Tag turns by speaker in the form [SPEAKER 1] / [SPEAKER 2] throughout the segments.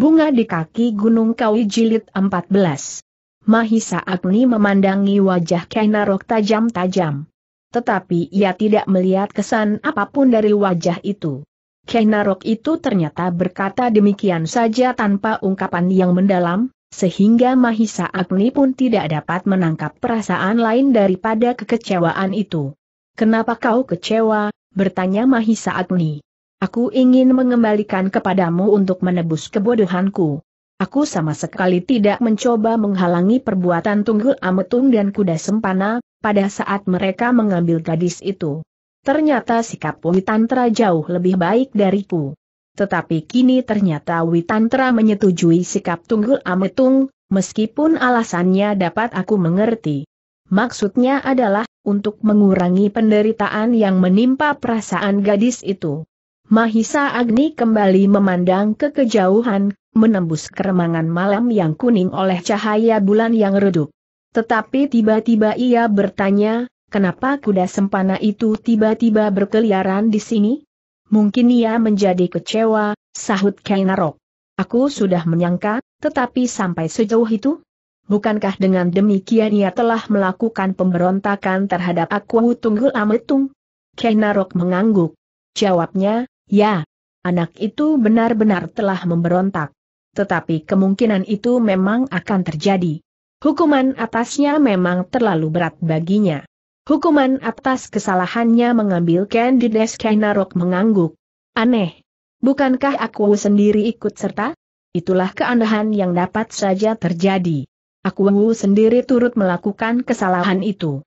[SPEAKER 1] Bunga di kaki Gunung Kawi Jilid 14. Mahisa Agni memandangi wajah Kainarok tajam-tajam. Tetapi ia tidak melihat kesan apapun dari wajah itu. Kainarok itu ternyata berkata demikian saja tanpa ungkapan yang mendalam, sehingga Mahisa Agni pun tidak dapat menangkap perasaan lain daripada kekecewaan itu. Kenapa kau kecewa? bertanya Mahisa Agni. Aku ingin mengembalikan kepadamu untuk menebus kebodohanku. Aku sama sekali tidak mencoba menghalangi perbuatan Tunggul Ametung dan Kuda Sempana, pada saat mereka mengambil gadis itu. Ternyata sikap Witantra jauh lebih baik dariku. Tetapi kini ternyata Witantra menyetujui sikap Tunggul Ametung, meskipun alasannya dapat aku mengerti. Maksudnya adalah, untuk mengurangi penderitaan yang menimpa perasaan gadis itu. Mahisa Agni kembali memandang ke kejauhan, menembus keremangan malam yang kuning oleh cahaya bulan yang redup. Tetapi tiba-tiba ia bertanya, kenapa kuda sempana itu tiba-tiba berkeliaran di sini? Mungkin ia menjadi kecewa, sahut Kainarok. Aku sudah menyangka, tetapi sampai sejauh itu? Bukankah dengan demikian ia telah melakukan pemberontakan terhadap aku Tunggul Ametung? Kainarok mengangguk. Jawabnya, Ya, anak itu benar-benar telah memberontak. Tetapi kemungkinan itu memang akan terjadi. Hukuman atasnya memang terlalu berat baginya. Hukuman atas kesalahannya mengambil Candides Kainarok mengangguk. Aneh. Bukankah aku sendiri ikut serta? Itulah keanehan yang dapat saja terjadi. Aku sendiri turut melakukan kesalahan itu.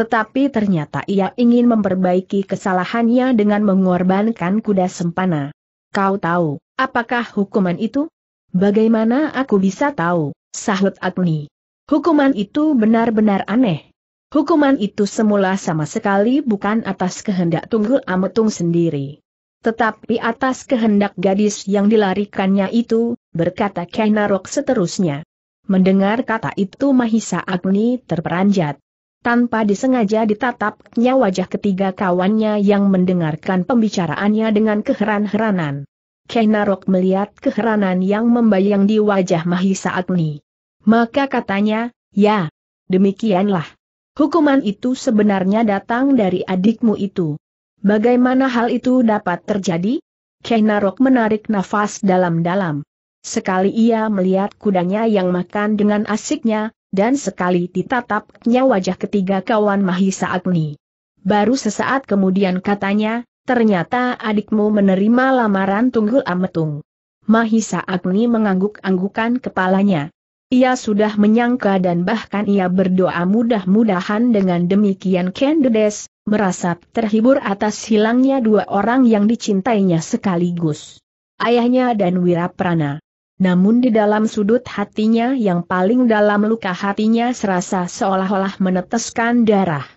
[SPEAKER 1] Tetapi ternyata ia ingin memperbaiki kesalahannya dengan mengorbankan kuda sempana. Kau tahu, apakah hukuman itu? Bagaimana aku bisa tahu, sahut Agni. Hukuman itu benar-benar aneh. Hukuman itu semula sama sekali bukan atas kehendak Tunggul Ametung sendiri. Tetapi atas kehendak gadis yang dilarikannya itu, berkata Kainarok seterusnya. Mendengar kata itu Mahisa Agni terperanjat. Tanpa disengaja ditatapnya wajah ketiga kawannya yang mendengarkan pembicaraannya dengan keheran-heranan. Kenarok melihat keheranan yang membayang di wajah Mahisa Agni. Maka katanya, ya, demikianlah. Hukuman itu sebenarnya datang dari adikmu itu. Bagaimana hal itu dapat terjadi? Kenarok menarik nafas dalam-dalam. Sekali ia melihat kudanya yang makan dengan asiknya, dan sekali ditatapnya wajah ketiga kawan Mahisa Agni. Baru sesaat kemudian katanya, ternyata adikmu menerima lamaran Tunggul Ametung. Mahisa Agni mengangguk-anggukan kepalanya. Ia sudah menyangka dan bahkan ia berdoa mudah-mudahan dengan demikian Kendedes, merasa terhibur atas hilangnya dua orang yang dicintainya sekaligus. Ayahnya dan Wiraprana. Namun di dalam sudut hatinya yang paling dalam luka hatinya serasa seolah-olah meneteskan darah.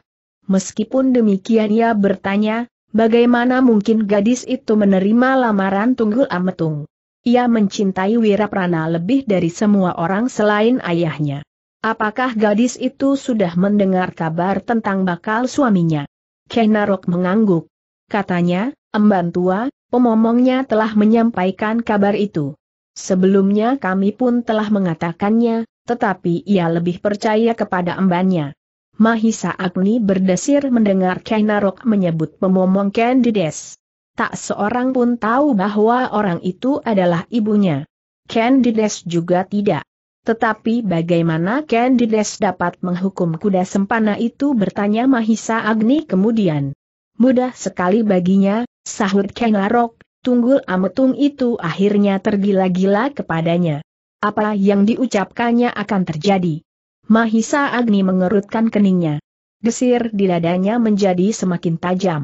[SPEAKER 1] Meskipun demikian ia bertanya, bagaimana mungkin gadis itu menerima lamaran Tunggul Ametung? Ia mencintai Wiraprana lebih dari semua orang selain ayahnya. Apakah gadis itu sudah mendengar kabar tentang bakal suaminya? Kenarok mengangguk. Katanya, emban tua, pemomongnya telah menyampaikan kabar itu. Sebelumnya kami pun telah mengatakannya, tetapi ia lebih percaya kepada embannya. Mahisa Agni berdesir mendengar Kainarok menyebut pemomong Candides. Tak seorang pun tahu bahwa orang itu adalah ibunya. Candides juga tidak. Tetapi bagaimana Candides dapat menghukum kuda sempana itu bertanya Mahisa Agni kemudian. Mudah sekali baginya, sahut Kainarok. Tunggul Ametung itu akhirnya tergila-gila kepadanya. Apa yang diucapkannya akan terjadi. Mahisa Agni mengerutkan keningnya. Gesir di dadanya menjadi semakin tajam.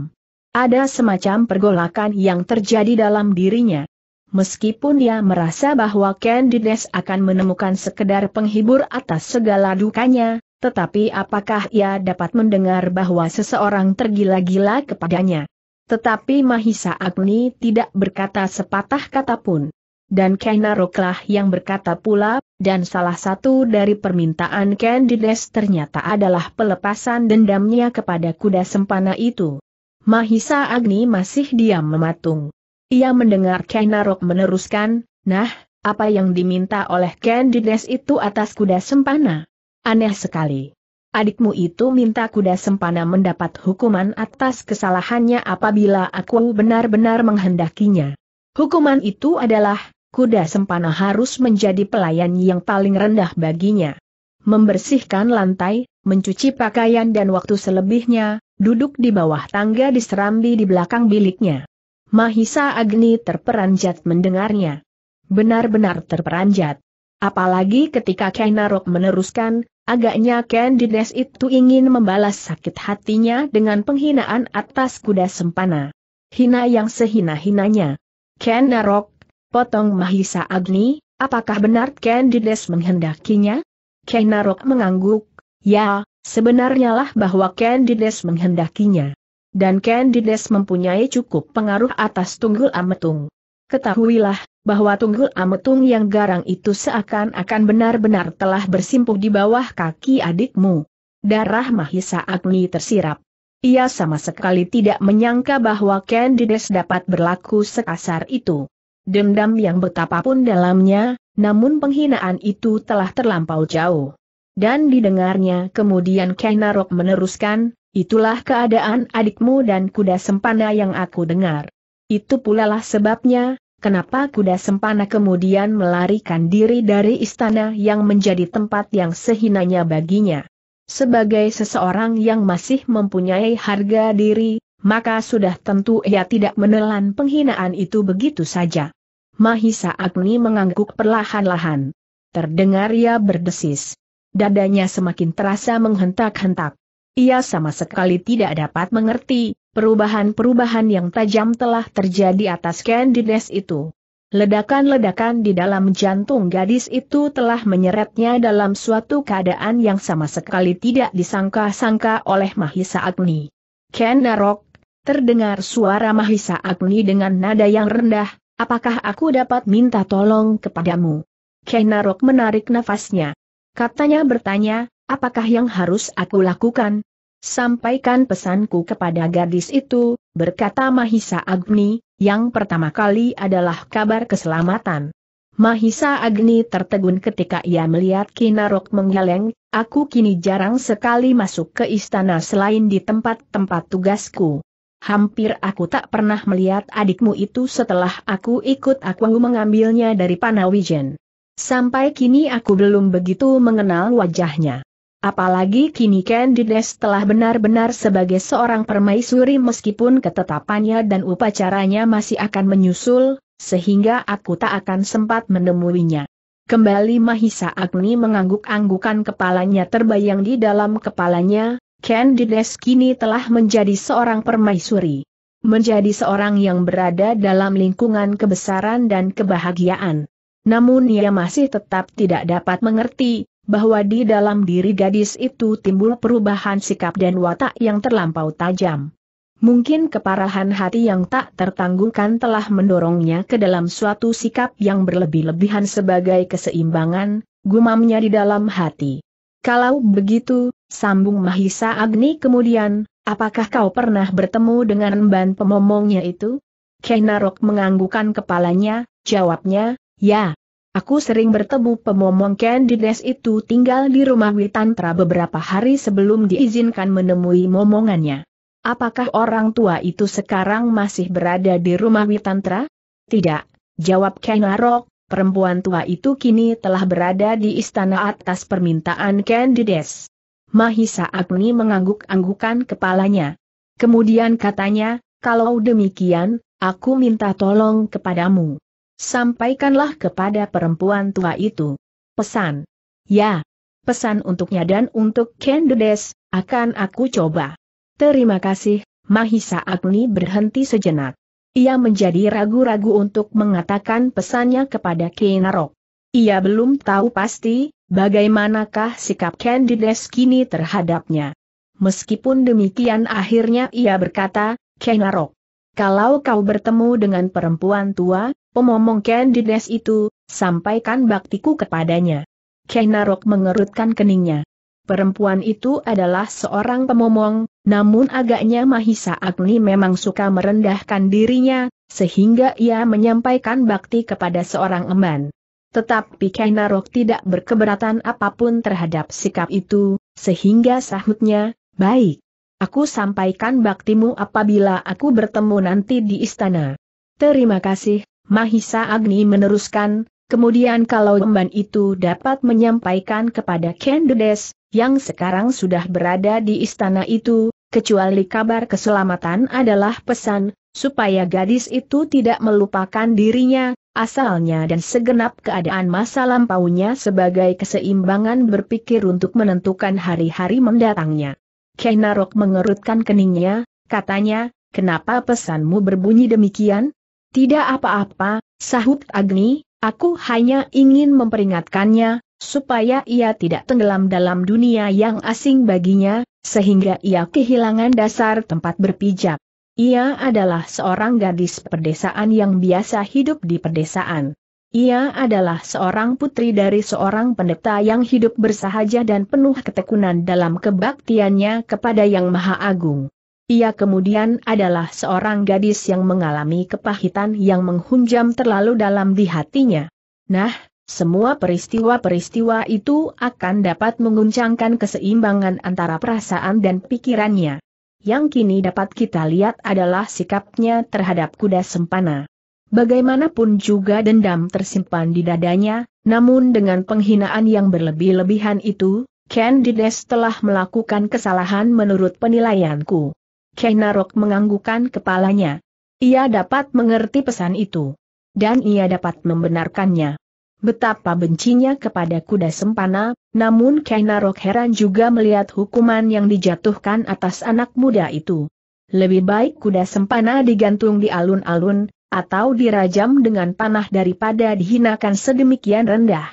[SPEAKER 1] Ada semacam pergolakan yang terjadi dalam dirinya. Meskipun dia merasa bahwa Candides akan menemukan sekedar penghibur atas segala dukanya, tetapi apakah ia dapat mendengar bahwa seseorang tergila-gila kepadanya? Tetapi Mahisa Agni tidak berkata sepatah kata pun. Dan Kenaroklah yang berkata pula, dan salah satu dari permintaan Candides ternyata adalah pelepasan dendamnya kepada kuda sempana itu. Mahisa Agni masih diam mematung. Ia mendengar Kenarok meneruskan, nah, apa yang diminta oleh Candides itu atas kuda sempana? Aneh sekali. Adikmu itu minta kuda sempana mendapat hukuman atas kesalahannya apabila aku benar-benar menghendakinya. Hukuman itu adalah, kuda sempana harus menjadi pelayan yang paling rendah baginya. Membersihkan lantai, mencuci pakaian dan waktu selebihnya, duduk di bawah tangga di serambi di belakang biliknya. Mahisa Agni terperanjat mendengarnya. Benar-benar terperanjat. Apalagi ketika Kainarok meneruskan, Agaknya Candides itu ingin membalas sakit hatinya dengan penghinaan atas kuda sempana. Hina yang sehina-hinanya. Ken Narok, potong Mahisa Agni, apakah benar Candides menghendakinya? Ken Narok mengangguk, ya, sebenarnya lah bahwa Candides menghendakinya. Dan Candides mempunyai cukup pengaruh atas Tunggul Ametung. Ketahuilah, bahwa Tunggul Ametung yang garang itu seakan-akan benar-benar telah bersimpuh di bawah kaki adikmu. Darah Mahisa Agni tersirap. Ia sama sekali tidak menyangka bahwa Candides dapat berlaku sekasar itu. Dendam yang betapapun dalamnya, namun penghinaan itu telah terlampau jauh. Dan didengarnya kemudian Kenarok meneruskan, itulah keadaan adikmu dan kuda sempana yang aku dengar. Itu pula lah sebabnya, kenapa kuda sempana kemudian melarikan diri dari istana yang menjadi tempat yang sehinanya baginya. Sebagai seseorang yang masih mempunyai harga diri, maka sudah tentu ia tidak menelan penghinaan itu begitu saja. Mahisa Agni mengangguk perlahan-lahan. Terdengar ia berdesis. Dadanya semakin terasa menghentak-hentak. Ia sama sekali tidak dapat mengerti, Perubahan-perubahan yang tajam telah terjadi atas Candides itu. Ledakan-ledakan di dalam jantung gadis itu telah menyeretnya dalam suatu keadaan yang sama sekali tidak disangka-sangka oleh Mahisa Agni. Ken Narok, terdengar suara Mahisa Agni dengan nada yang rendah, apakah aku dapat minta tolong kepadamu? Ken Narok menarik nafasnya. Katanya bertanya, apakah yang harus aku lakukan? Sampaikan pesanku kepada gadis itu, berkata Mahisa Agni, yang pertama kali adalah kabar keselamatan. Mahisa Agni tertegun ketika ia melihat Kinarok menggeleng, aku kini jarang sekali masuk ke istana selain di tempat-tempat tugasku. Hampir aku tak pernah melihat adikmu itu setelah aku ikut aku mengambilnya dari Panawijen. Sampai kini aku belum begitu mengenal wajahnya. Apalagi kini Candides telah benar-benar sebagai seorang permaisuri meskipun ketetapannya dan upacaranya masih akan menyusul, sehingga aku tak akan sempat menemuinya. Kembali Mahisa Agni mengangguk-anggukan kepalanya terbayang di dalam kepalanya, Candides kini telah menjadi seorang permaisuri. Menjadi seorang yang berada dalam lingkungan kebesaran dan kebahagiaan. Namun ia masih tetap tidak dapat mengerti, bahwa di dalam diri gadis itu timbul perubahan sikap dan watak yang terlampau tajam. Mungkin keparahan hati yang tak tertanggungkan telah mendorongnya ke dalam suatu sikap yang berlebih-lebihan sebagai keseimbangan, gumamnya di dalam hati. Kalau begitu, sambung Mahisa Agni kemudian, apakah kau pernah bertemu dengan ban pemomongnya itu? Kenarok menganggukan kepalanya, jawabnya, ya, Aku sering bertemu pemomong Candides itu tinggal di rumah Witantra beberapa hari sebelum diizinkan menemui momongannya. Apakah orang tua itu sekarang masih berada di rumah Witantra? Tidak, jawab Kenarok, perempuan tua itu kini telah berada di istana atas permintaan Candides. Mahisa Agni mengangguk-anggukan kepalanya. Kemudian katanya, kalau demikian, aku minta tolong kepadamu. Sampaikanlah kepada perempuan tua itu. Pesan. Ya. Pesan untuknya dan untuk Kendedes, akan aku coba. Terima kasih, Mahisa Agni berhenti sejenak. Ia menjadi ragu-ragu untuk mengatakan pesannya kepada Kenarok. Ia belum tahu pasti, bagaimanakah sikap Kendedes kini terhadapnya. Meskipun demikian akhirnya ia berkata, Kenarok, kalau kau bertemu dengan perempuan tua, pemomong Candides itu, sampaikan baktiku kepadanya. Kenarok mengerutkan keningnya. Perempuan itu adalah seorang pemomong, namun agaknya Mahisa Agni memang suka merendahkan dirinya, sehingga ia menyampaikan bakti kepada seorang emban. Tetapi Kainarok tidak berkeberatan apapun terhadap sikap itu, sehingga sahutnya, baik. Aku sampaikan baktimu apabila aku bertemu nanti di istana. Terima kasih, Mahisa Agni meneruskan, kemudian kalau emban itu dapat menyampaikan kepada Kendedes, yang sekarang sudah berada di istana itu, kecuali kabar keselamatan adalah pesan, supaya gadis itu tidak melupakan dirinya, asalnya dan segenap keadaan masa lampaunya sebagai keseimbangan berpikir untuk menentukan hari-hari mendatangnya. Kenarok mengerutkan keningnya, katanya, kenapa pesanmu berbunyi demikian? Tidak apa-apa, sahut Agni, aku hanya ingin memperingatkannya, supaya ia tidak tenggelam dalam dunia yang asing baginya, sehingga ia kehilangan dasar tempat berpijak. Ia adalah seorang gadis pedesaan yang biasa hidup di pedesaan. Ia adalah seorang putri dari seorang pendeta yang hidup bersahaja dan penuh ketekunan dalam kebaktiannya kepada Yang Maha Agung. Ia kemudian adalah seorang gadis yang mengalami kepahitan yang menghunjam terlalu dalam di hatinya. Nah, semua peristiwa-peristiwa itu akan dapat mengguncangkan keseimbangan antara perasaan dan pikirannya. Yang kini dapat kita lihat adalah sikapnya terhadap kuda sempana. Bagaimanapun juga dendam tersimpan di dadanya, namun dengan penghinaan yang berlebih-lebihan itu, Candides telah melakukan kesalahan menurut penilaianku. Kenarok menganggukkan kepalanya. Ia dapat mengerti pesan itu. Dan ia dapat membenarkannya. Betapa bencinya kepada kuda sempana, namun Kenarok heran juga melihat hukuman yang dijatuhkan atas anak muda itu. Lebih baik kuda sempana digantung di alun-alun, atau dirajam dengan panah daripada dihinakan sedemikian rendah.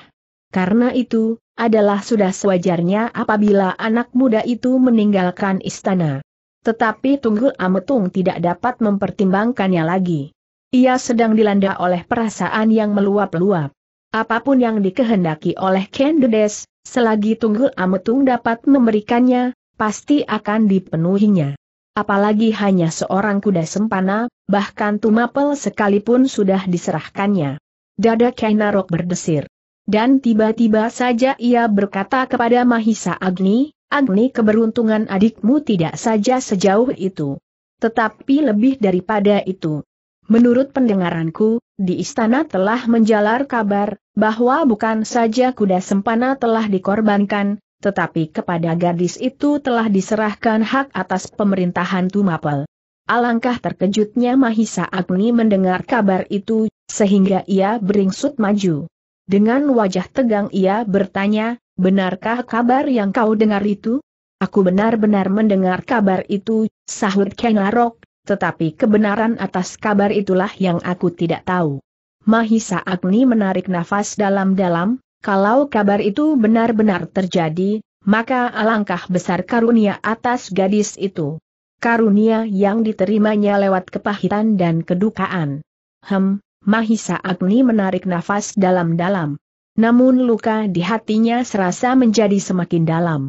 [SPEAKER 1] Karena itu, adalah sudah sewajarnya apabila anak muda itu meninggalkan istana. Tetapi Tunggul Ametung tidak dapat mempertimbangkannya lagi. Ia sedang dilanda oleh perasaan yang meluap-luap. Apapun yang dikehendaki oleh Kendedes, selagi Tunggul Ametung dapat memberikannya, pasti akan dipenuhinya apalagi hanya seorang kuda sempana, bahkan tumapel sekalipun sudah diserahkannya. Dada Kainarok berdesir. Dan tiba-tiba saja ia berkata kepada Mahisa Agni, Agni keberuntungan adikmu tidak saja sejauh itu. Tetapi lebih daripada itu. Menurut pendengaranku, di istana telah menjalar kabar, bahwa bukan saja kuda sempana telah dikorbankan, tetapi kepada gadis itu telah diserahkan hak atas pemerintahan Tumapel. Alangkah terkejutnya Mahisa Agni mendengar kabar itu, sehingga ia beringsut maju. Dengan wajah tegang ia bertanya, benarkah kabar yang kau dengar itu? Aku benar-benar mendengar kabar itu, sahut Kenarok, tetapi kebenaran atas kabar itulah yang aku tidak tahu. Mahisa Agni menarik nafas dalam-dalam, kalau kabar itu benar-benar terjadi, maka alangkah besar karunia atas gadis itu. Karunia yang diterimanya lewat kepahitan dan kedukaan. Hem, Mahisa Agni menarik nafas dalam-dalam. Namun luka di hatinya serasa menjadi semakin dalam.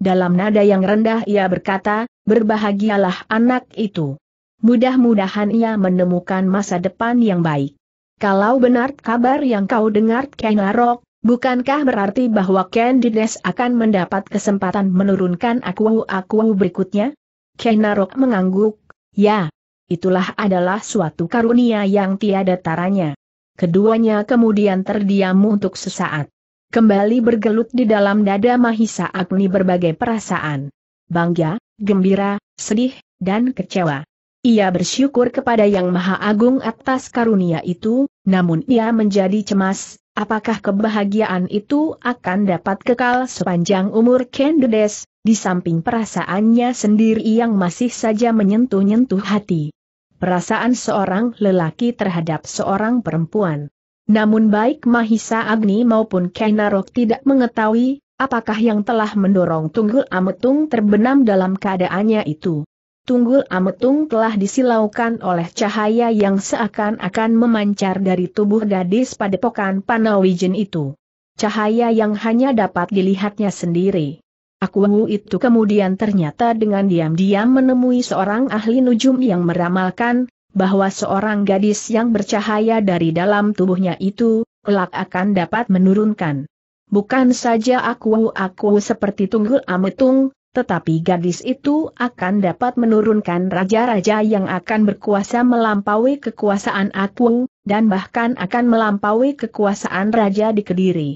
[SPEAKER 1] Dalam nada yang rendah ia berkata, berbahagialah anak itu. Mudah-mudahan ia menemukan masa depan yang baik. Kalau benar kabar yang kau dengar Kenarok, Bukankah berarti bahwa Candides akan mendapat kesempatan menurunkan aku-aku berikutnya? Kenarok mengangguk, ya, itulah adalah suatu karunia yang tiada taranya. Keduanya kemudian terdiam untuk sesaat. Kembali bergelut di dalam dada Mahisa Agni berbagai perasaan. Bangga, gembira, sedih, dan kecewa. Ia bersyukur kepada Yang Maha Agung atas karunia itu, namun ia menjadi cemas, Apakah kebahagiaan itu akan dapat kekal sepanjang umur Kendedes, di samping perasaannya sendiri yang masih saja menyentuh-nyentuh hati? Perasaan seorang lelaki terhadap seorang perempuan. Namun baik Mahisa Agni maupun Kenarok tidak mengetahui, apakah yang telah mendorong Tunggul Ametung terbenam dalam keadaannya itu. Tunggul Ametung telah disilaukan oleh cahaya yang seakan-akan memancar dari tubuh gadis pada padepokan Panawijen itu. Cahaya yang hanya dapat dilihatnya sendiri. Aku itu kemudian ternyata dengan diam-diam menemui seorang ahli nujum yang meramalkan, bahwa seorang gadis yang bercahaya dari dalam tubuhnya itu, kelak akan dapat menurunkan. Bukan saja aku-aku seperti Tunggul Ametung, tetapi gadis itu akan dapat menurunkan raja-raja yang akan berkuasa melampaui kekuasaan Akung, dan bahkan akan melampaui kekuasaan raja di Kediri.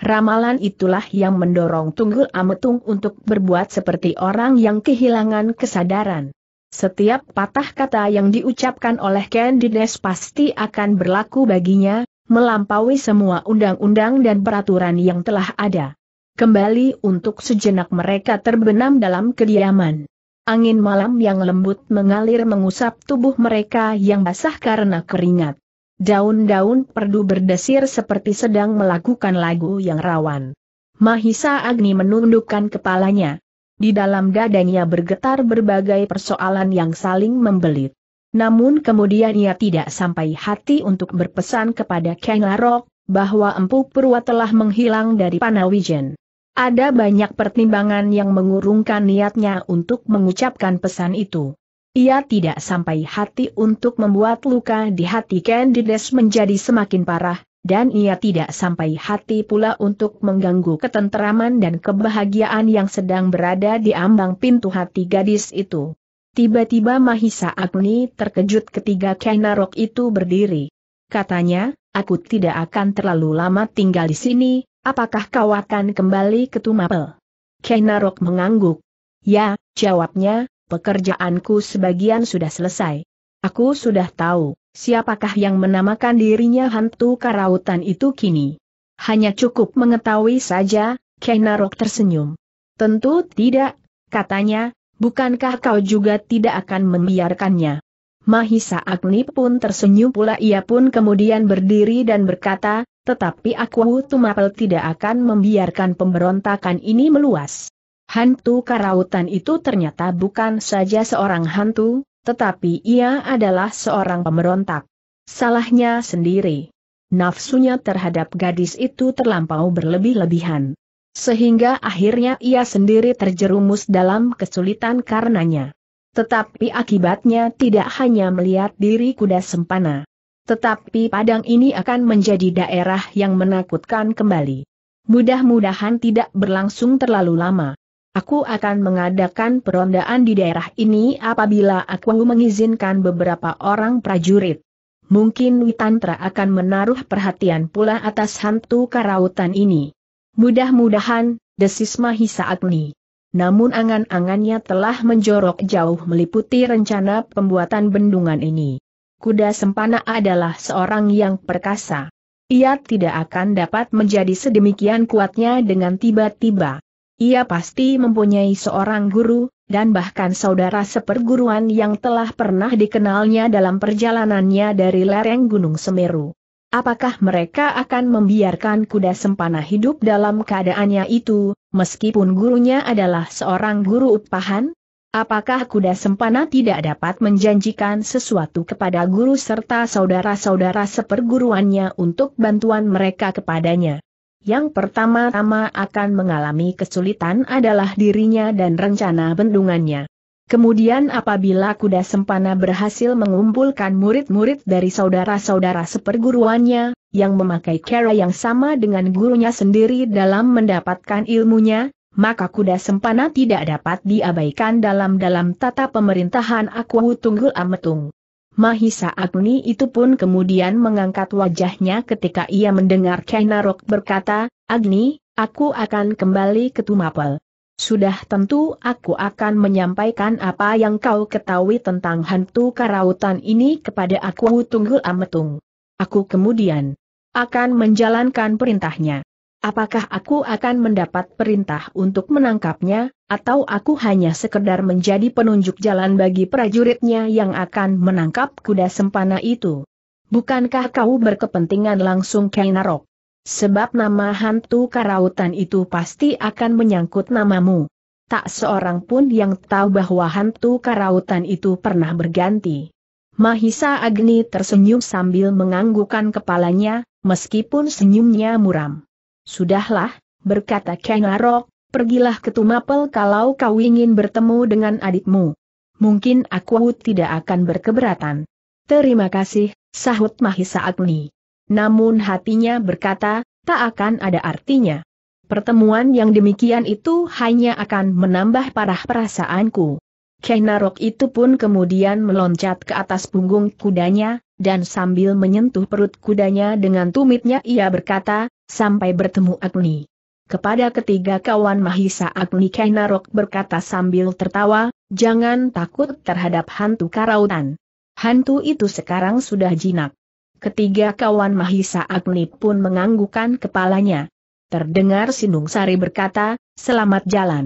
[SPEAKER 1] Ramalan itulah yang mendorong Tunggul Ametung untuk berbuat seperti orang yang kehilangan kesadaran. Setiap patah kata yang diucapkan oleh Candides pasti akan berlaku baginya, melampaui semua undang-undang dan peraturan yang telah ada. Kembali untuk sejenak mereka terbenam dalam kediaman. Angin malam yang lembut mengalir mengusap tubuh mereka yang basah karena keringat. Daun-daun perdu berdesir seperti sedang melakukan lagu yang rawan. Mahisa Agni menundukkan kepalanya. Di dalam dadanya bergetar berbagai persoalan yang saling membelit. Namun kemudian ia tidak sampai hati untuk berpesan kepada Larok, bahwa Empu Purwa telah menghilang dari Panawijen. Ada banyak pertimbangan yang mengurungkan niatnya untuk mengucapkan pesan itu. Ia tidak sampai hati untuk membuat luka di hati Candides menjadi semakin parah, dan ia tidak sampai hati pula untuk mengganggu ketenteraman dan kebahagiaan yang sedang berada di ambang pintu hati gadis itu. Tiba-tiba Mahisa Agni terkejut ketika Kenarok itu berdiri. Katanya, aku tidak akan terlalu lama tinggal di sini, Apakah kau akan kembali ke Tumapel? Kenarok mengangguk. Ya, jawabnya, pekerjaanku sebagian sudah selesai. Aku sudah tahu, siapakah yang menamakan dirinya hantu karautan itu kini. Hanya cukup mengetahui saja, Kenarok tersenyum. Tentu tidak, katanya, bukankah kau juga tidak akan membiarkannya? Mahisa Agni pun tersenyum pula ia pun kemudian berdiri dan berkata, tetapi Aku Tumapel tidak akan membiarkan pemberontakan ini meluas. Hantu karautan itu ternyata bukan saja seorang hantu, tetapi ia adalah seorang pemberontak. Salahnya sendiri. Nafsunya terhadap gadis itu terlampau berlebih-lebihan. Sehingga akhirnya ia sendiri terjerumus dalam kesulitan karenanya. Tetapi akibatnya tidak hanya melihat diri kuda sempana. Tetapi padang ini akan menjadi daerah yang menakutkan kembali. Mudah-mudahan tidak berlangsung terlalu lama. Aku akan mengadakan perondaan di daerah ini apabila aku mengizinkan beberapa orang prajurit. Mungkin Witantra akan menaruh perhatian pula atas hantu karautan ini. Mudah-mudahan, desis Mahisa Agni. Namun angan-angannya telah menjorok jauh meliputi rencana pembuatan bendungan ini kuda sempana adalah seorang yang perkasa. Ia tidak akan dapat menjadi sedemikian kuatnya dengan tiba-tiba. Ia pasti mempunyai seorang guru, dan bahkan saudara seperguruan yang telah pernah dikenalnya dalam perjalanannya dari lereng Gunung Semeru. Apakah mereka akan membiarkan kuda sempana hidup dalam keadaannya itu, meskipun gurunya adalah seorang guru upahan? Apakah kuda sempana tidak dapat menjanjikan sesuatu kepada guru serta saudara-saudara seperguruannya untuk bantuan mereka kepadanya? Yang pertama-tama akan mengalami kesulitan adalah dirinya dan rencana bendungannya. Kemudian apabila kuda sempana berhasil mengumpulkan murid-murid dari saudara-saudara seperguruannya, yang memakai cara yang sama dengan gurunya sendiri dalam mendapatkan ilmunya, maka kuda sempana tidak dapat diabaikan dalam-dalam tata pemerintahan Aku Tunggul Ametung. Mahisa Agni itu pun kemudian mengangkat wajahnya ketika ia mendengar Kainarok berkata, Agni, aku akan kembali ke Tumapel. Sudah tentu aku akan menyampaikan apa yang kau ketahui tentang hantu karautan ini kepada aku Tunggul Ametung. Aku kemudian akan menjalankan perintahnya. Apakah aku akan mendapat perintah untuk menangkapnya, atau aku hanya sekedar menjadi penunjuk jalan bagi prajuritnya yang akan menangkap kuda sempana itu? Bukankah kau berkepentingan langsung Kainarok? Sebab nama hantu karautan itu pasti akan menyangkut namamu. Tak seorang pun yang tahu bahwa hantu karautan itu pernah berganti. Mahisa Agni tersenyum sambil menganggukkan kepalanya, meskipun senyumnya muram. Sudahlah, berkata Kainarok, pergilah ke Tumapel kalau kau ingin bertemu dengan adikmu. Mungkin aku tidak akan berkeberatan. Terima kasih, sahut Mahisa Agni. Namun hatinya berkata, tak akan ada artinya. Pertemuan yang demikian itu hanya akan menambah parah perasaanku. Kenarok itu pun kemudian meloncat ke atas punggung kudanya, dan sambil menyentuh perut kudanya dengan tumitnya ia berkata, sampai bertemu Agni. Kepada ketiga kawan Mahisa Agni Kainarok berkata sambil tertawa, jangan takut terhadap hantu karautan. Hantu itu sekarang sudah jinak. Ketiga kawan Mahisa Agni pun menganggukkan kepalanya. Terdengar Sinung Sari berkata, selamat jalan.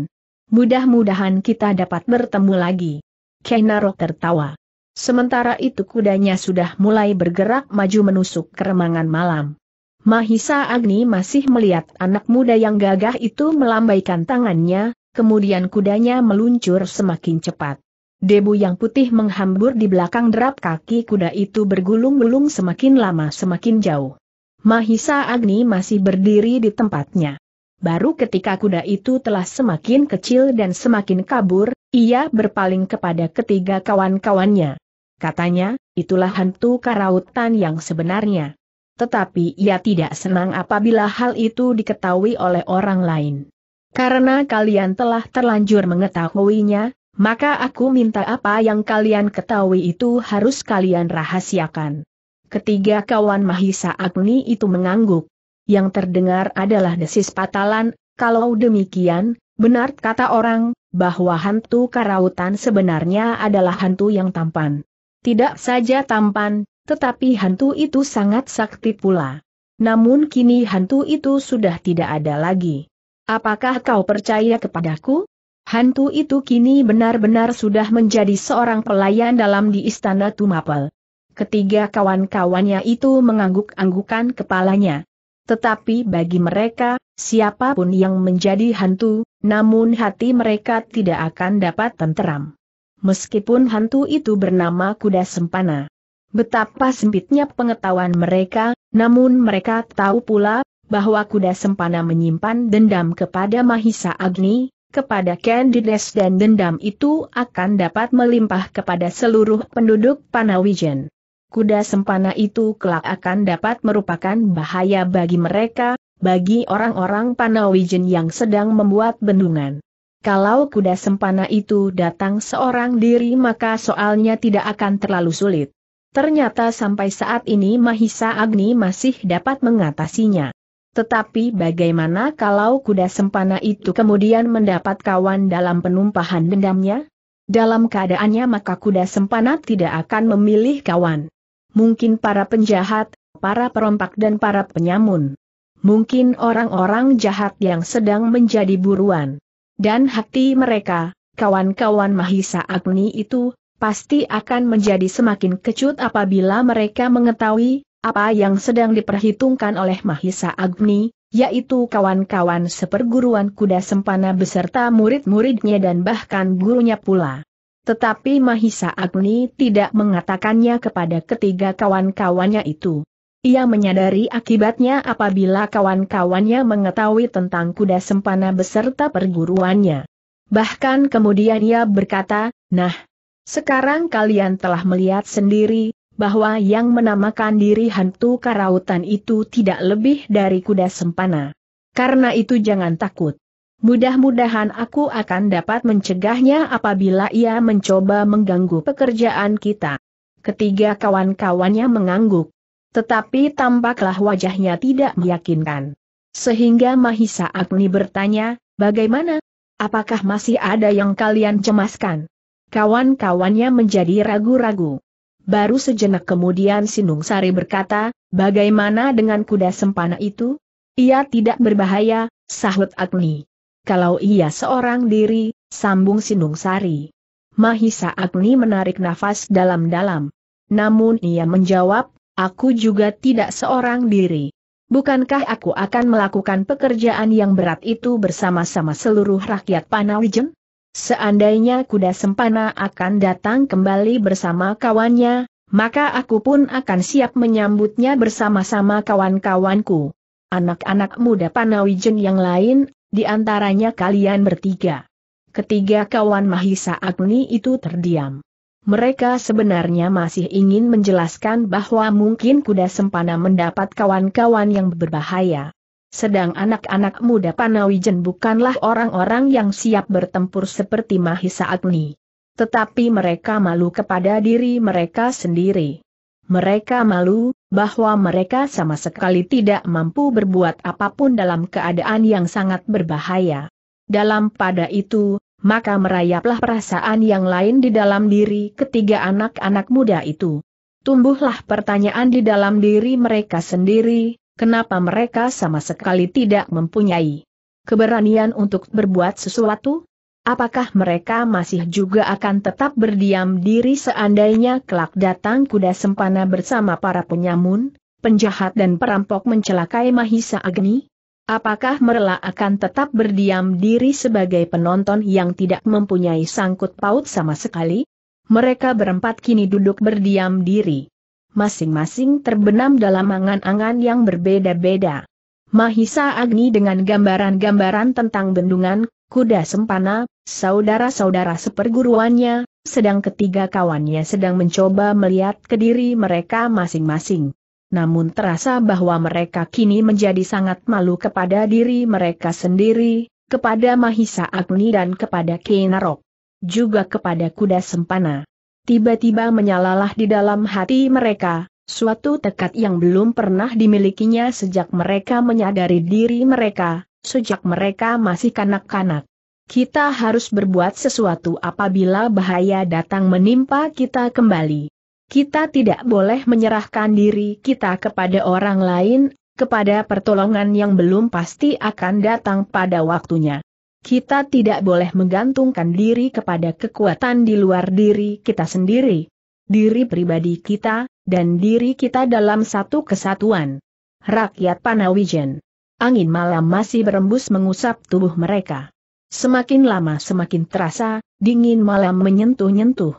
[SPEAKER 1] Mudah-mudahan kita dapat bertemu lagi. Kainarok tertawa. Sementara itu kudanya sudah mulai bergerak maju menusuk keremangan malam. Mahisa Agni masih melihat anak muda yang gagah itu melambaikan tangannya, kemudian kudanya meluncur semakin cepat. Debu yang putih menghambur di belakang derap kaki kuda itu bergulung-gulung semakin lama semakin jauh. Mahisa Agni masih berdiri di tempatnya. Baru ketika kuda itu telah semakin kecil dan semakin kabur, ia berpaling kepada ketiga kawan-kawannya. Katanya, itulah hantu karautan yang sebenarnya tetapi ia tidak senang apabila hal itu diketahui oleh orang lain. Karena kalian telah terlanjur mengetahuinya, maka aku minta apa yang kalian ketahui itu harus kalian rahasiakan. Ketiga kawan Mahisa Agni itu mengangguk. Yang terdengar adalah desis patalan, kalau demikian, benar kata orang, bahwa hantu karautan sebenarnya adalah hantu yang tampan. Tidak saja tampan, tetapi hantu itu sangat sakti pula. Namun kini hantu itu sudah tidak ada lagi. Apakah kau percaya kepadaku? Hantu itu kini benar-benar sudah menjadi seorang pelayan dalam di istana Tumapel. Ketiga kawan-kawannya itu mengangguk-anggukan kepalanya. Tetapi bagi mereka, siapapun yang menjadi hantu, namun hati mereka tidak akan dapat tenteram. Meskipun hantu itu bernama kuda sempana. Betapa sempitnya pengetahuan mereka, namun mereka tahu pula bahwa kuda sempana menyimpan dendam kepada Mahisa Agni, kepada Candides dan dendam itu akan dapat melimpah kepada seluruh penduduk Panawijen. Kuda sempana itu kelak akan dapat merupakan bahaya bagi mereka, bagi orang-orang Panawijen yang sedang membuat bendungan. Kalau kuda sempana itu datang seorang diri maka soalnya tidak akan terlalu sulit. Ternyata sampai saat ini Mahisa Agni masih dapat mengatasinya. Tetapi bagaimana kalau kuda sempana itu kemudian mendapat kawan dalam penumpahan dendamnya? Dalam keadaannya maka kuda sempana tidak akan memilih kawan. Mungkin para penjahat, para perompak dan para penyamun. Mungkin orang-orang jahat yang sedang menjadi buruan. Dan hati mereka, kawan-kawan Mahisa Agni itu, pasti akan menjadi semakin kecut apabila mereka mengetahui apa yang sedang diperhitungkan oleh Mahisa Agni, yaitu kawan-kawan seperguruan kuda sempana beserta murid-muridnya dan bahkan gurunya pula. Tetapi Mahisa Agni tidak mengatakannya kepada ketiga kawan-kawannya itu. Ia menyadari akibatnya apabila kawan-kawannya mengetahui tentang kuda sempana beserta perguruannya. Bahkan kemudian ia berkata, nah, sekarang kalian telah melihat sendiri, bahwa yang menamakan diri hantu karautan itu tidak lebih dari kuda sempana. Karena itu jangan takut. Mudah-mudahan aku akan dapat mencegahnya apabila ia mencoba mengganggu pekerjaan kita. Ketiga kawan-kawannya mengangguk. Tetapi tampaklah wajahnya tidak meyakinkan. Sehingga Mahisa Agni bertanya, bagaimana? Apakah masih ada yang kalian cemaskan? Kawan-kawannya menjadi ragu-ragu. Baru sejenak kemudian Sinung Sari berkata, bagaimana dengan kuda sempana itu? Ia tidak berbahaya, sahut Agni. Kalau ia seorang diri, sambung Sinung Sari. Mahisa Agni menarik nafas dalam-dalam. Namun ia menjawab, aku juga tidak seorang diri. Bukankah aku akan melakukan pekerjaan yang berat itu bersama-sama seluruh rakyat Panawijen? Seandainya kuda sempana akan datang kembali bersama kawannya, maka aku pun akan siap menyambutnya bersama-sama kawan-kawanku. Anak-anak muda Panawijen yang lain, di antaranya kalian bertiga. Ketiga kawan Mahisa Agni itu terdiam. Mereka sebenarnya masih ingin menjelaskan bahwa mungkin kuda sempana mendapat kawan-kawan yang berbahaya. Sedang anak-anak muda Panawijen bukanlah orang-orang yang siap bertempur seperti Mahisa Agni. Tetapi mereka malu kepada diri mereka sendiri. Mereka malu, bahwa mereka sama sekali tidak mampu berbuat apapun dalam keadaan yang sangat berbahaya. Dalam pada itu, maka merayaplah perasaan yang lain di dalam diri ketiga anak-anak muda itu. Tumbuhlah pertanyaan di dalam diri mereka sendiri, kenapa mereka sama sekali tidak mempunyai keberanian untuk berbuat sesuatu? Apakah mereka masih juga akan tetap berdiam diri seandainya kelak datang kuda sempana bersama para penyamun, penjahat dan perampok mencelakai Mahisa Agni? Apakah mereka akan tetap berdiam diri sebagai penonton yang tidak mempunyai sangkut paut sama sekali? Mereka berempat kini duduk berdiam diri masing-masing terbenam dalam angan-angan yang berbeda-beda. Mahisa Agni dengan gambaran-gambaran tentang bendungan, kuda sempana, saudara-saudara seperguruannya, sedang ketiga kawannya sedang mencoba melihat ke diri mereka masing-masing. Namun terasa bahwa mereka kini menjadi sangat malu kepada diri mereka sendiri, kepada Mahisa Agni dan kepada Kinarok. Juga kepada kuda sempana. Tiba-tiba menyalalah di dalam hati mereka, suatu tekad yang belum pernah dimilikinya sejak mereka menyadari diri mereka, sejak mereka masih kanak-kanak. Kita harus berbuat sesuatu apabila bahaya datang menimpa kita kembali. Kita tidak boleh menyerahkan diri kita kepada orang lain, kepada pertolongan yang belum pasti akan datang pada waktunya. Kita tidak boleh menggantungkan diri kepada kekuatan di luar diri kita sendiri. Diri pribadi kita, dan diri kita dalam satu kesatuan. Rakyat Panawijen. Angin malam masih berembus mengusap tubuh mereka. Semakin lama semakin terasa, dingin malam menyentuh-nyentuh.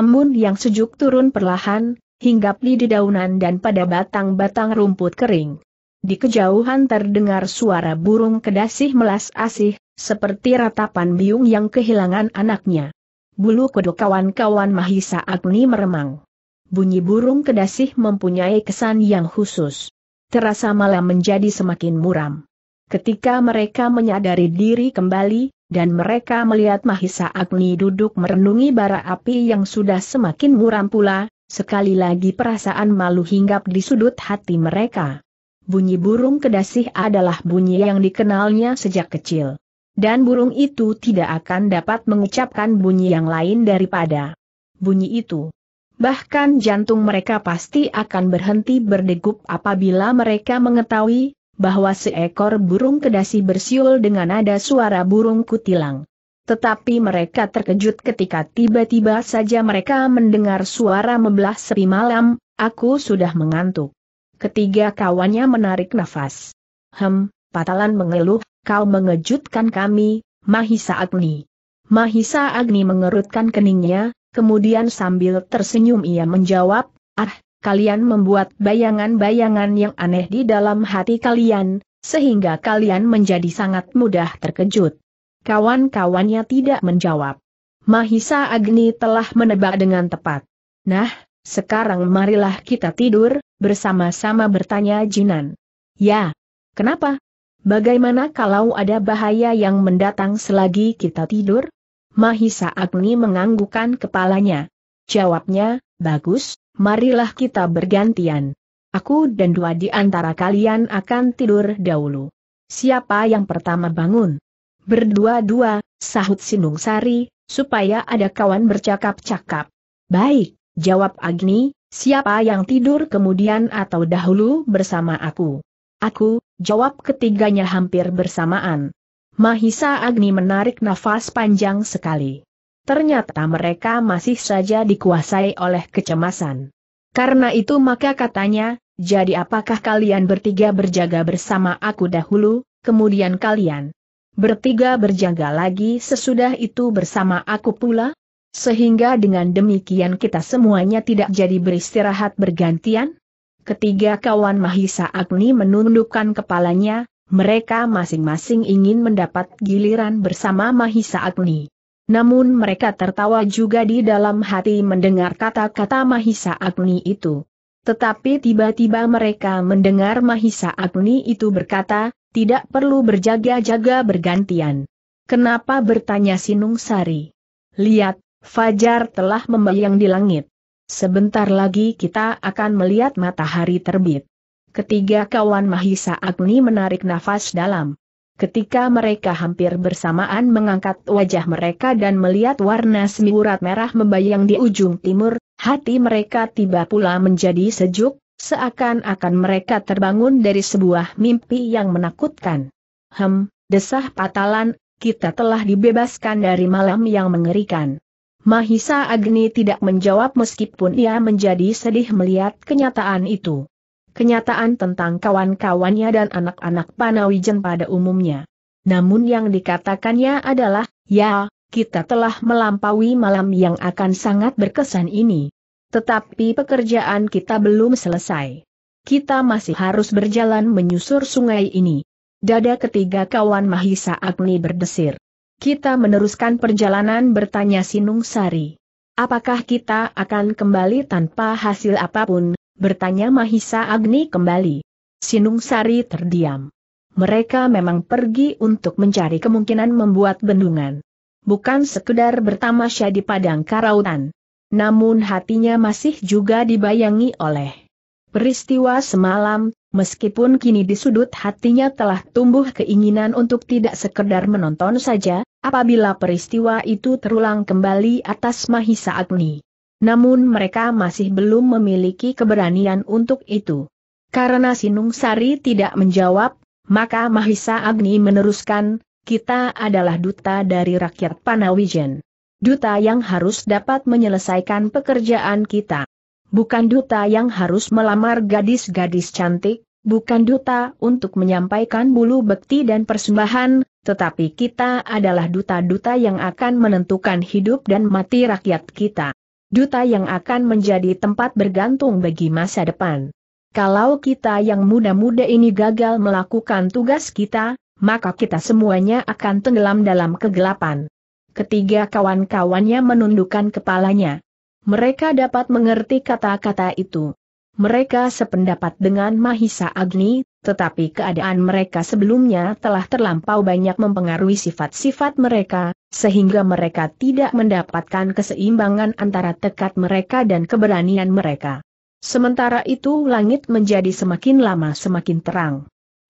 [SPEAKER 1] Embun yang sejuk turun perlahan, hinggap di dedaunan dan pada batang-batang rumput kering. Di kejauhan terdengar suara burung kedasih melas asih, seperti ratapan biung yang kehilangan anaknya. Bulu kuduk kawan-kawan Mahisa Agni meremang. Bunyi burung kedasih mempunyai kesan yang khusus. Terasa malam menjadi semakin muram. Ketika mereka menyadari diri kembali, dan mereka melihat Mahisa Agni duduk merenungi bara api yang sudah semakin muram pula, sekali lagi perasaan malu hinggap di sudut hati mereka. Bunyi burung kedasih adalah bunyi yang dikenalnya sejak kecil. Dan burung itu tidak akan dapat mengucapkan bunyi yang lain daripada bunyi itu. Bahkan jantung mereka pasti akan berhenti berdegup apabila mereka mengetahui bahwa seekor burung kedasi bersiul dengan nada suara burung kutilang. Tetapi mereka terkejut ketika tiba-tiba saja mereka mendengar suara membelah sepi malam, aku sudah mengantuk. Ketiga kawannya menarik nafas. Hem, Patalan mengeluh, kau mengejutkan kami, Mahisa Agni. Mahisa Agni mengerutkan keningnya, kemudian sambil tersenyum ia menjawab, ah, kalian membuat bayangan-bayangan yang aneh di dalam hati kalian, sehingga kalian menjadi sangat mudah terkejut. Kawan-kawannya tidak menjawab. Mahisa Agni telah menebak dengan tepat. Nah, sekarang marilah kita tidur, bersama-sama bertanya Jinan. Ya. Kenapa? Bagaimana kalau ada bahaya yang mendatang selagi kita tidur? Mahisa Agni menganggukkan kepalanya. Jawabnya, bagus, marilah kita bergantian. Aku dan dua di antara kalian akan tidur dahulu. Siapa yang pertama bangun? Berdua-dua, sahut Sinung Sari, supaya ada kawan bercakap-cakap. Baik, jawab Agni, siapa yang tidur kemudian atau dahulu bersama aku? Aku, jawab ketiganya hampir bersamaan. Mahisa Agni menarik nafas panjang sekali. Ternyata mereka masih saja dikuasai oleh kecemasan. Karena itu maka katanya, jadi apakah kalian bertiga berjaga bersama aku dahulu, kemudian kalian bertiga berjaga lagi sesudah itu bersama aku pula? Sehingga dengan demikian kita semuanya tidak jadi beristirahat bergantian? Ketiga kawan Mahisa Agni menundukkan kepalanya, mereka masing-masing ingin mendapat giliran bersama Mahisa Agni. Namun mereka tertawa juga di dalam hati mendengar kata-kata Mahisa Agni itu. Tetapi tiba-tiba mereka mendengar Mahisa Agni itu berkata, tidak perlu berjaga-jaga bergantian. Kenapa bertanya Sinung Sari? Lihat, Fajar telah membayang di langit. Sebentar lagi kita akan melihat matahari terbit. Ketiga kawan Mahisa Agni menarik nafas dalam. Ketika mereka hampir bersamaan mengangkat wajah mereka dan melihat warna urat merah membayang di ujung timur, hati mereka tiba pula menjadi sejuk, seakan-akan mereka terbangun dari sebuah mimpi yang menakutkan. Hem, desah patalan, kita telah dibebaskan dari malam yang mengerikan. Mahisa Agni tidak menjawab meskipun ia menjadi sedih melihat kenyataan itu. Kenyataan tentang kawan-kawannya dan anak-anak Panawijen pada umumnya. Namun yang dikatakannya adalah, ya, kita telah melampaui malam yang akan sangat berkesan ini. Tetapi pekerjaan kita belum selesai. Kita masih harus berjalan menyusur sungai ini. Dada ketiga kawan Mahisa Agni berdesir. Kita meneruskan perjalanan bertanya Sinung Sari. Apakah kita akan kembali tanpa hasil apapun, bertanya Mahisa Agni kembali. Sinung Sari terdiam. Mereka memang pergi untuk mencari kemungkinan membuat bendungan. Bukan sekedar bertamasya di padang karautan. Namun hatinya masih juga dibayangi oleh peristiwa semalam, meskipun kini di sudut hatinya telah tumbuh keinginan untuk tidak sekedar menonton saja, apabila peristiwa itu terulang kembali atas Mahisa Agni. Namun mereka masih belum memiliki keberanian untuk itu. Karena Sinung Sari tidak menjawab, maka Mahisa Agni meneruskan, kita adalah duta dari rakyat Panawijen. Duta yang harus dapat menyelesaikan pekerjaan kita. Bukan duta yang harus melamar gadis-gadis cantik, bukan duta untuk menyampaikan bulu bekti dan persembahan, tetapi kita adalah duta-duta yang akan menentukan hidup dan mati rakyat kita. Duta yang akan menjadi tempat bergantung bagi masa depan. Kalau kita yang muda-muda ini gagal melakukan tugas kita, maka kita semuanya akan tenggelam dalam kegelapan. Ketiga kawan-kawannya menundukkan kepalanya. Mereka dapat mengerti kata-kata itu. Mereka sependapat dengan Mahisa Agni, tetapi keadaan mereka sebelumnya telah terlampau banyak mempengaruhi sifat-sifat mereka, sehingga mereka tidak mendapatkan keseimbangan antara tekad mereka dan keberanian mereka. Sementara itu langit menjadi semakin lama semakin terang.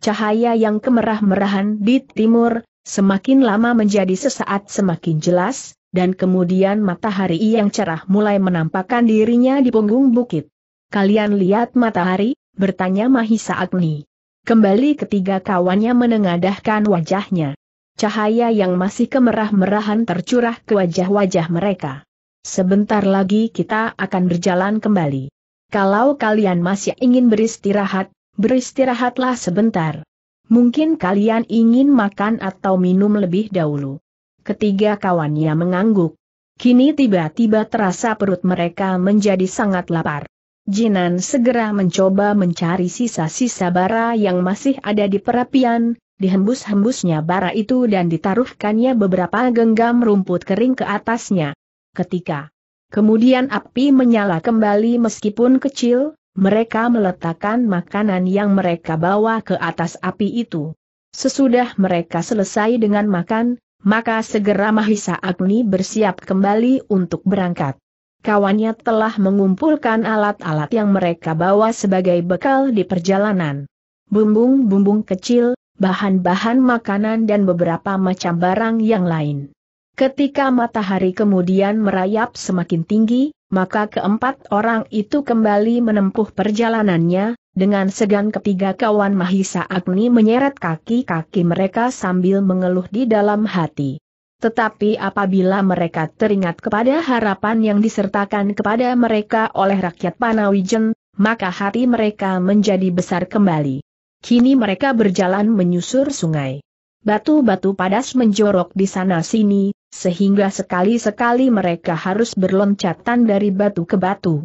[SPEAKER 1] Cahaya yang kemerah-merahan di timur, semakin lama menjadi sesaat semakin jelas, dan kemudian matahari yang cerah mulai menampakkan dirinya di punggung bukit. Kalian lihat matahari? bertanya Mahisa Agni. Kembali ketiga kawannya menengadahkan wajahnya. Cahaya yang masih kemerah-merahan tercurah ke wajah-wajah mereka. Sebentar lagi kita akan berjalan kembali. Kalau kalian masih ingin beristirahat, beristirahatlah sebentar. Mungkin kalian ingin makan atau minum lebih dahulu. Ketiga kawannya mengangguk. Kini tiba-tiba terasa perut mereka menjadi sangat lapar. Jinan segera mencoba mencari sisa-sisa bara yang masih ada di perapian, dihembus-hembusnya bara itu dan ditaruhkannya beberapa genggam rumput kering ke atasnya. Ketika kemudian api menyala kembali meskipun kecil, mereka meletakkan makanan yang mereka bawa ke atas api itu. Sesudah mereka selesai dengan makan, maka segera Mahisa Agni bersiap kembali untuk berangkat kawannya telah mengumpulkan alat-alat yang mereka bawa sebagai bekal di perjalanan. Bumbung-bumbung kecil, bahan-bahan makanan dan beberapa macam barang yang lain. Ketika matahari kemudian merayap semakin tinggi, maka keempat orang itu kembali menempuh perjalanannya, dengan segan ketiga kawan Mahisa Agni menyeret kaki-kaki mereka sambil mengeluh di dalam hati. Tetapi apabila mereka teringat kepada harapan yang disertakan kepada mereka oleh rakyat Panawijen, maka hati mereka menjadi besar kembali. Kini mereka berjalan menyusur sungai. Batu-batu padas menjorok di sana-sini, sehingga sekali-sekali mereka harus berloncatan dari batu ke batu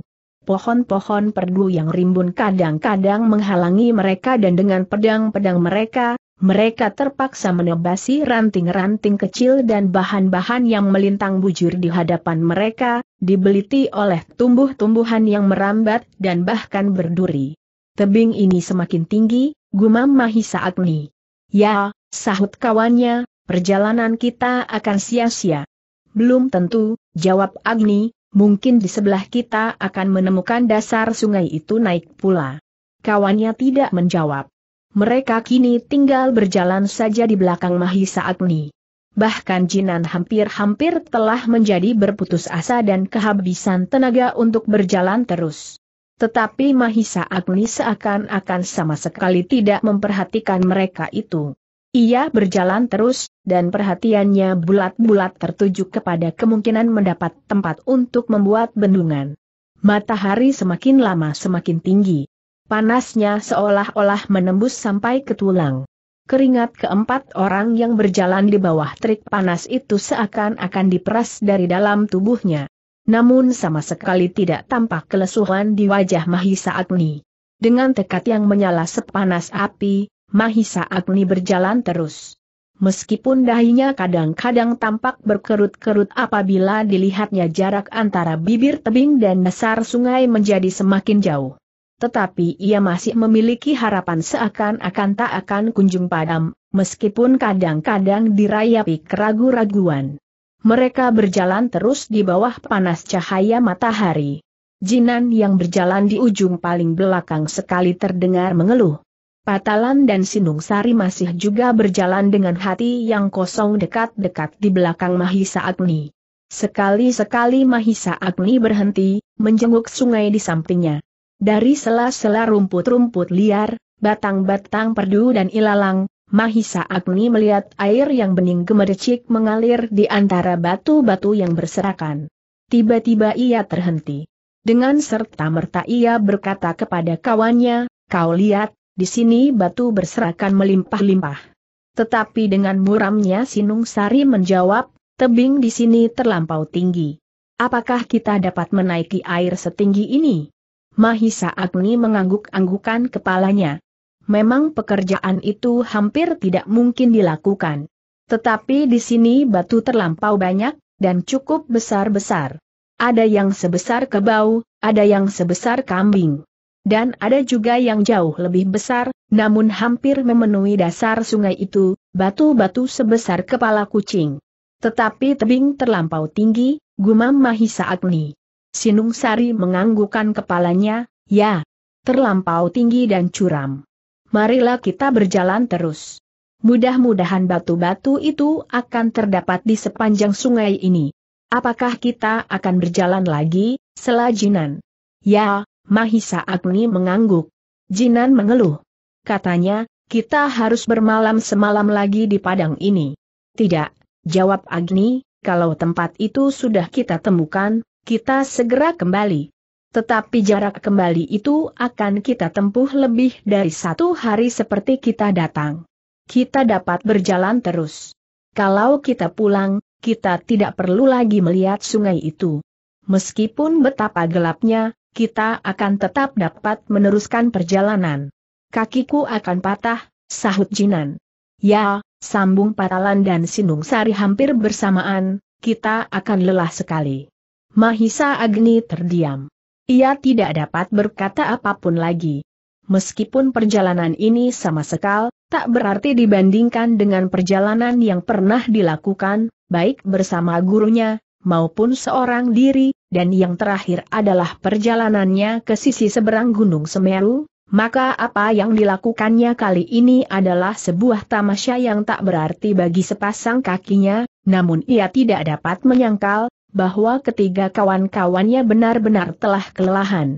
[SPEAKER 1] pohon-pohon perdu yang rimbun kadang-kadang menghalangi mereka dan dengan pedang-pedang mereka, mereka terpaksa menebasi ranting-ranting kecil dan bahan-bahan yang melintang bujur di hadapan mereka, dibeliti oleh tumbuh-tumbuhan yang merambat dan bahkan berduri. Tebing ini semakin tinggi, gumam Mahisa Agni. Ya, sahut kawannya, perjalanan kita akan sia-sia. Belum tentu, jawab Agni, mungkin di sebelah kita akan menemukan dasar sungai itu naik pula. Kawannya tidak menjawab. Mereka kini tinggal berjalan saja di belakang Mahisa Agni. Bahkan Jinan hampir-hampir telah menjadi berputus asa dan kehabisan tenaga untuk berjalan terus. Tetapi Mahisa Agni seakan-akan sama sekali tidak memperhatikan mereka itu. Ia berjalan terus, dan perhatiannya bulat-bulat tertuju kepada kemungkinan mendapat tempat untuk membuat bendungan. Matahari semakin lama semakin tinggi. Panasnya seolah-olah menembus sampai ke tulang. Keringat keempat orang yang berjalan di bawah terik panas itu seakan-akan diperas dari dalam tubuhnya. Namun sama sekali tidak tampak kelesuhan di wajah Mahisa Agni. Dengan tekad yang menyala sepanas api, Mahisa Agni berjalan terus. Meskipun dahinya kadang-kadang tampak berkerut-kerut apabila dilihatnya jarak antara bibir tebing dan dasar sungai menjadi semakin jauh. Tetapi ia masih memiliki harapan seakan-akan tak akan kunjung padam, meskipun kadang-kadang dirayapi keragu-raguan. Mereka berjalan terus di bawah panas cahaya matahari. Jinan yang berjalan di ujung paling belakang sekali terdengar mengeluh. Patalan dan sindung Sari masih juga berjalan dengan hati yang kosong dekat-dekat di belakang Mahisa Agni. Sekali-sekali Mahisa Agni berhenti, menjenguk sungai di sampingnya. Dari sela-sela rumput-rumput liar, batang-batang perdu dan ilalang, Mahisa Agni melihat air yang bening gemericik mengalir di antara batu-batu yang berserakan. Tiba-tiba ia terhenti. Dengan serta-merta ia berkata kepada kawannya, kau lihat, di sini batu berserakan melimpah-limpah. Tetapi dengan muramnya Sinung Sari menjawab, tebing di sini terlampau tinggi. Apakah kita dapat menaiki air setinggi ini? Mahisa Agni mengangguk-anggukan kepalanya. Memang pekerjaan itu hampir tidak mungkin dilakukan. Tetapi di sini batu terlampau banyak, dan cukup besar-besar. Ada yang sebesar kebau, ada yang sebesar kambing dan ada juga yang jauh lebih besar, namun hampir memenuhi dasar sungai itu, batu-batu sebesar kepala kucing. Tetapi tebing terlampau tinggi, gumam Mahisa Agni. Sinung Sari menganggukkan kepalanya, ya, terlampau tinggi dan curam. Marilah kita berjalan terus. Mudah-mudahan batu-batu itu akan terdapat di sepanjang sungai ini. Apakah kita akan berjalan lagi, Selajinan? Ya, Mahisa Agni mengangguk. Jinan mengeluh. Katanya, kita harus bermalam semalam lagi di padang ini. Tidak, jawab Agni, kalau tempat itu sudah kita temukan, kita segera kembali. Tetapi jarak kembali itu akan kita tempuh lebih dari satu hari seperti kita datang. Kita dapat berjalan terus. Kalau kita pulang, kita tidak perlu lagi melihat sungai itu. Meskipun betapa gelapnya, kita akan tetap dapat meneruskan perjalanan. Kakiku akan patah, sahut Jinan. Ya, sambung Patalan dan Sinung Sari hampir bersamaan, kita akan lelah sekali. Mahisa Agni terdiam. Ia tidak dapat berkata apapun lagi. Meskipun perjalanan ini sama sekal, tak berarti dibandingkan dengan perjalanan yang pernah dilakukan, baik bersama gurunya, maupun seorang diri, dan yang terakhir adalah perjalanannya ke sisi seberang Gunung Semeru, maka apa yang dilakukannya kali ini adalah sebuah tamasya yang tak berarti bagi sepasang kakinya, namun ia tidak dapat menyangkal, bahwa ketiga kawan-kawannya benar-benar telah kelelahan.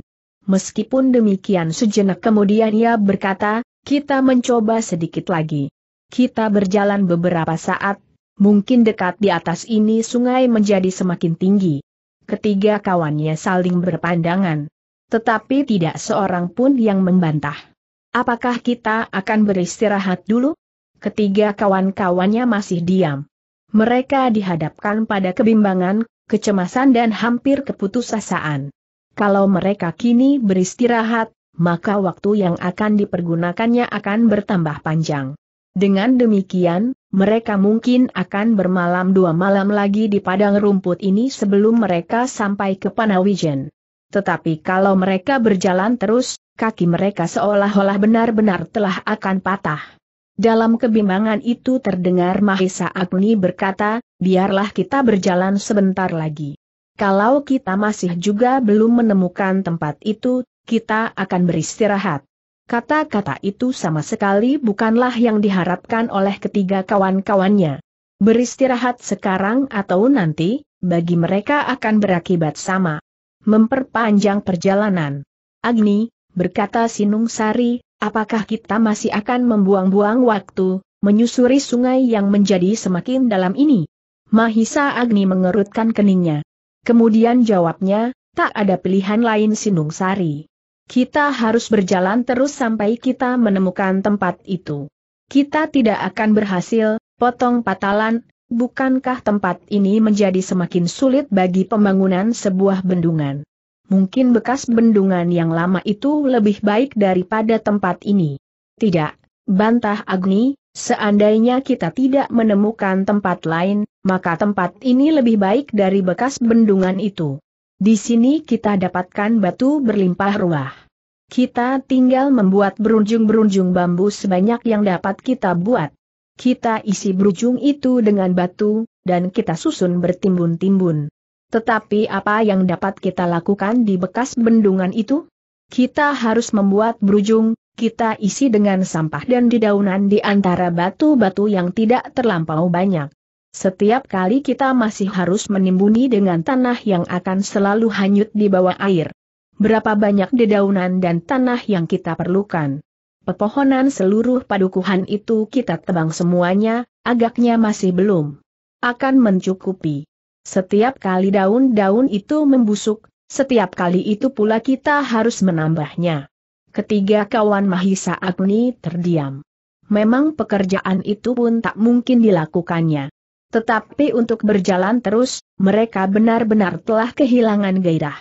[SPEAKER 1] Meskipun demikian sejenak kemudian ia berkata, kita mencoba sedikit lagi. Kita berjalan beberapa saat, mungkin dekat di atas ini sungai menjadi semakin tinggi. Ketiga kawannya saling berpandangan. Tetapi tidak seorang pun yang membantah. Apakah kita akan beristirahat dulu? Ketiga kawan-kawannya masih diam. Mereka dihadapkan pada kebimbangan, kecemasan dan hampir keputusasaan. Kalau mereka kini beristirahat, maka waktu yang akan dipergunakannya akan bertambah panjang. Dengan demikian, mereka mungkin akan bermalam dua malam lagi di padang rumput ini sebelum mereka sampai ke Panawijen. Tetapi kalau mereka berjalan terus, kaki mereka seolah-olah benar-benar telah akan patah. Dalam kebimbangan itu terdengar Mahesa Agni berkata, biarlah kita berjalan sebentar lagi. Kalau kita masih juga belum menemukan tempat itu, kita akan beristirahat. Kata-kata itu sama sekali bukanlah yang diharapkan oleh ketiga kawan-kawannya. Beristirahat sekarang atau nanti, bagi mereka akan berakibat sama. Memperpanjang perjalanan. Agni, berkata Sinung Sari, apakah kita masih akan membuang-buang waktu, menyusuri sungai yang menjadi semakin dalam ini? Mahisa Agni mengerutkan keningnya. Kemudian jawabnya, tak ada pilihan lain Sinung Sari. Kita harus berjalan terus sampai kita menemukan tempat itu. Kita tidak akan berhasil, potong patalan, bukankah tempat ini menjadi semakin sulit bagi pembangunan sebuah bendungan? Mungkin bekas bendungan yang lama itu lebih baik daripada tempat ini. Tidak, bantah Agni, seandainya kita tidak menemukan tempat lain, maka tempat ini lebih baik dari bekas bendungan itu. Di sini kita dapatkan batu berlimpah ruah. Kita tinggal membuat berunjung-berunjung bambu sebanyak yang dapat kita buat. Kita isi berujung itu dengan batu, dan kita susun bertimbun-timbun. Tetapi apa yang dapat kita lakukan di bekas bendungan itu? Kita harus membuat berujung, kita isi dengan sampah dan dedaunan di antara batu-batu yang tidak terlampau banyak. Setiap kali kita masih harus menimbuni dengan tanah yang akan selalu hanyut di bawah air. Berapa banyak dedaunan dan tanah yang kita perlukan. Pepohonan seluruh padukuhan itu kita tebang semuanya, agaknya masih belum akan mencukupi. Setiap kali daun-daun itu membusuk, setiap kali itu pula kita harus menambahnya. Ketiga kawan Mahisa Agni terdiam. Memang pekerjaan itu pun tak mungkin dilakukannya. Tetapi untuk berjalan terus, mereka benar-benar telah kehilangan gairah.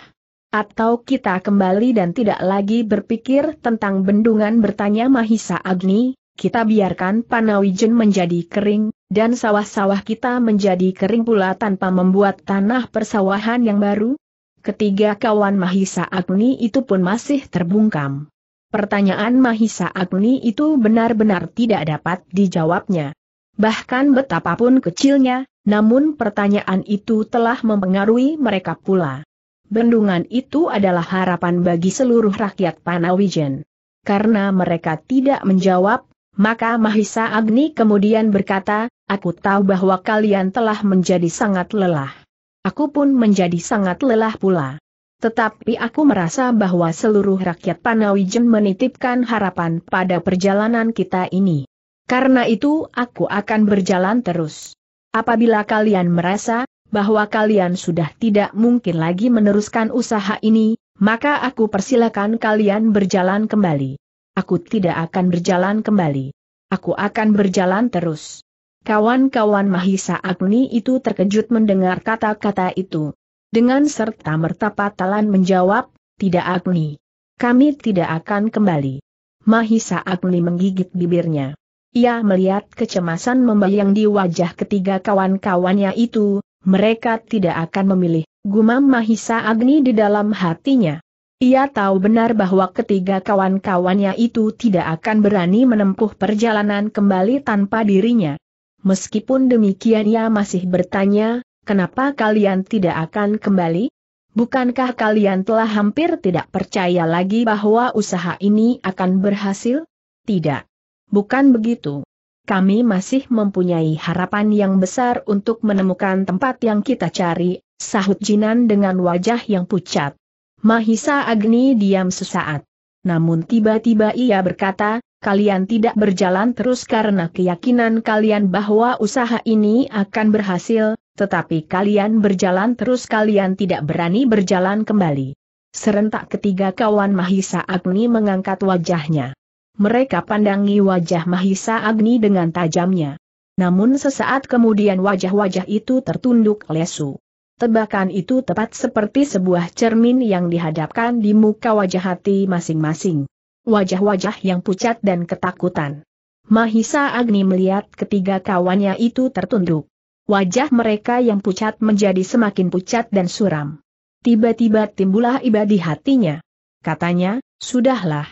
[SPEAKER 1] Atau kita kembali dan tidak lagi berpikir tentang bendungan bertanya Mahisa Agni, kita biarkan Panawijen menjadi kering, dan sawah-sawah kita menjadi kering pula tanpa membuat tanah persawahan yang baru? Ketiga kawan Mahisa Agni itu pun masih terbungkam. Pertanyaan Mahisa Agni itu benar-benar tidak dapat dijawabnya bahkan betapapun kecilnya, namun pertanyaan itu telah mempengaruhi mereka pula. Bendungan itu adalah harapan bagi seluruh rakyat Panawijen. Karena mereka tidak menjawab, maka Mahisa Agni kemudian berkata, aku tahu bahwa kalian telah menjadi sangat lelah. Aku pun menjadi sangat lelah pula. Tetapi aku merasa bahwa seluruh rakyat Panawijen menitipkan harapan pada perjalanan kita ini. Karena itu aku akan berjalan terus. Apabila kalian merasa bahwa kalian sudah tidak mungkin lagi meneruskan usaha ini, maka aku persilakan kalian berjalan kembali. Aku tidak akan berjalan kembali. Aku akan berjalan terus. Kawan-kawan Mahisa Agni itu terkejut mendengar kata-kata itu. Dengan serta merta Patalan menjawab, tidak Agni. Kami tidak akan kembali. Mahisa Agni menggigit bibirnya. Ia melihat kecemasan membayang di wajah ketiga kawan-kawannya itu, mereka tidak akan memilih, gumam Mahisa Agni di dalam hatinya. Ia tahu benar bahwa ketiga kawan-kawannya itu tidak akan berani menempuh perjalanan kembali tanpa dirinya. Meskipun demikian ia masih bertanya, kenapa kalian tidak akan kembali? Bukankah kalian telah hampir tidak percaya lagi bahwa usaha ini akan berhasil? Tidak bukan begitu. Kami masih mempunyai harapan yang besar untuk menemukan tempat yang kita cari, sahut Jinan dengan wajah yang pucat. Mahisa Agni diam sesaat. Namun tiba-tiba ia berkata, kalian tidak berjalan terus karena keyakinan kalian bahwa usaha ini akan berhasil, tetapi kalian berjalan terus kalian tidak berani berjalan kembali. Serentak ketiga kawan Mahisa Agni mengangkat wajahnya mereka pandangi wajah Mahisa Agni dengan tajamnya. Namun sesaat kemudian wajah-wajah itu tertunduk lesu. Tebakan itu tepat seperti sebuah cermin yang dihadapkan di muka wajah hati masing-masing. Wajah-wajah yang pucat dan ketakutan. Mahisa Agni melihat ketiga kawannya itu tertunduk. Wajah mereka yang pucat menjadi semakin pucat dan suram. Tiba-tiba timbullah iba di hatinya. Katanya, sudahlah,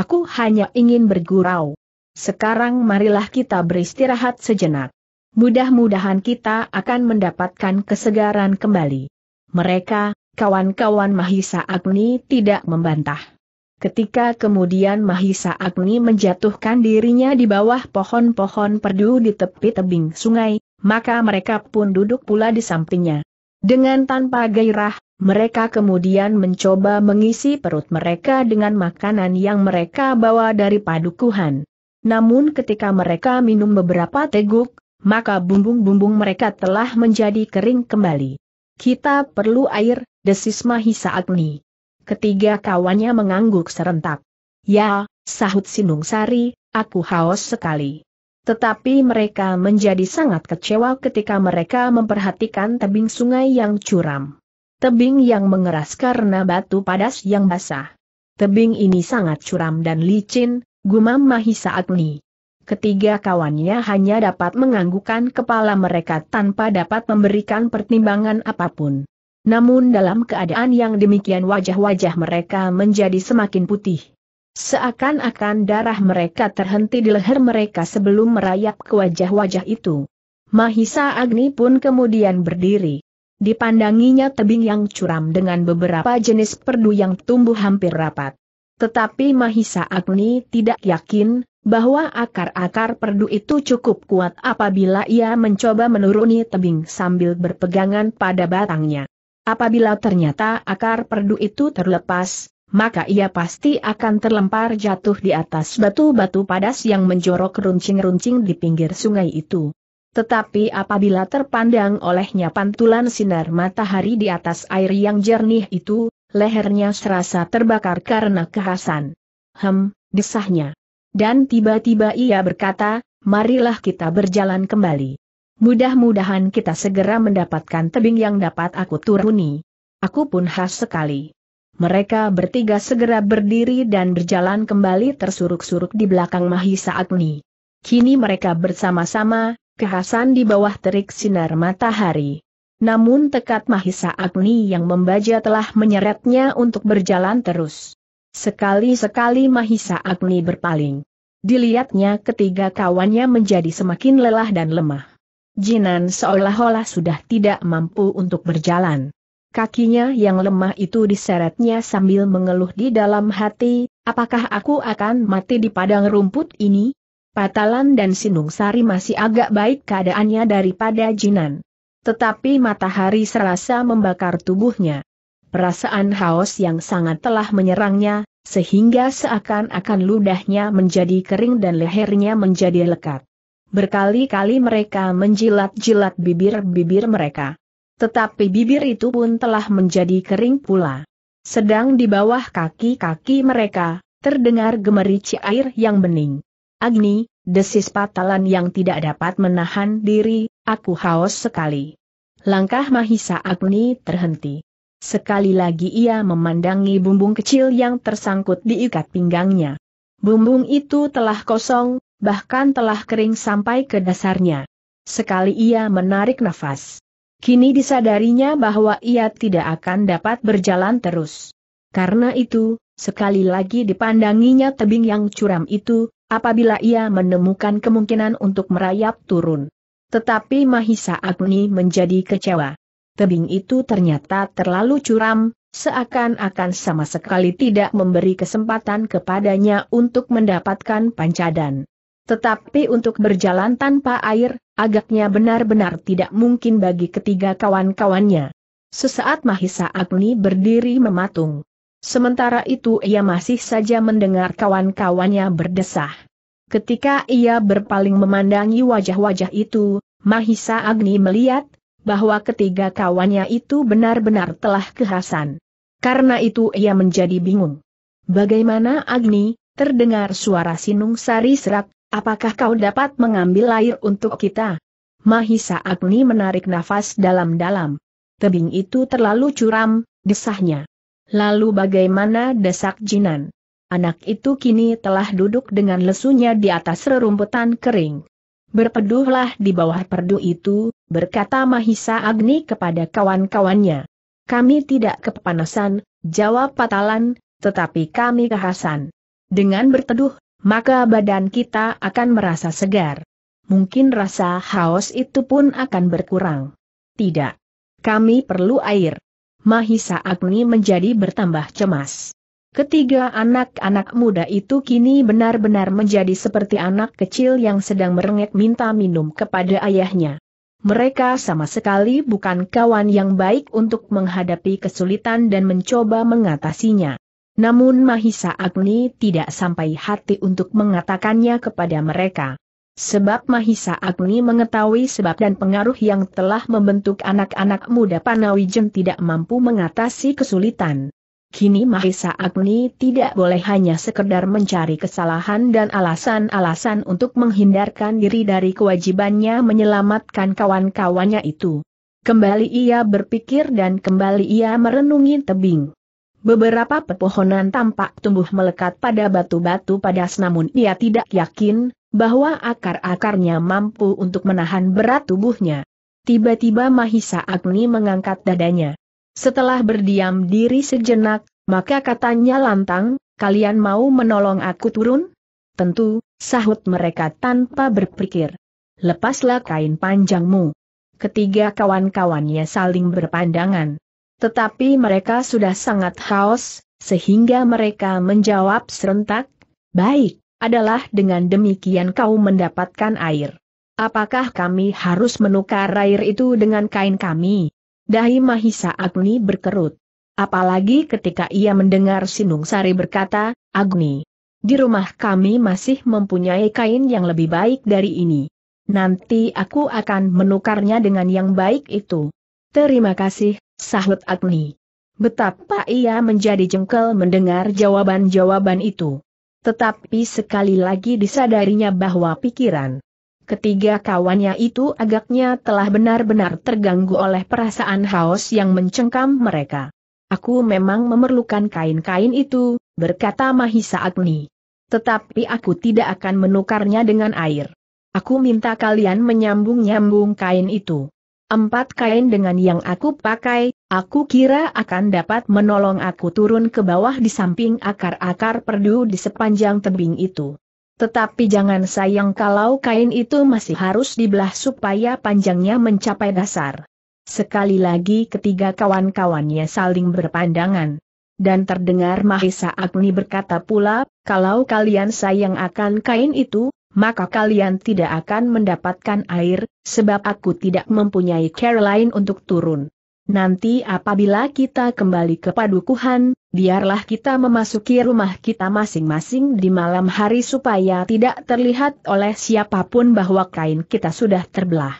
[SPEAKER 1] Aku hanya ingin bergurau. Sekarang marilah kita beristirahat sejenak. Mudah-mudahan kita akan mendapatkan kesegaran kembali. Mereka, kawan-kawan Mahisa Agni tidak membantah. Ketika kemudian Mahisa Agni menjatuhkan dirinya di bawah pohon-pohon perdu di tepi tebing sungai, maka mereka pun duduk pula di sampingnya. Dengan tanpa gairah, mereka kemudian mencoba mengisi perut mereka dengan makanan yang mereka bawa dari padukuhan. Namun ketika mereka minum beberapa teguk, maka bumbung-bumbung mereka telah menjadi kering kembali. Kita perlu air, desis Mahisa Agni. Ketiga kawannya mengangguk serentak. Ya, sahut Sinung Sari. aku haus sekali. Tetapi mereka menjadi sangat kecewa ketika mereka memperhatikan tebing sungai yang curam tebing yang mengeras karena batu padas yang basah. Tebing ini sangat curam dan licin, gumam Mahisa Agni. Ketiga kawannya hanya dapat menganggukkan kepala mereka tanpa dapat memberikan pertimbangan apapun. Namun dalam keadaan yang demikian wajah-wajah mereka menjadi semakin putih. Seakan-akan darah mereka terhenti di leher mereka sebelum merayap ke wajah-wajah itu. Mahisa Agni pun kemudian berdiri dipandanginya tebing yang curam dengan beberapa jenis perdu yang tumbuh hampir rapat. Tetapi Mahisa Agni tidak yakin bahwa akar-akar perdu itu cukup kuat apabila ia mencoba menuruni tebing sambil berpegangan pada batangnya. Apabila ternyata akar perdu itu terlepas, maka ia pasti akan terlempar jatuh di atas batu-batu padas yang menjorok runcing-runcing di pinggir sungai itu. Tetapi apabila terpandang olehnya pantulan sinar matahari di atas air yang jernih itu, lehernya serasa terbakar karena kehasan. Hem, desahnya. Dan tiba-tiba ia berkata, marilah kita berjalan kembali. Mudah-mudahan kita segera mendapatkan tebing yang dapat aku turuni. Aku pun khas sekali. Mereka bertiga segera berdiri dan berjalan kembali tersuruk-suruk di belakang Mahisa Agni. Kini mereka bersama-sama, kehasan di bawah terik sinar matahari. Namun tekad Mahisa Agni yang membaja telah menyeretnya untuk berjalan terus. Sekali-sekali Mahisa Agni berpaling. Dilihatnya ketiga kawannya menjadi semakin lelah dan lemah. Jinan seolah-olah sudah tidak mampu untuk berjalan. Kakinya yang lemah itu diseretnya sambil mengeluh di dalam hati, apakah aku akan mati di padang rumput ini? Patalan dan Sinung Sari masih agak baik keadaannya daripada Jinan. Tetapi matahari serasa membakar tubuhnya. Perasaan haus yang sangat telah menyerangnya, sehingga seakan-akan ludahnya menjadi kering dan lehernya menjadi lekat. Berkali-kali mereka menjilat-jilat bibir-bibir mereka. Tetapi bibir itu pun telah menjadi kering pula. Sedang di bawah kaki-kaki mereka, terdengar gemerici air yang bening. Agni, desis patalan yang tidak dapat menahan diri, aku haus sekali. Langkah Mahisa Agni terhenti. Sekali lagi ia memandangi bumbung kecil yang tersangkut di ikat pinggangnya. Bumbung itu telah kosong, bahkan telah kering sampai ke dasarnya. Sekali ia menarik nafas. Kini disadarinya bahwa ia tidak akan dapat berjalan terus. Karena itu, sekali lagi dipandanginya tebing yang curam itu, apabila ia menemukan kemungkinan untuk merayap turun. Tetapi Mahisa Agni menjadi kecewa. Tebing itu ternyata terlalu curam, seakan-akan sama sekali tidak memberi kesempatan kepadanya untuk mendapatkan pancadan. Tetapi untuk berjalan tanpa air, agaknya benar-benar tidak mungkin bagi ketiga kawan-kawannya. Sesaat Mahisa Agni berdiri mematung. Sementara itu ia masih saja mendengar kawan-kawannya berdesah. Ketika ia berpaling memandangi wajah-wajah itu, Mahisa Agni melihat, bahwa ketiga kawannya itu benar-benar telah kehasan. Karena itu ia menjadi bingung. Bagaimana Agni, terdengar suara Sinung Sari serak, apakah kau dapat mengambil air untuk kita? Mahisa Agni menarik nafas dalam-dalam. Tebing itu terlalu curam, desahnya. Lalu bagaimana desak Jinan? Anak itu kini telah duduk dengan lesunya di atas rerumputan kering. Berpeduhlah di bawah perdu itu, berkata Mahisa Agni kepada kawan-kawannya. Kami tidak kepanasan, jawab Patalan, tetapi kami kehasan. Dengan berteduh, maka badan kita akan merasa segar. Mungkin rasa haus itu pun akan berkurang. Tidak. Kami perlu air. Mahisa Agni menjadi bertambah cemas. Ketiga anak-anak muda itu kini benar-benar menjadi seperti anak kecil yang sedang merengek minta minum kepada ayahnya. Mereka sama sekali bukan kawan yang baik untuk menghadapi kesulitan dan mencoba mengatasinya. Namun Mahisa Agni tidak sampai hati untuk mengatakannya kepada mereka. Sebab Mahisa Agni mengetahui sebab dan pengaruh yang telah membentuk anak-anak muda Panawijen tidak mampu mengatasi kesulitan. Kini Mahisa Agni tidak boleh hanya sekedar mencari kesalahan dan alasan-alasan untuk menghindarkan diri dari kewajibannya menyelamatkan kawan-kawannya itu. Kembali ia berpikir dan kembali ia merenungi tebing. Beberapa pepohonan tampak tumbuh melekat pada batu-batu padas namun ia tidak yakin bahwa akar-akarnya mampu untuk menahan berat tubuhnya. Tiba-tiba Mahisa Agni mengangkat dadanya. Setelah berdiam diri sejenak, maka katanya lantang, kalian mau menolong aku turun? Tentu, sahut mereka tanpa berpikir. Lepaslah kain panjangmu. Ketiga kawan-kawannya saling berpandangan. Tetapi mereka sudah sangat haus, sehingga mereka menjawab serentak, baik adalah dengan demikian kau mendapatkan air. Apakah kami harus menukar air itu dengan kain kami? Dahi Mahisa Agni berkerut. Apalagi ketika ia mendengar Sinung Sari berkata, Agni, di rumah kami masih mempunyai kain yang lebih baik dari ini. Nanti aku akan menukarnya dengan yang baik itu. Terima kasih, sahut Agni. Betapa ia menjadi jengkel mendengar jawaban-jawaban itu. Tetapi sekali lagi disadarinya bahwa pikiran ketiga kawannya itu agaknya telah benar-benar terganggu oleh perasaan haus yang mencengkam mereka. Aku memang memerlukan kain-kain itu, berkata Mahisa Agni. Tetapi aku tidak akan menukarnya dengan air. Aku minta kalian menyambung-nyambung kain itu. Empat kain dengan yang aku pakai, Aku kira akan dapat menolong aku turun ke bawah di samping akar-akar perdu di sepanjang tebing itu. Tetapi jangan sayang kalau kain itu masih harus dibelah supaya panjangnya mencapai dasar. Sekali lagi ketiga kawan-kawannya saling berpandangan. Dan terdengar Mahesa Agni berkata pula, kalau kalian sayang akan kain itu, maka kalian tidak akan mendapatkan air, sebab aku tidak mempunyai Caroline untuk turun. Nanti apabila kita kembali ke padukuhan, biarlah kita memasuki rumah kita masing-masing di malam hari supaya tidak terlihat oleh siapapun bahwa kain kita sudah terbelah.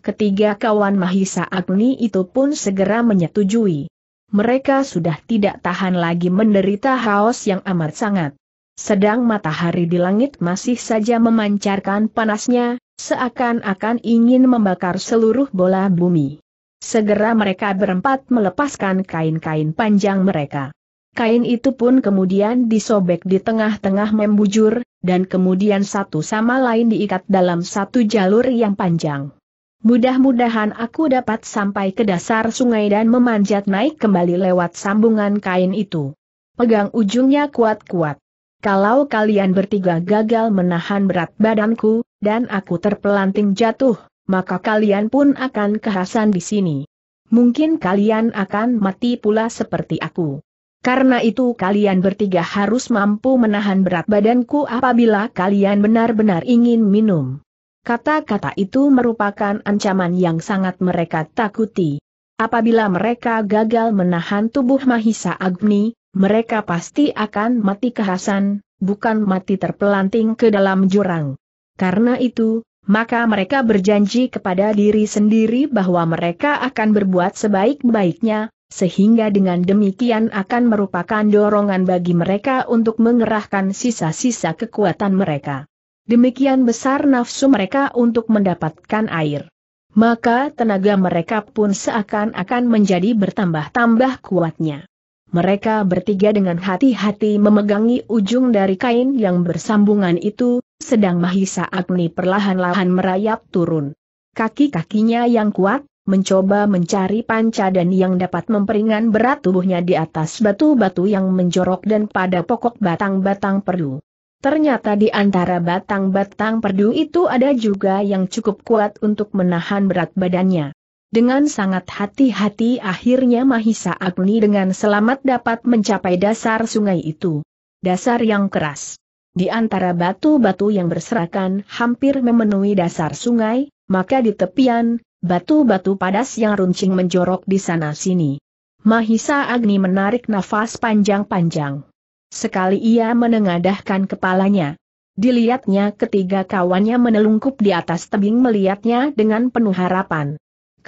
[SPEAKER 1] Ketiga kawan Mahisa Agni itu pun segera menyetujui. Mereka sudah tidak tahan lagi menderita haus yang amat sangat. Sedang matahari di langit masih saja memancarkan panasnya, seakan-akan ingin membakar seluruh bola bumi. Segera mereka berempat melepaskan kain-kain panjang mereka. Kain itu pun kemudian disobek di tengah-tengah membujur, dan kemudian satu sama lain diikat dalam satu jalur yang panjang. Mudah-mudahan aku dapat sampai ke dasar sungai dan memanjat naik kembali lewat sambungan kain itu. Pegang ujungnya kuat-kuat. Kalau kalian bertiga gagal menahan berat badanku, dan aku terpelanting jatuh, maka kalian pun akan kehasan di sini. Mungkin kalian akan mati pula seperti aku. Karena itu kalian bertiga harus mampu menahan berat badanku apabila kalian benar-benar ingin minum. Kata-kata itu merupakan ancaman yang sangat mereka takuti. Apabila mereka gagal menahan tubuh Mahisa Agni, mereka pasti akan mati kehasan, bukan mati terpelanting ke dalam jurang. Karena itu, maka mereka berjanji kepada diri sendiri bahwa mereka akan berbuat sebaik-baiknya, sehingga dengan demikian akan merupakan dorongan bagi mereka untuk mengerahkan sisa-sisa kekuatan mereka. Demikian besar nafsu mereka untuk mendapatkan air. Maka tenaga mereka pun seakan-akan menjadi bertambah-tambah kuatnya mereka bertiga dengan hati-hati memegangi ujung dari kain yang bersambungan itu, sedang Mahisa Agni perlahan-lahan merayap turun. Kaki-kakinya yang kuat, mencoba mencari panca dan yang dapat memperingan berat tubuhnya di atas batu-batu yang menjorok dan pada pokok batang-batang perdu. Ternyata di antara batang-batang perdu itu ada juga yang cukup kuat untuk menahan berat badannya. Dengan sangat hati-hati akhirnya Mahisa Agni dengan selamat dapat mencapai dasar sungai itu. Dasar yang keras. Di antara batu-batu yang berserakan hampir memenuhi dasar sungai, maka di tepian, batu-batu padas yang runcing menjorok di sana-sini. Mahisa Agni menarik nafas panjang-panjang. Sekali ia menengadahkan kepalanya. Dilihatnya ketiga kawannya menelungkup di atas tebing melihatnya dengan penuh harapan.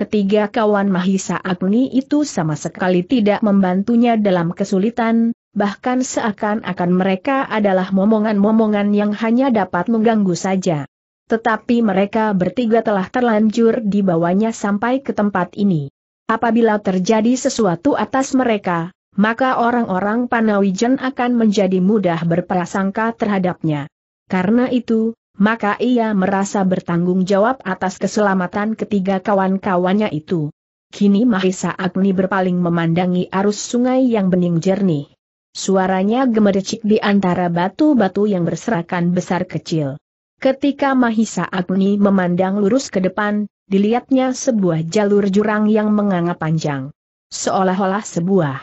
[SPEAKER 1] Ketiga kawan Mahisa Agni itu sama sekali tidak membantunya dalam kesulitan, bahkan seakan-akan mereka adalah momongan-momongan yang hanya dapat mengganggu saja. Tetapi mereka bertiga telah terlanjur dibawanya sampai ke tempat ini. Apabila terjadi sesuatu atas mereka, maka orang-orang Panawijen akan menjadi mudah berprasangka terhadapnya. Karena itu, maka ia merasa bertanggung jawab atas keselamatan ketiga kawan-kawannya itu. Kini Mahisa Agni berpaling memandangi arus sungai yang bening jernih. Suaranya gemericik di antara batu-batu yang berserakan besar kecil. Ketika Mahisa Agni memandang lurus ke depan, dilihatnya sebuah jalur jurang yang menganga panjang. Seolah-olah sebuah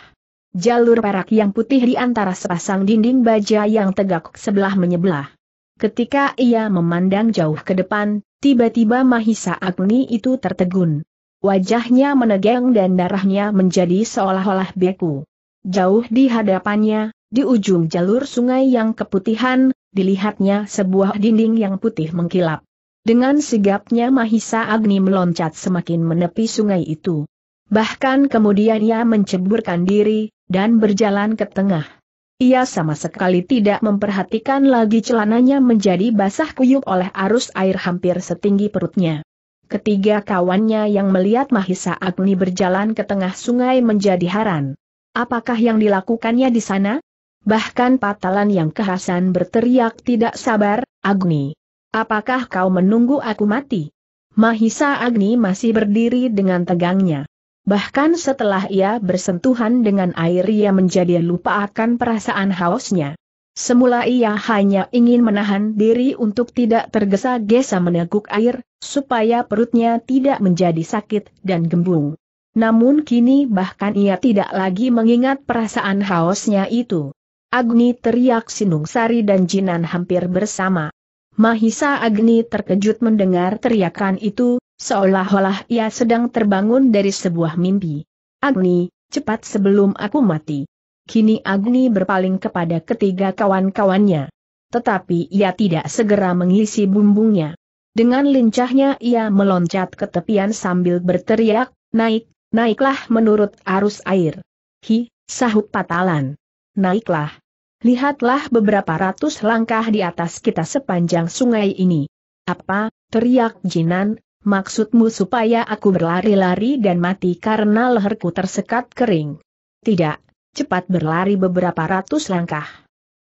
[SPEAKER 1] jalur perak yang putih di antara sepasang dinding baja yang tegak sebelah menyebelah. Ketika ia memandang jauh ke depan, tiba-tiba Mahisa Agni itu tertegun. Wajahnya menegang dan darahnya menjadi seolah-olah beku. Jauh di hadapannya, di ujung jalur sungai yang keputihan, dilihatnya sebuah dinding yang putih mengkilap. Dengan sigapnya Mahisa Agni meloncat semakin menepi sungai itu. Bahkan kemudian ia menceburkan diri, dan berjalan ke tengah. Ia sama sekali tidak memperhatikan lagi celananya menjadi basah kuyup oleh arus air hampir setinggi perutnya. Ketiga kawannya yang melihat Mahisa Agni berjalan ke tengah sungai menjadi haran. Apakah yang dilakukannya di sana? Bahkan patalan yang kehasan berteriak tidak sabar, Agni. Apakah kau menunggu aku mati? Mahisa Agni masih berdiri dengan tegangnya. Bahkan setelah ia bersentuhan dengan air ia menjadi lupa akan perasaan hausnya. Semula ia hanya ingin menahan diri untuk tidak tergesa-gesa meneguk air, supaya perutnya tidak menjadi sakit dan gembung. Namun kini bahkan ia tidak lagi mengingat perasaan hausnya itu. Agni teriak sinung Sari dan Jinan hampir bersama. Mahisa Agni terkejut mendengar teriakan itu, Seolah-olah ia sedang terbangun dari sebuah mimpi. Agni, cepat sebelum aku mati. Kini Agni berpaling kepada ketiga kawan-kawannya. Tetapi ia tidak segera mengisi bumbungnya. Dengan lincahnya ia meloncat ke tepian sambil berteriak, naik, naiklah menurut arus air. Hi, sahut patalan. Naiklah. Lihatlah beberapa ratus langkah di atas kita sepanjang sungai ini. Apa, teriak Jinan, Maksudmu supaya aku berlari-lari dan mati karena leherku tersekat kering? Tidak, cepat berlari beberapa ratus langkah.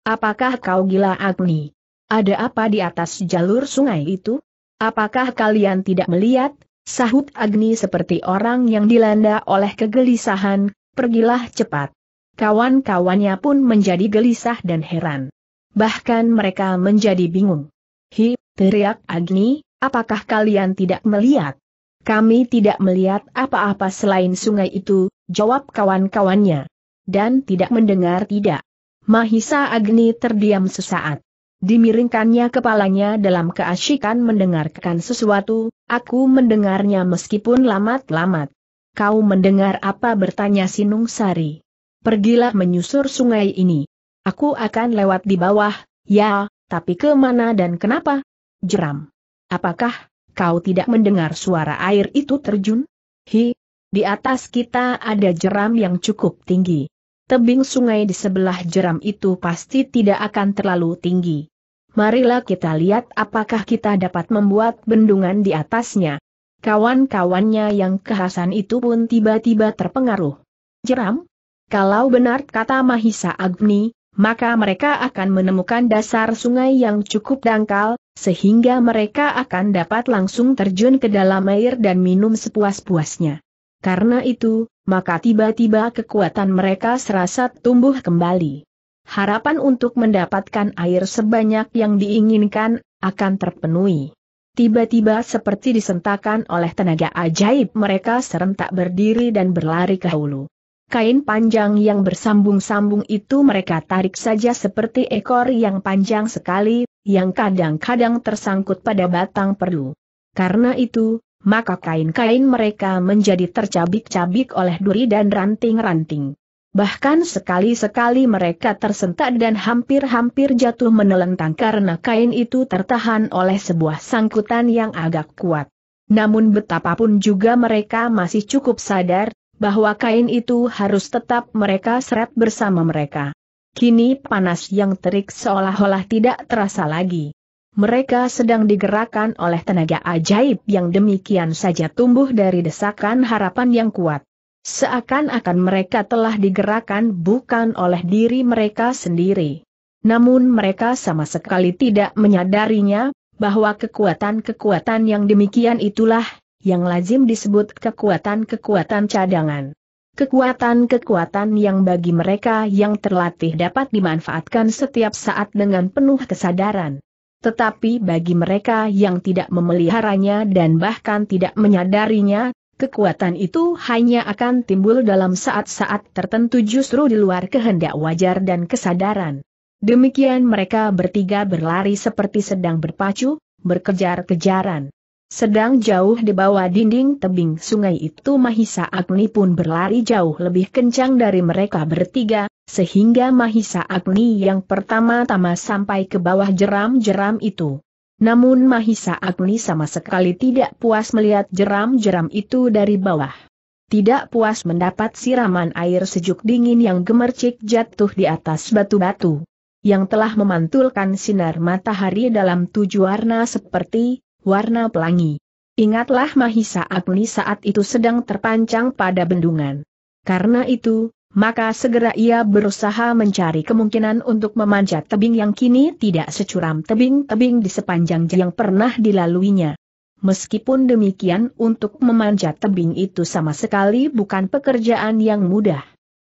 [SPEAKER 1] Apakah kau gila Agni? Ada apa di atas jalur sungai itu? Apakah kalian tidak melihat? Sahut Agni seperti orang yang dilanda oleh kegelisahan, pergilah cepat. Kawan-kawannya pun menjadi gelisah dan heran. Bahkan mereka menjadi bingung. Hi, teriak Agni, Apakah kalian tidak melihat? Kami tidak melihat apa-apa selain sungai itu, jawab kawan-kawannya. Dan tidak mendengar tidak. Mahisa Agni terdiam sesaat. Dimiringkannya kepalanya dalam keasyikan mendengarkan sesuatu, aku mendengarnya meskipun lamat-lamat. Kau mendengar apa bertanya Sinung Sari. Pergilah menyusur sungai ini. Aku akan lewat di bawah, ya, tapi kemana dan kenapa? Jeram. Apakah kau tidak mendengar suara air itu terjun? Hi, di atas kita ada jeram yang cukup tinggi. Tebing sungai di sebelah jeram itu pasti tidak akan terlalu tinggi. Marilah kita lihat apakah kita dapat membuat bendungan di atasnya. Kawan-kawannya yang kehasan itu pun tiba-tiba terpengaruh. Jeram? Kalau benar kata Mahisa Agni, maka mereka akan menemukan dasar sungai yang cukup dangkal, sehingga mereka akan dapat langsung terjun ke dalam air dan minum sepuas-puasnya. Karena itu, maka tiba-tiba kekuatan mereka serasa tumbuh kembali. Harapan untuk mendapatkan air sebanyak yang diinginkan akan terpenuhi. Tiba-tiba seperti disentakan oleh tenaga ajaib mereka serentak berdiri dan berlari ke hulu. Kain panjang yang bersambung-sambung itu mereka tarik saja seperti ekor yang panjang sekali, yang kadang-kadang tersangkut pada batang perlu. Karena itu, maka kain-kain mereka menjadi tercabik-cabik oleh duri dan ranting-ranting. Bahkan sekali-sekali mereka tersentak dan hampir-hampir jatuh menelentang karena kain itu tertahan oleh sebuah sangkutan yang agak kuat. Namun betapapun juga mereka masih cukup sadar, bahwa kain itu harus tetap mereka seret bersama mereka. Kini panas yang terik seolah-olah tidak terasa lagi. Mereka sedang digerakkan oleh tenaga ajaib yang demikian saja tumbuh dari desakan harapan yang kuat. Seakan-akan mereka telah digerakkan bukan oleh diri mereka sendiri. Namun mereka sama sekali tidak menyadarinya, bahwa kekuatan-kekuatan yang demikian itulah yang lazim disebut kekuatan-kekuatan cadangan. Kekuatan-kekuatan yang bagi mereka yang terlatih dapat dimanfaatkan setiap saat dengan penuh kesadaran. Tetapi bagi mereka yang tidak memeliharanya dan bahkan tidak menyadarinya, kekuatan itu hanya akan timbul dalam saat-saat tertentu justru di luar kehendak wajar dan kesadaran. Demikian mereka bertiga berlari seperti sedang berpacu, berkejar-kejaran. Sedang jauh di bawah dinding tebing sungai itu Mahisa Agni pun berlari jauh lebih kencang dari mereka bertiga, sehingga Mahisa Agni yang pertama-tama sampai ke bawah jeram-jeram itu. Namun Mahisa Agni sama sekali tidak puas melihat jeram-jeram itu dari bawah. Tidak puas mendapat siraman air sejuk dingin yang gemercik jatuh di atas batu-batu. Yang telah memantulkan sinar matahari dalam tujuh warna seperti warna pelangi. Ingatlah Mahisa Agni saat itu sedang terpancang pada bendungan. Karena itu, maka segera ia berusaha mencari kemungkinan untuk memanjat tebing yang kini tidak securam tebing-tebing di sepanjang yang pernah dilaluinya. Meskipun demikian untuk memanjat tebing itu sama sekali bukan pekerjaan yang mudah.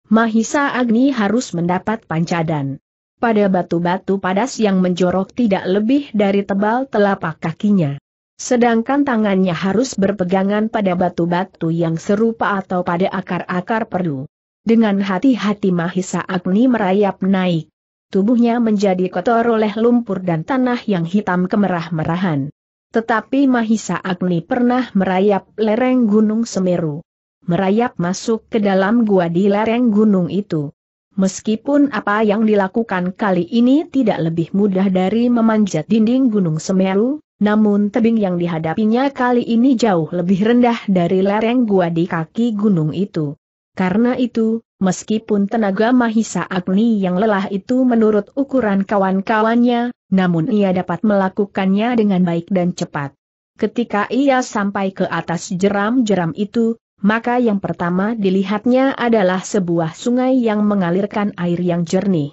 [SPEAKER 1] Mahisa Agni harus mendapat pancadan. Pada batu-batu padas yang menjorok tidak lebih dari tebal telapak kakinya. Sedangkan tangannya harus berpegangan pada batu-batu yang serupa atau pada akar-akar perdu. Dengan hati-hati Mahisa Agni merayap naik. Tubuhnya menjadi kotor oleh lumpur dan tanah yang hitam kemerah-merahan. Tetapi Mahisa Agni pernah merayap lereng Gunung Semeru. Merayap masuk ke dalam gua di lereng gunung itu. Meskipun apa yang dilakukan kali ini tidak lebih mudah dari memanjat dinding Gunung Semeru, namun tebing yang dihadapinya kali ini jauh lebih rendah dari lereng gua di kaki gunung itu. Karena itu, meskipun tenaga Mahisa Agni yang lelah itu menurut ukuran kawan-kawannya, namun ia dapat melakukannya dengan baik dan cepat. Ketika ia sampai ke atas jeram-jeram itu, maka yang pertama dilihatnya adalah sebuah sungai yang mengalirkan air yang jernih.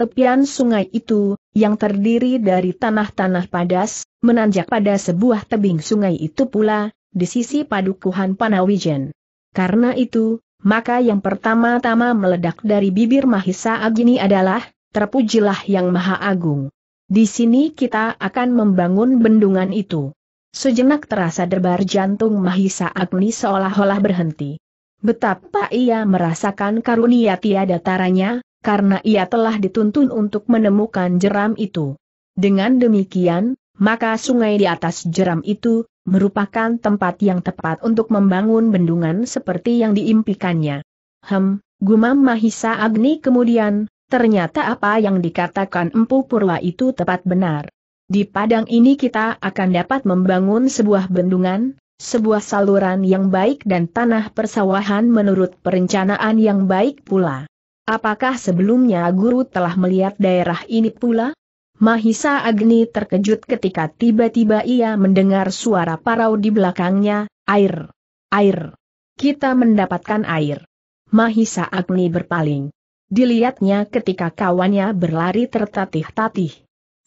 [SPEAKER 1] Tepian sungai itu, yang terdiri dari tanah-tanah padas, menanjak pada sebuah tebing sungai itu pula, di sisi padukuhan Panawijen. Karena itu, maka yang pertama-tama meledak dari bibir Mahisa Agni adalah, terpujilah yang Maha Agung. Di sini kita akan membangun bendungan itu. Sejenak terasa debar jantung Mahisa Agni seolah-olah berhenti. Betapa ia merasakan karunia tiada taranya, karena ia telah dituntun untuk menemukan jeram itu. Dengan demikian, maka sungai di atas jeram itu, merupakan tempat yang tepat untuk membangun bendungan seperti yang diimpikannya. Hem, gumam Mahisa Agni kemudian, ternyata apa yang dikatakan Empu Purwa itu tepat benar. Di padang ini kita akan dapat membangun sebuah bendungan, sebuah saluran yang baik dan tanah persawahan menurut perencanaan yang baik pula. Apakah sebelumnya guru telah melihat daerah ini pula? Mahisa Agni terkejut ketika tiba-tiba ia mendengar suara parau di belakangnya, air, air. Kita mendapatkan air. Mahisa Agni berpaling. Dilihatnya ketika kawannya berlari tertatih-tatih.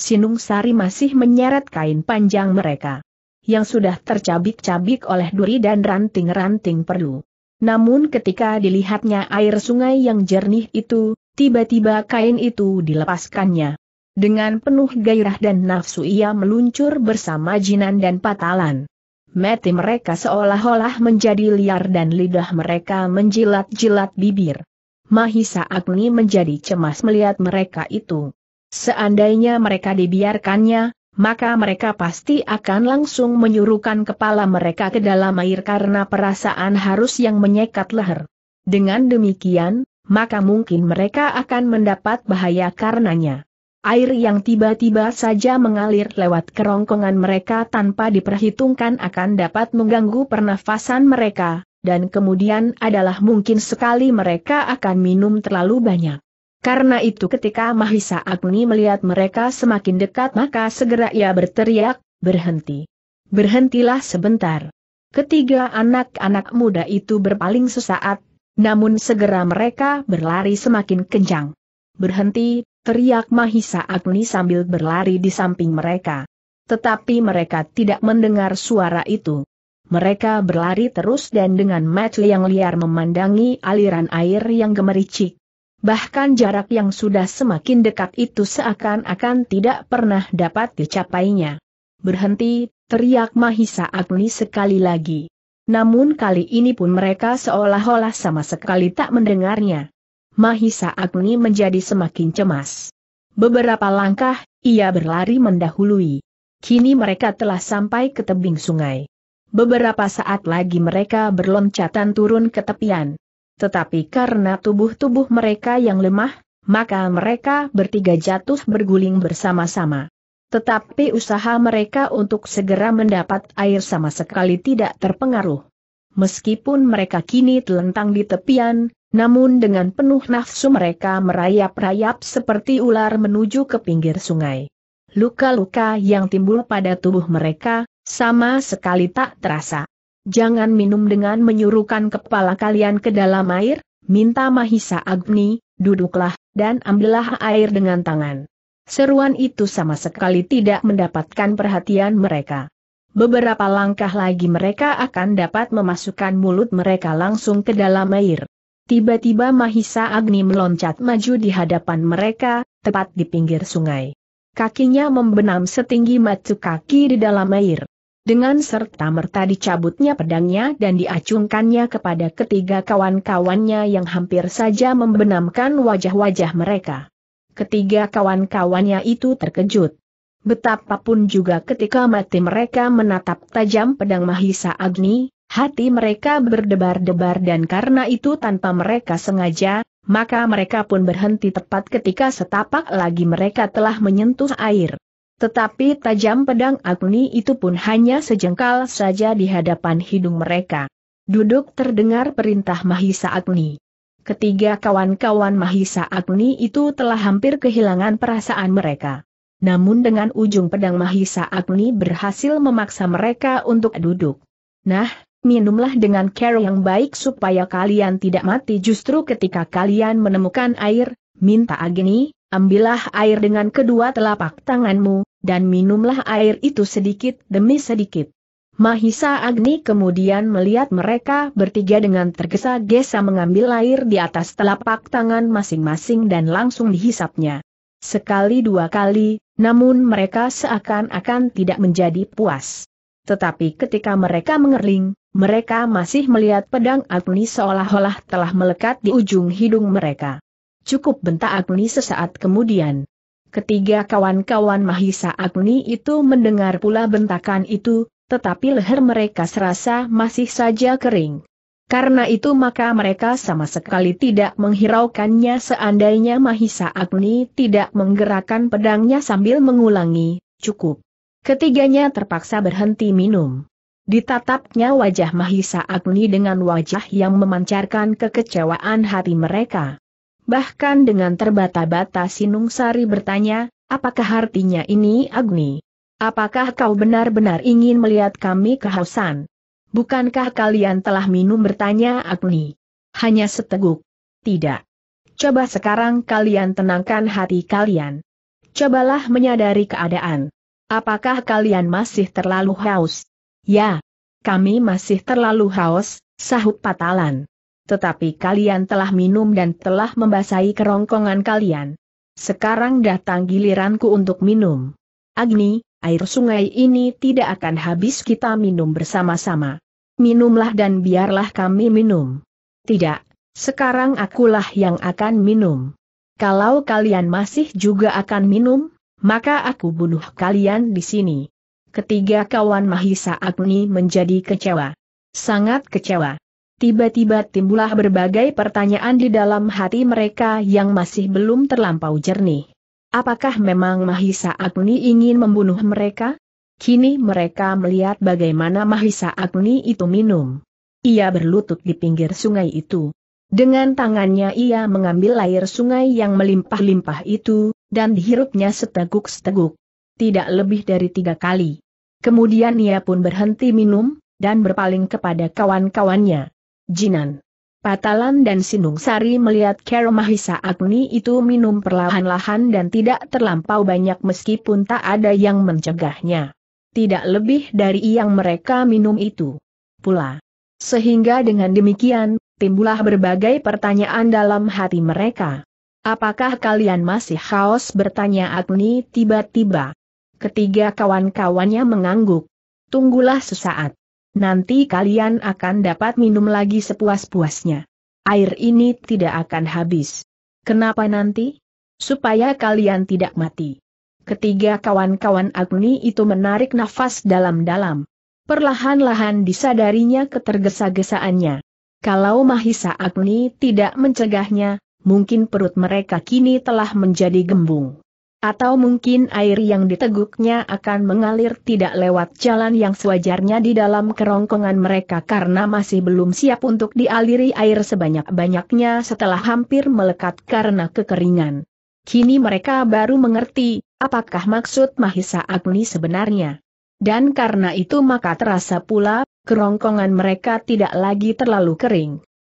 [SPEAKER 1] Sinung Sari masih menyeret kain panjang mereka. Yang sudah tercabik-cabik oleh duri dan ranting-ranting perlu. Namun ketika dilihatnya air sungai yang jernih itu, tiba-tiba kain itu dilepaskannya. Dengan penuh gairah dan nafsu ia meluncur bersama Jinan dan Patalan. Mati mereka seolah-olah menjadi liar dan lidah mereka menjilat-jilat bibir. Mahisa Agni menjadi cemas melihat mereka itu. Seandainya mereka dibiarkannya, maka mereka pasti akan langsung menyuruhkan kepala mereka ke dalam air karena perasaan harus yang menyekat leher. Dengan demikian, maka mungkin mereka akan mendapat bahaya karenanya. Air yang tiba-tiba saja mengalir lewat kerongkongan mereka tanpa diperhitungkan akan dapat mengganggu pernafasan mereka, dan kemudian adalah mungkin sekali mereka akan minum terlalu banyak. Karena itu ketika Mahisa Agni melihat mereka semakin dekat maka segera ia berteriak, berhenti. Berhentilah sebentar. Ketiga anak-anak muda itu berpaling sesaat, namun segera mereka berlari semakin kencang. Berhenti, teriak Mahisa Agni sambil berlari di samping mereka. Tetapi mereka tidak mendengar suara itu. Mereka berlari terus dan dengan mata yang liar memandangi aliran air yang gemericik bahkan jarak yang sudah semakin dekat itu seakan-akan tidak pernah dapat dicapainya. Berhenti, teriak Mahisa Agni sekali lagi. Namun kali ini pun mereka seolah-olah sama sekali tak mendengarnya. Mahisa Agni menjadi semakin cemas. Beberapa langkah, ia berlari mendahului. Kini mereka telah sampai ke tebing sungai. Beberapa saat lagi mereka berloncatan turun ke tepian. Tetapi karena tubuh-tubuh mereka yang lemah, maka mereka bertiga jatuh berguling bersama-sama. Tetapi usaha mereka untuk segera mendapat air sama sekali tidak terpengaruh. Meskipun mereka kini telentang di tepian, namun dengan penuh nafsu mereka merayap-rayap seperti ular menuju ke pinggir sungai. Luka-luka yang timbul pada tubuh mereka, sama sekali tak terasa jangan minum dengan menyuruhkan kepala kalian ke dalam air, minta Mahisa Agni, duduklah, dan ambillah air dengan tangan. Seruan itu sama sekali tidak mendapatkan perhatian mereka. Beberapa langkah lagi mereka akan dapat memasukkan mulut mereka langsung ke dalam air. Tiba-tiba Mahisa Agni meloncat maju di hadapan mereka, tepat di pinggir sungai. Kakinya membenam setinggi matu kaki di dalam air. Dengan serta-merta dicabutnya pedangnya dan diacungkannya kepada ketiga kawan-kawannya yang hampir saja membenamkan wajah-wajah mereka. Ketiga kawan-kawannya itu terkejut. Betapapun juga ketika mati mereka menatap tajam pedang Mahisa Agni, hati mereka berdebar-debar dan karena itu tanpa mereka sengaja, maka mereka pun berhenti tepat ketika setapak lagi mereka telah menyentuh air. Tetapi tajam pedang Agni itu pun hanya sejengkal saja di hadapan hidung mereka. Duduk terdengar perintah Mahisa Agni. Ketiga kawan-kawan Mahisa Agni itu telah hampir kehilangan perasaan mereka. Namun dengan ujung pedang Mahisa Agni berhasil memaksa mereka untuk duduk. Nah, minumlah dengan care yang baik supaya kalian tidak mati justru ketika kalian menemukan air, minta Agni, Ambillah air dengan kedua telapak tanganmu, dan minumlah air itu sedikit demi sedikit. Mahisa Agni kemudian melihat mereka bertiga dengan tergesa-gesa mengambil air di atas telapak tangan masing-masing dan langsung dihisapnya. Sekali dua kali, namun mereka seakan-akan tidak menjadi puas. Tetapi ketika mereka mengerling, mereka masih melihat pedang Agni seolah-olah telah melekat di ujung hidung mereka. Cukup bentak Agni sesaat kemudian. Ketiga kawan-kawan Mahisa Agni itu mendengar pula bentakan itu, tetapi leher mereka serasa masih saja kering. Karena itu maka mereka sama sekali tidak menghiraukannya seandainya Mahisa Agni tidak menggerakkan pedangnya sambil mengulangi, cukup. Ketiganya terpaksa berhenti minum. Ditatapnya wajah Mahisa Agni dengan wajah yang memancarkan kekecewaan hati mereka bahkan dengan terbata-bata Sinung sari bertanya, apakah artinya ini Agni? Apakah kau benar-benar ingin melihat kami kehausan? Bukankah kalian telah minum bertanya Agni? Hanya seteguk. Tidak. Coba sekarang kalian tenangkan hati kalian. Cobalah menyadari keadaan. Apakah kalian masih terlalu haus? Ya. Kami masih terlalu haus, sahut patalan. Tetapi kalian telah minum dan telah membasahi kerongkongan kalian. Sekarang datang giliranku untuk minum. Agni, air sungai ini tidak akan habis kita minum bersama-sama. Minumlah dan biarlah kami minum. Tidak, sekarang akulah yang akan minum. Kalau kalian masih juga akan minum, maka aku bunuh kalian di sini. Ketiga kawan Mahisa Agni menjadi kecewa. Sangat kecewa. Tiba-tiba timbulah berbagai pertanyaan di dalam hati mereka yang masih belum terlampau jernih. Apakah memang Mahisa Agni ingin membunuh mereka? Kini mereka melihat bagaimana Mahisa Agni itu minum. Ia berlutut di pinggir sungai itu. Dengan tangannya ia mengambil air sungai yang melimpah-limpah itu, dan dihirupnya seteguk-seteguk. Tidak lebih dari tiga kali. Kemudian ia pun berhenti minum, dan berpaling kepada kawan-kawannya. Jinan. Patalan dan Sari melihat Mahisa Agni itu minum perlahan-lahan dan tidak terlampau banyak meskipun tak ada yang mencegahnya. Tidak lebih dari yang mereka minum itu. Pula. Sehingga dengan demikian, timbulah berbagai pertanyaan dalam hati mereka. Apakah kalian masih haus bertanya Agni tiba-tiba? Ketiga kawan-kawannya mengangguk. Tunggulah sesaat nanti kalian akan dapat minum lagi sepuas-puasnya. Air ini tidak akan habis. Kenapa nanti? Supaya kalian tidak mati. Ketiga kawan-kawan Agni itu menarik nafas dalam-dalam. Perlahan-lahan disadarinya ketergesa-gesaannya. Kalau Mahisa Agni tidak mencegahnya, mungkin perut mereka kini telah menjadi gembung. Atau mungkin air yang diteguknya akan mengalir tidak lewat jalan yang sewajarnya di dalam kerongkongan mereka karena masih belum siap untuk dialiri air sebanyak-banyaknya setelah hampir melekat karena kekeringan. Kini mereka baru mengerti, apakah maksud Mahisa Agni sebenarnya. Dan karena itu maka terasa pula, kerongkongan mereka tidak lagi terlalu kering.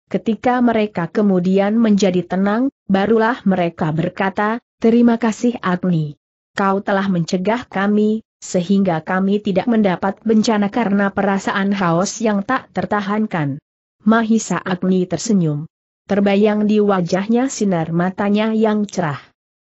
[SPEAKER 1] Ketika mereka kemudian menjadi tenang, barulah mereka berkata, Terima kasih Agni. Kau telah mencegah kami, sehingga kami tidak mendapat bencana karena perasaan haus yang tak tertahankan. Mahisa Agni tersenyum. Terbayang di wajahnya sinar matanya yang cerah.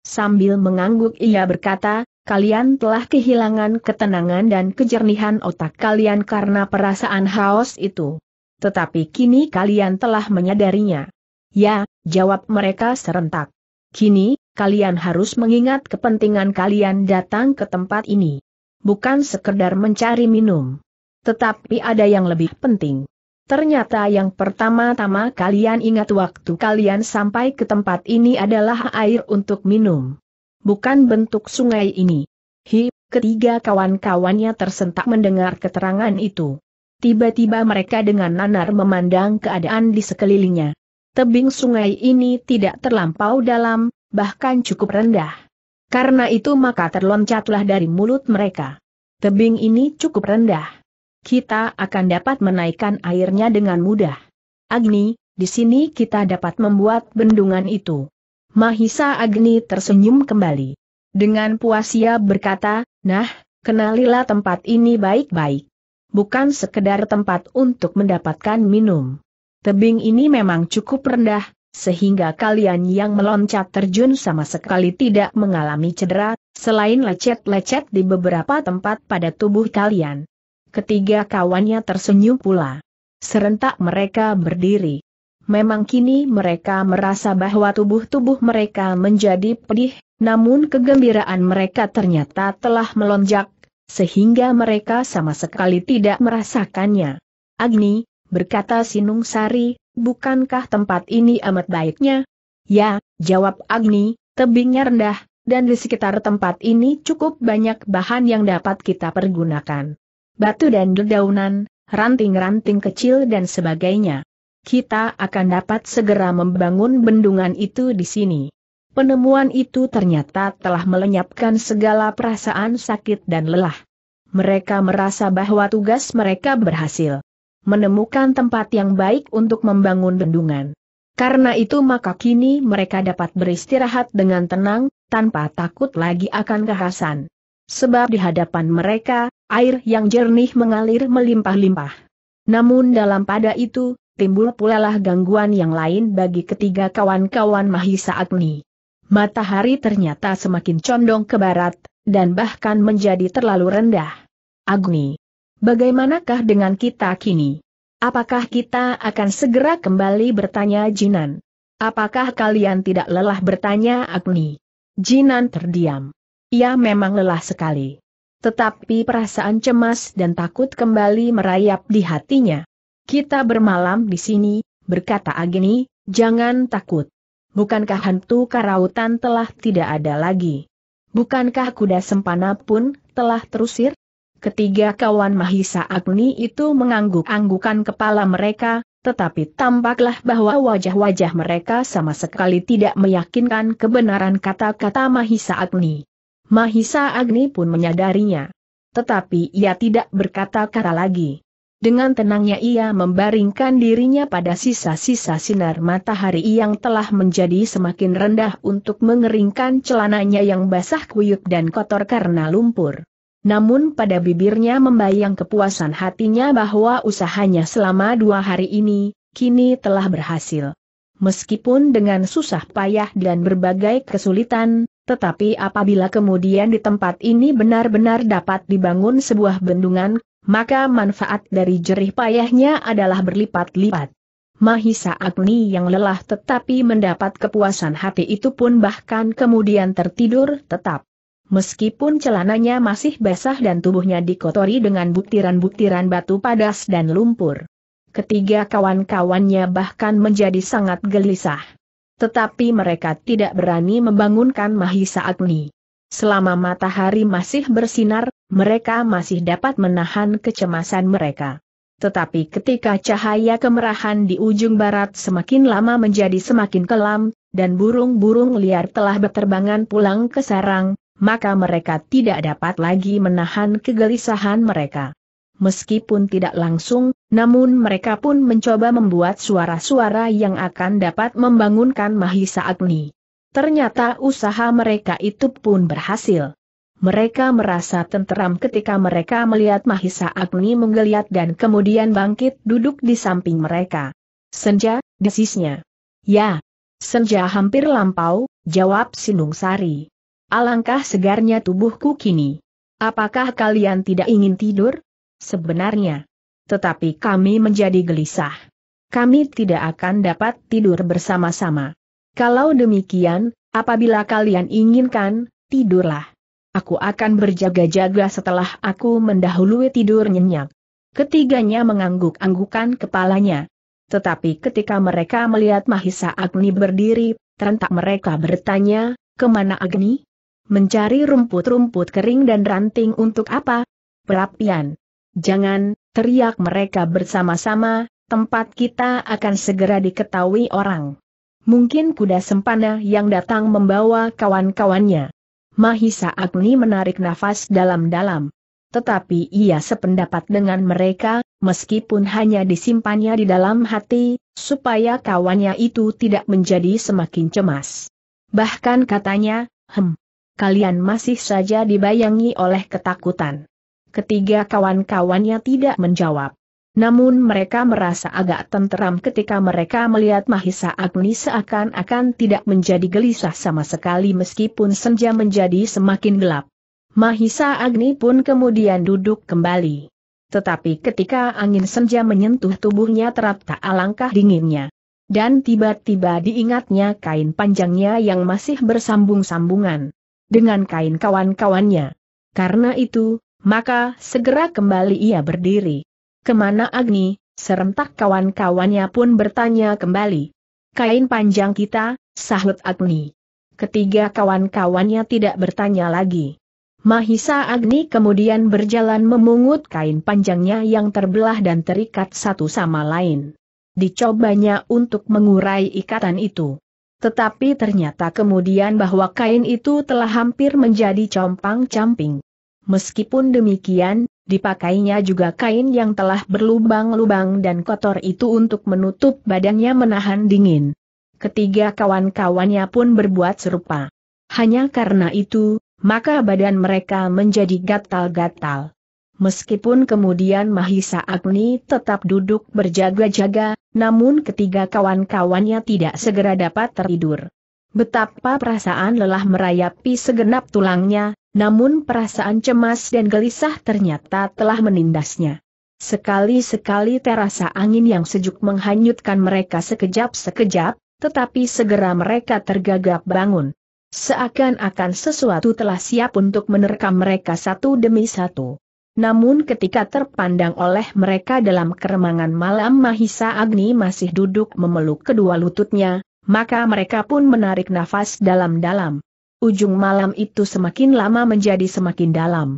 [SPEAKER 1] Sambil mengangguk ia berkata, kalian telah kehilangan ketenangan dan kejernihan otak kalian karena perasaan haus itu. Tetapi kini kalian telah menyadarinya. Ya, jawab mereka serentak. Kini, kalian harus mengingat kepentingan kalian datang ke tempat ini. Bukan sekedar mencari minum. Tetapi ada yang lebih penting. Ternyata yang pertama-tama kalian ingat waktu kalian sampai ke tempat ini adalah air untuk minum. Bukan bentuk sungai ini. Hi, ketiga kawan-kawannya tersentak mendengar keterangan itu. Tiba-tiba mereka dengan nanar memandang keadaan di sekelilingnya. Tebing sungai ini tidak terlampau dalam, bahkan cukup rendah. Karena itu maka terloncatlah dari mulut mereka. Tebing ini cukup rendah. Kita akan dapat menaikkan airnya dengan mudah. Agni, di sini kita dapat membuat bendungan itu. Mahisa Agni tersenyum kembali. Dengan puas ia berkata, nah, kenalilah tempat ini baik-baik. Bukan sekedar tempat untuk mendapatkan minum. Tebing ini memang cukup rendah, sehingga kalian yang meloncat terjun sama sekali tidak mengalami cedera, selain lecet-lecet di beberapa tempat pada tubuh kalian. Ketiga kawannya tersenyum pula. Serentak mereka berdiri. Memang kini mereka merasa bahwa tubuh-tubuh mereka menjadi pedih, namun kegembiraan mereka ternyata telah melonjak, sehingga mereka sama sekali tidak merasakannya. Agni, berkata Sinung Sari, bukankah tempat ini amat baiknya? Ya, jawab Agni, tebingnya rendah, dan di sekitar tempat ini cukup banyak bahan yang dapat kita pergunakan. Batu dan dedaunan, ranting-ranting kecil dan sebagainya. Kita akan dapat segera membangun bendungan itu di sini. Penemuan itu ternyata telah melenyapkan segala perasaan sakit dan lelah. Mereka merasa bahwa tugas mereka berhasil menemukan tempat yang baik untuk membangun bendungan. Karena itu maka kini mereka dapat beristirahat dengan tenang, tanpa takut lagi akan kehasan. Sebab di hadapan mereka, air yang jernih mengalir melimpah-limpah. Namun dalam pada itu, timbul pula lah gangguan yang lain bagi ketiga kawan-kawan Mahisa Agni. Matahari ternyata semakin condong ke barat, dan bahkan menjadi terlalu rendah. Agni, Bagaimanakah dengan kita kini? Apakah kita akan segera kembali bertanya Jinan? Apakah kalian tidak lelah bertanya Agni? Jinan terdiam. Ia memang lelah sekali. Tetapi perasaan cemas dan takut kembali merayap di hatinya. Kita bermalam di sini, berkata Agni, jangan takut. Bukankah hantu karautan telah tidak ada lagi? Bukankah kuda sempana pun telah terusir? Ketiga kawan Mahisa Agni itu mengangguk-anggukan kepala mereka, tetapi tampaklah bahwa wajah-wajah mereka sama sekali tidak meyakinkan kebenaran kata-kata Mahisa Agni. Mahisa Agni pun menyadarinya. Tetapi ia tidak berkata-kata lagi. Dengan tenangnya ia membaringkan dirinya pada sisa-sisa sinar matahari yang telah menjadi semakin rendah untuk mengeringkan celananya yang basah kuyup dan kotor karena lumpur. Namun pada bibirnya membayang kepuasan hatinya bahwa usahanya selama dua hari ini, kini telah berhasil. Meskipun dengan susah payah dan berbagai kesulitan, tetapi apabila kemudian di tempat ini benar-benar dapat dibangun sebuah bendungan, maka manfaat dari jerih payahnya adalah berlipat-lipat. Mahisa Agni yang lelah tetapi mendapat kepuasan hati itu pun bahkan kemudian tertidur tetap. Meskipun celananya masih basah dan tubuhnya dikotori dengan butiran-butiran batu padas dan lumpur. Ketiga kawan-kawannya bahkan menjadi sangat gelisah. Tetapi mereka tidak berani membangunkan Mahisa Agni. Selama matahari masih bersinar, mereka masih dapat menahan kecemasan mereka. Tetapi ketika cahaya kemerahan di ujung barat semakin lama menjadi semakin kelam, dan burung-burung liar telah berterbangan pulang ke sarang, maka mereka tidak dapat lagi menahan kegelisahan mereka. Meskipun tidak langsung, namun mereka pun mencoba membuat suara-suara yang akan dapat membangunkan Mahisa Agni. Ternyata usaha mereka itu pun berhasil. Mereka merasa tenteram ketika mereka melihat Mahisa Agni menggeliat dan kemudian bangkit duduk di samping mereka. Senja, desisnya. Ya. Senja hampir lampau, jawab Sindung Sari. Alangkah segarnya tubuhku kini. Apakah kalian tidak ingin tidur? Sebenarnya. Tetapi kami menjadi gelisah. Kami tidak akan dapat tidur bersama-sama. Kalau demikian, apabila kalian inginkan, tidurlah. Aku akan berjaga-jaga setelah aku mendahului tidur nyenyak. Ketiganya mengangguk-anggukan kepalanya. Tetapi ketika mereka melihat Mahisa Agni berdiri, terentak mereka bertanya, kemana Agni? Mencari rumput-rumput kering dan ranting untuk apa? Perapian. Jangan, teriak mereka bersama-sama, tempat kita akan segera diketahui orang. Mungkin kuda sempana yang datang membawa kawan-kawannya. Mahisa Agni menarik nafas dalam-dalam. Tetapi ia sependapat dengan mereka, meskipun hanya disimpannya di dalam hati, supaya kawannya itu tidak menjadi semakin cemas. Bahkan katanya, hem, kalian masih saja dibayangi oleh ketakutan. Ketiga kawan-kawannya tidak menjawab. Namun mereka merasa agak tenteram ketika mereka melihat Mahisa Agni seakan-akan tidak menjadi gelisah sama sekali meskipun senja menjadi semakin gelap. Mahisa Agni pun kemudian duduk kembali. Tetapi ketika angin senja menyentuh tubuhnya terap tak alangkah dinginnya. Dan tiba-tiba diingatnya kain panjangnya yang masih bersambung-sambungan dengan kain kawan-kawannya. Karena itu, maka segera kembali ia berdiri. Kemana Agni, serentak kawan-kawannya pun bertanya kembali. Kain panjang kita, sahut Agni. Ketiga kawan-kawannya tidak bertanya lagi. Mahisa Agni kemudian berjalan memungut kain panjangnya yang terbelah dan terikat satu sama lain. Dicobanya untuk mengurai ikatan itu. Tetapi ternyata kemudian bahwa kain itu telah hampir menjadi compang-camping. Meskipun demikian, dipakainya juga kain yang telah berlubang-lubang dan kotor itu untuk menutup badannya menahan dingin. Ketiga kawan-kawannya pun berbuat serupa. Hanya karena itu, maka badan mereka menjadi gatal-gatal. Meskipun kemudian Mahisa Agni tetap duduk berjaga-jaga, namun ketiga kawan-kawannya tidak segera dapat tertidur. Betapa perasaan lelah merayapi segenap tulangnya, namun perasaan cemas dan gelisah ternyata telah menindasnya. Sekali-sekali terasa angin yang sejuk menghanyutkan mereka sekejap-sekejap, tetapi segera mereka tergagap bangun. Seakan-akan sesuatu telah siap untuk menerkam mereka satu demi satu. Namun ketika terpandang oleh mereka dalam keremangan malam Mahisa Agni masih duduk memeluk kedua lututnya, maka mereka pun menarik nafas dalam-dalam. Ujung malam itu semakin lama menjadi semakin dalam.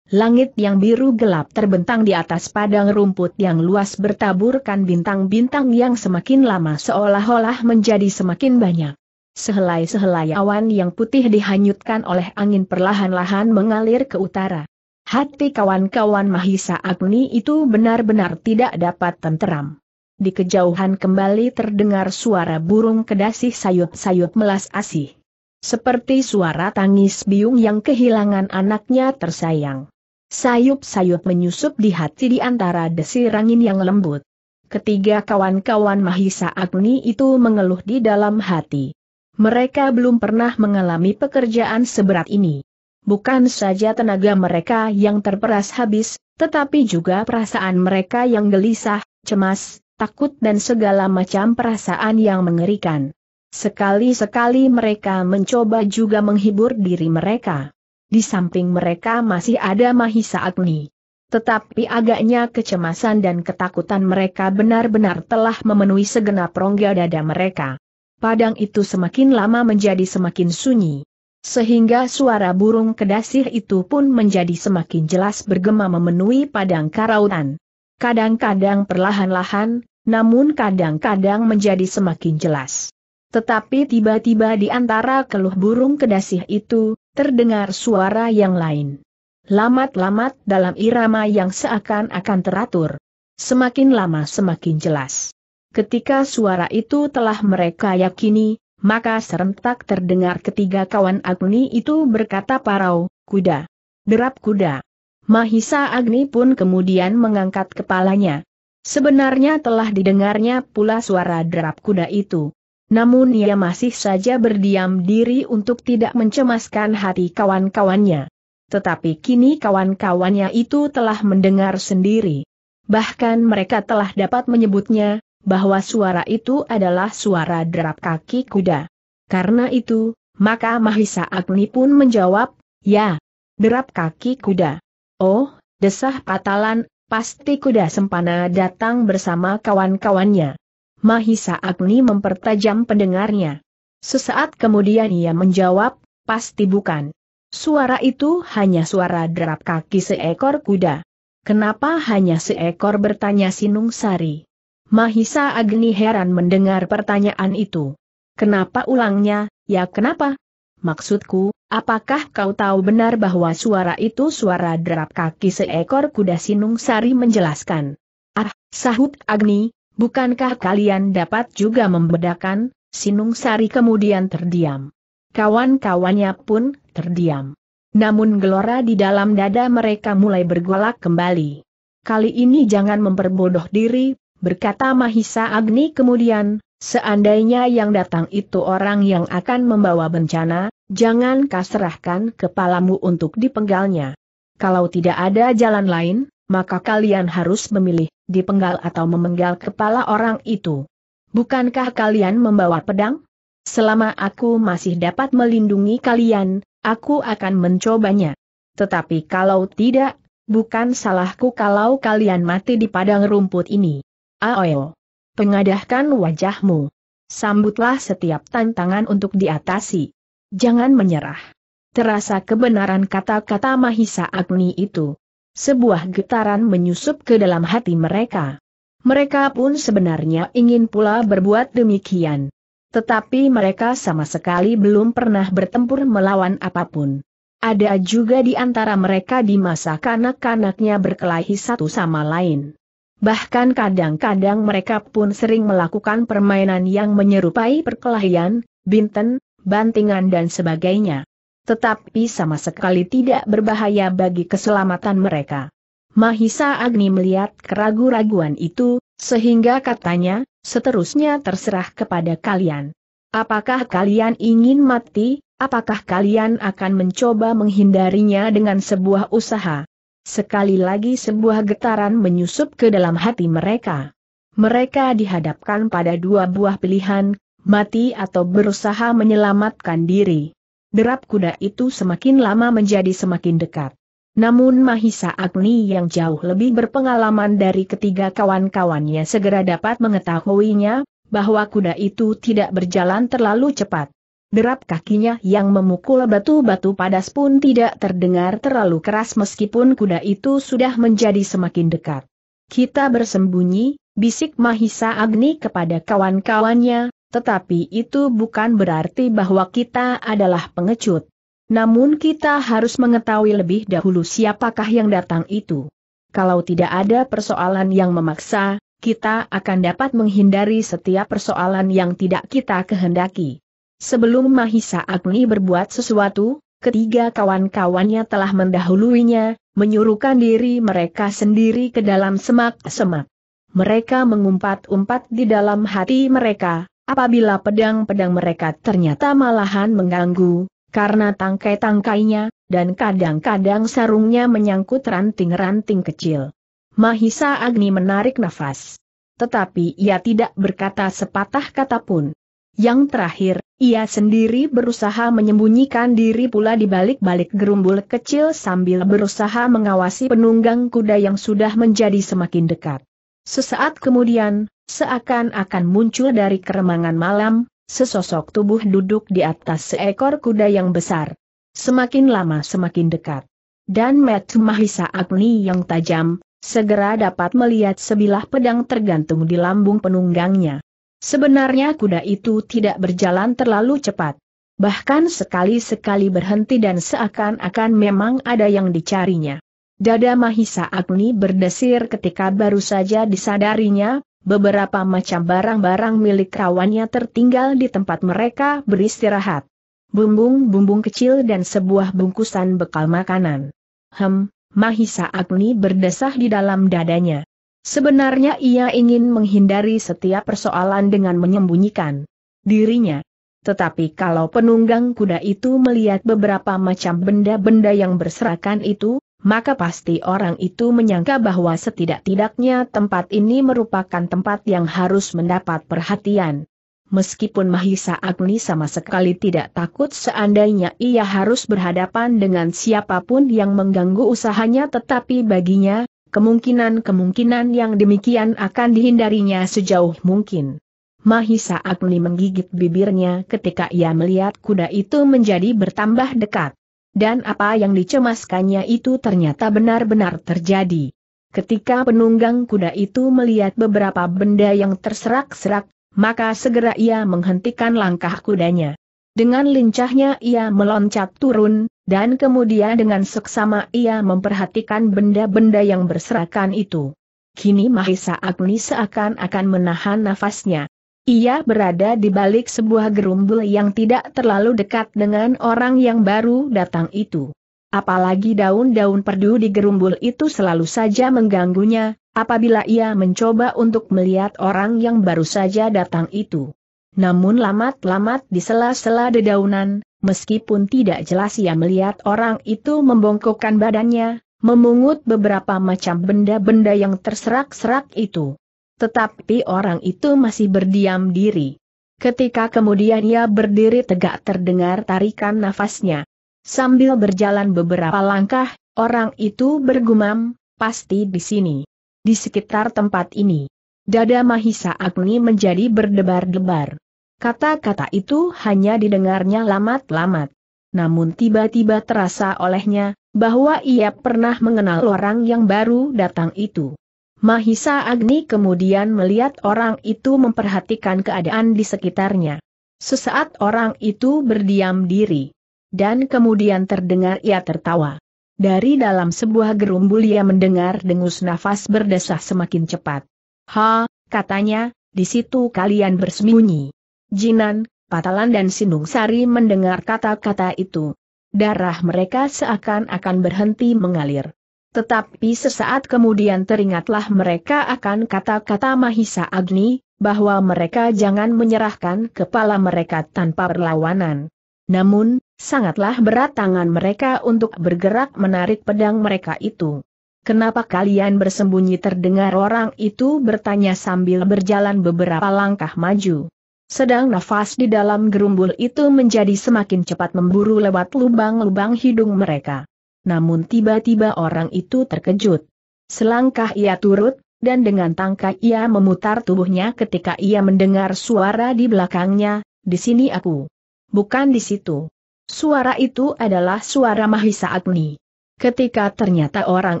[SPEAKER 1] Langit yang biru gelap terbentang di atas padang rumput yang luas bertaburkan bintang-bintang yang semakin lama seolah-olah menjadi semakin banyak. Sehelai-sehelai awan yang putih dihanyutkan oleh angin perlahan-lahan mengalir ke utara. Hati kawan-kawan Mahisa Agni itu benar-benar tidak dapat tenteram. Di kejauhan kembali terdengar suara burung kedasih sayup-sayup melas asih. Seperti suara tangis biung yang kehilangan anaknya tersayang. Sayup-sayup menyusup di hati di antara desir angin yang lembut. Ketiga kawan-kawan Mahisa Agni itu mengeluh di dalam hati. Mereka belum pernah mengalami pekerjaan seberat ini bukan saja tenaga mereka yang terperas habis, tetapi juga perasaan mereka yang gelisah, cemas, takut dan segala macam perasaan yang mengerikan. Sekali-sekali mereka mencoba juga menghibur diri mereka. Di samping mereka masih ada Mahisa Agni. Tetapi agaknya kecemasan dan ketakutan mereka benar-benar telah memenuhi segenap rongga dada mereka. Padang itu semakin lama menjadi semakin sunyi. Sehingga suara burung kedasih itu pun menjadi semakin jelas bergema memenuhi padang karautan. Kadang-kadang perlahan-lahan, namun kadang-kadang menjadi semakin jelas. Tetapi tiba-tiba di antara keluh burung kedasih itu, terdengar suara yang lain. Lamat-lamat dalam irama yang seakan-akan teratur. Semakin lama semakin jelas. Ketika suara itu telah mereka yakini, maka serentak terdengar ketiga kawan Agni itu berkata parau, kuda. Derap kuda. Mahisa Agni pun kemudian mengangkat kepalanya. Sebenarnya telah didengarnya pula suara derap kuda itu. Namun ia masih saja berdiam diri untuk tidak mencemaskan hati kawan-kawannya. Tetapi kini kawan-kawannya itu telah mendengar sendiri. Bahkan mereka telah dapat menyebutnya, bahwa suara itu adalah suara derap kaki kuda. Karena itu, maka Mahisa Agni pun menjawab, ya, derap kaki kuda. Oh, desah patalan, pasti kuda sempana datang bersama kawan-kawannya. Mahisa Agni mempertajam pendengarnya. Sesaat kemudian ia menjawab, pasti bukan. Suara itu hanya suara derap kaki seekor kuda. Kenapa hanya seekor bertanya Sinung Sari? Mahisa Agni heran mendengar pertanyaan itu. Kenapa ulangnya, ya kenapa? Maksudku, apakah kau tahu benar bahwa suara itu suara derap kaki seekor kuda Sinung Sari menjelaskan? Ah, sahut Agni, bukankah kalian dapat juga membedakan? Sinung Sari kemudian terdiam. Kawan-kawannya pun terdiam. Namun gelora di dalam dada mereka mulai bergolak kembali. Kali ini jangan memperbodoh diri, berkata Mahisa Agni kemudian, Seandainya yang datang itu orang yang akan membawa bencana, jangan kaserahkan kepalamu untuk dipenggalnya. Kalau tidak ada jalan lain, maka kalian harus memilih, dipenggal atau memenggal kepala orang itu. Bukankah kalian membawa pedang? Selama aku masih dapat melindungi kalian, aku akan mencobanya. Tetapi kalau tidak, bukan salahku kalau kalian mati di padang rumput ini. Aoyo. Pengadahkan wajahmu. Sambutlah setiap tantangan untuk diatasi. Jangan menyerah. Terasa kebenaran kata-kata Mahisa Agni itu. Sebuah getaran menyusup ke dalam hati mereka. Mereka pun sebenarnya ingin pula berbuat demikian. Tetapi mereka sama sekali belum pernah bertempur melawan apapun. Ada juga di antara mereka di masa kanak-kanaknya berkelahi satu sama lain. Bahkan kadang-kadang mereka pun sering melakukan permainan yang menyerupai perkelahian, binten, bantingan dan sebagainya. Tetapi sama sekali tidak berbahaya bagi keselamatan mereka. Mahisa Agni melihat keragu-raguan itu, sehingga katanya, seterusnya terserah kepada kalian. Apakah kalian ingin mati, apakah kalian akan mencoba menghindarinya dengan sebuah usaha? Sekali lagi sebuah getaran menyusup ke dalam hati mereka. Mereka dihadapkan pada dua buah pilihan, mati atau berusaha menyelamatkan diri. Derap kuda itu semakin lama menjadi semakin dekat. Namun Mahisa Agni yang jauh lebih berpengalaman dari ketiga kawan-kawannya segera dapat mengetahuinya, bahwa kuda itu tidak berjalan terlalu cepat. Derap kakinya yang memukul batu-batu padas pun tidak terdengar terlalu keras meskipun kuda itu sudah menjadi semakin dekat. Kita bersembunyi, bisik Mahisa Agni kepada kawan-kawannya, tetapi itu bukan berarti bahwa kita adalah pengecut. Namun kita harus mengetahui lebih dahulu siapakah yang datang itu. Kalau tidak ada persoalan yang memaksa, kita akan dapat menghindari setiap persoalan yang tidak kita kehendaki. Sebelum Mahisa Agni berbuat sesuatu, ketiga kawan-kawannya telah mendahuluinya, menyuruhkan diri mereka sendiri ke dalam semak-semak. Mereka mengumpat-umpat di dalam hati mereka, apabila pedang-pedang mereka ternyata malahan mengganggu, karena tangkai-tangkainya, dan kadang-kadang sarungnya menyangkut ranting-ranting kecil. Mahisa Agni menarik nafas. Tetapi ia tidak berkata sepatah kata pun. Yang terakhir, ia sendiri berusaha menyembunyikan diri pula di balik-balik gerumbul kecil sambil berusaha mengawasi penunggang kuda yang sudah menjadi semakin dekat. Sesaat kemudian, seakan-akan muncul dari keremangan malam, sesosok tubuh duduk di atas seekor kuda yang besar. Semakin lama semakin dekat. Dan Matt Mahisa Agni yang tajam, segera dapat melihat sebilah pedang tergantung di lambung penunggangnya. Sebenarnya kuda itu tidak berjalan terlalu cepat. Bahkan sekali-sekali berhenti dan seakan-akan memang ada yang dicarinya. Dada Mahisa Agni berdesir ketika baru saja disadarinya, beberapa macam barang-barang milik kawannya tertinggal di tempat mereka beristirahat. Bumbung-bumbung kecil dan sebuah bungkusan bekal makanan. Hem, Mahisa Agni berdesah di dalam dadanya. Sebenarnya ia ingin menghindari setiap persoalan dengan menyembunyikan dirinya. Tetapi kalau penunggang kuda itu melihat beberapa macam benda-benda yang berserakan itu, maka pasti orang itu menyangka bahwa setidak-tidaknya tempat ini merupakan tempat yang harus mendapat perhatian. Meskipun Mahisa Agni sama sekali tidak takut seandainya ia harus berhadapan dengan siapapun yang mengganggu usahanya tetapi baginya, Kemungkinan-kemungkinan yang demikian akan dihindarinya sejauh mungkin. Mahisa Agni menggigit bibirnya ketika ia melihat kuda itu menjadi bertambah dekat. Dan apa yang dicemaskannya itu ternyata benar-benar terjadi. Ketika penunggang kuda itu melihat beberapa benda yang terserak-serak, maka segera ia menghentikan langkah kudanya. Dengan lincahnya ia meloncat turun, dan kemudian dengan seksama ia memperhatikan benda-benda yang berserakan itu. Kini Mahisa Agni seakan-akan menahan nafasnya. Ia berada di balik sebuah gerumbul yang tidak terlalu dekat dengan orang yang baru datang itu. Apalagi daun-daun perdu di gerumbul itu selalu saja mengganggunya, apabila ia mencoba untuk melihat orang yang baru saja datang itu. Namun lamat-lamat di sela-sela dedaunan, meskipun tidak jelas ia melihat orang itu membongkokkan badannya, memungut beberapa macam benda-benda yang terserak-serak itu. Tetapi orang itu masih berdiam diri. Ketika kemudian ia berdiri tegak terdengar tarikan nafasnya. Sambil berjalan beberapa langkah, orang itu bergumam, pasti di sini. Di sekitar tempat ini. Dada Mahisa Agni menjadi berdebar-debar. Kata-kata itu hanya didengarnya lamat-lamat. Namun tiba-tiba terasa olehnya, bahwa ia pernah mengenal orang yang baru datang itu. Mahisa Agni kemudian melihat orang itu memperhatikan keadaan di sekitarnya. Sesaat orang itu berdiam diri. Dan kemudian terdengar ia tertawa. Dari dalam sebuah gerumbul ia mendengar dengus nafas berdesah semakin cepat. Ha, katanya, di situ kalian bersembunyi. Jinan, Patalan dan Sindung Sari mendengar kata-kata itu. Darah mereka seakan-akan berhenti mengalir. Tetapi sesaat kemudian teringatlah mereka akan kata-kata Mahisa Agni, bahwa mereka jangan menyerahkan kepala mereka tanpa perlawanan. Namun, sangatlah berat tangan mereka untuk bergerak menarik pedang mereka itu. Kenapa kalian bersembunyi terdengar orang itu bertanya sambil berjalan beberapa langkah maju. Sedang nafas di dalam gerumbul itu menjadi semakin cepat memburu lewat lubang-lubang hidung mereka. Namun tiba-tiba orang itu terkejut. Selangkah ia turut, dan dengan tangkai ia memutar tubuhnya ketika ia mendengar suara di belakangnya, di sini aku. Bukan di situ. Suara itu adalah suara Mahisa Agni. Ketika ternyata orang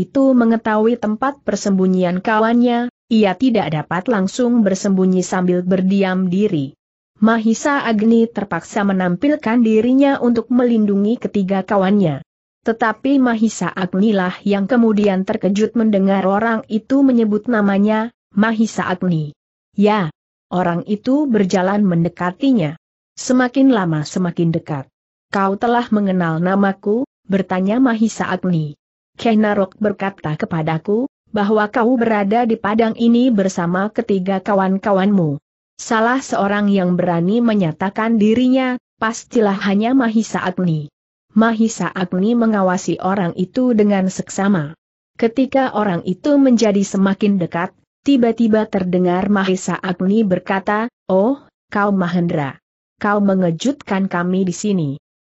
[SPEAKER 1] itu mengetahui tempat persembunyian kawannya, ia tidak dapat langsung bersembunyi sambil berdiam diri. Mahisa Agni terpaksa menampilkan dirinya untuk melindungi ketiga kawannya. Tetapi Mahisa Agnilah yang kemudian terkejut mendengar orang itu menyebut namanya, Mahisa Agni. Ya, orang itu berjalan mendekatinya. Semakin lama semakin dekat. Kau telah mengenal namaku, bertanya Mahisa Agni. Kenarok berkata kepadaku, bahwa kau berada di padang ini bersama ketiga kawan-kawanmu. Salah seorang yang berani menyatakan dirinya, pastilah hanya Mahisa Agni. Mahisa Agni mengawasi orang itu dengan seksama. Ketika orang itu menjadi semakin dekat, tiba-tiba terdengar Mahisa Agni berkata, Oh, kau Mahendra. Kau mengejutkan kami di sini.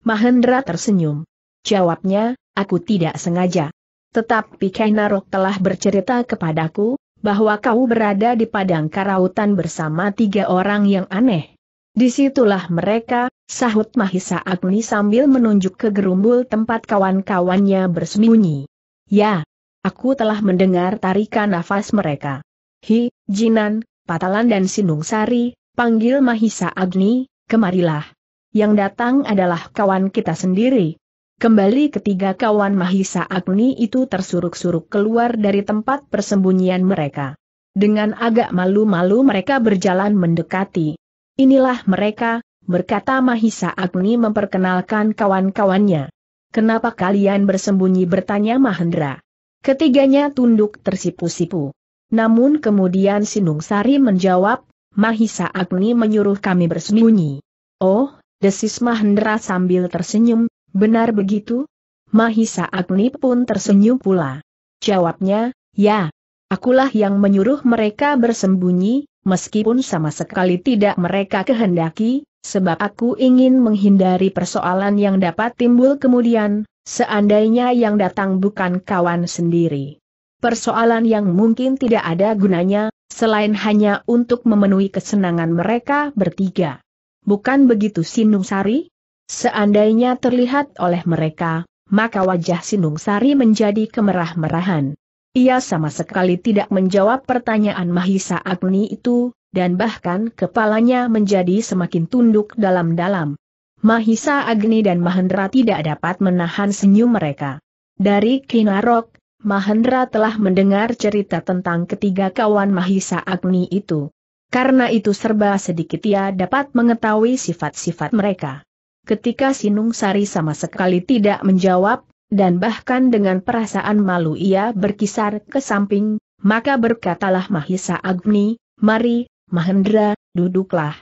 [SPEAKER 1] Mahendra tersenyum. Jawabnya, aku tidak sengaja. Tetapi Kainarok telah bercerita kepadaku, bahwa kau berada di padang karautan bersama tiga orang yang aneh. Disitulah mereka, sahut Mahisa Agni sambil menunjuk ke gerumbul tempat kawan-kawannya bersembunyi. Ya, aku telah mendengar tarikan nafas mereka. Hi, Jinan, Patalan dan Sinung Sari, panggil Mahisa Agni, kemarilah. Yang datang adalah kawan kita sendiri, Kembali ketiga kawan Mahisa Agni itu tersuruk-suruk keluar dari tempat persembunyian mereka. Dengan agak malu-malu mereka berjalan mendekati. Inilah mereka, berkata Mahisa Agni memperkenalkan kawan-kawannya. Kenapa kalian bersembunyi bertanya Mahendra. Ketiganya tunduk tersipu-sipu. Namun kemudian Sinung Sari menjawab, Mahisa Agni menyuruh kami bersembunyi. Oh, desis Mahendra sambil tersenyum, Benar begitu? Mahisa Agni pun tersenyum pula. Jawabnya, ya. Akulah yang menyuruh mereka bersembunyi, meskipun sama sekali tidak mereka kehendaki, sebab aku ingin menghindari persoalan yang dapat timbul kemudian, seandainya yang datang bukan kawan sendiri. Persoalan yang mungkin tidak ada gunanya, selain hanya untuk memenuhi kesenangan mereka bertiga. Bukan begitu Sari? Seandainya terlihat oleh mereka, maka wajah Sinung Sari menjadi kemerah-merahan. Ia sama sekali tidak menjawab pertanyaan Mahisa Agni itu, dan bahkan kepalanya menjadi semakin tunduk dalam-dalam. Mahisa Agni dan Mahendra tidak dapat menahan senyum mereka. Dari Kinarok, Mahendra telah mendengar cerita tentang ketiga kawan Mahisa Agni itu. Karena itu serba sedikit ia dapat mengetahui sifat-sifat mereka ketika Sinung Sari sama sekali tidak menjawab, dan bahkan dengan perasaan malu ia berkisar ke samping, maka berkatalah Mahisa Agni, mari, Mahendra, duduklah.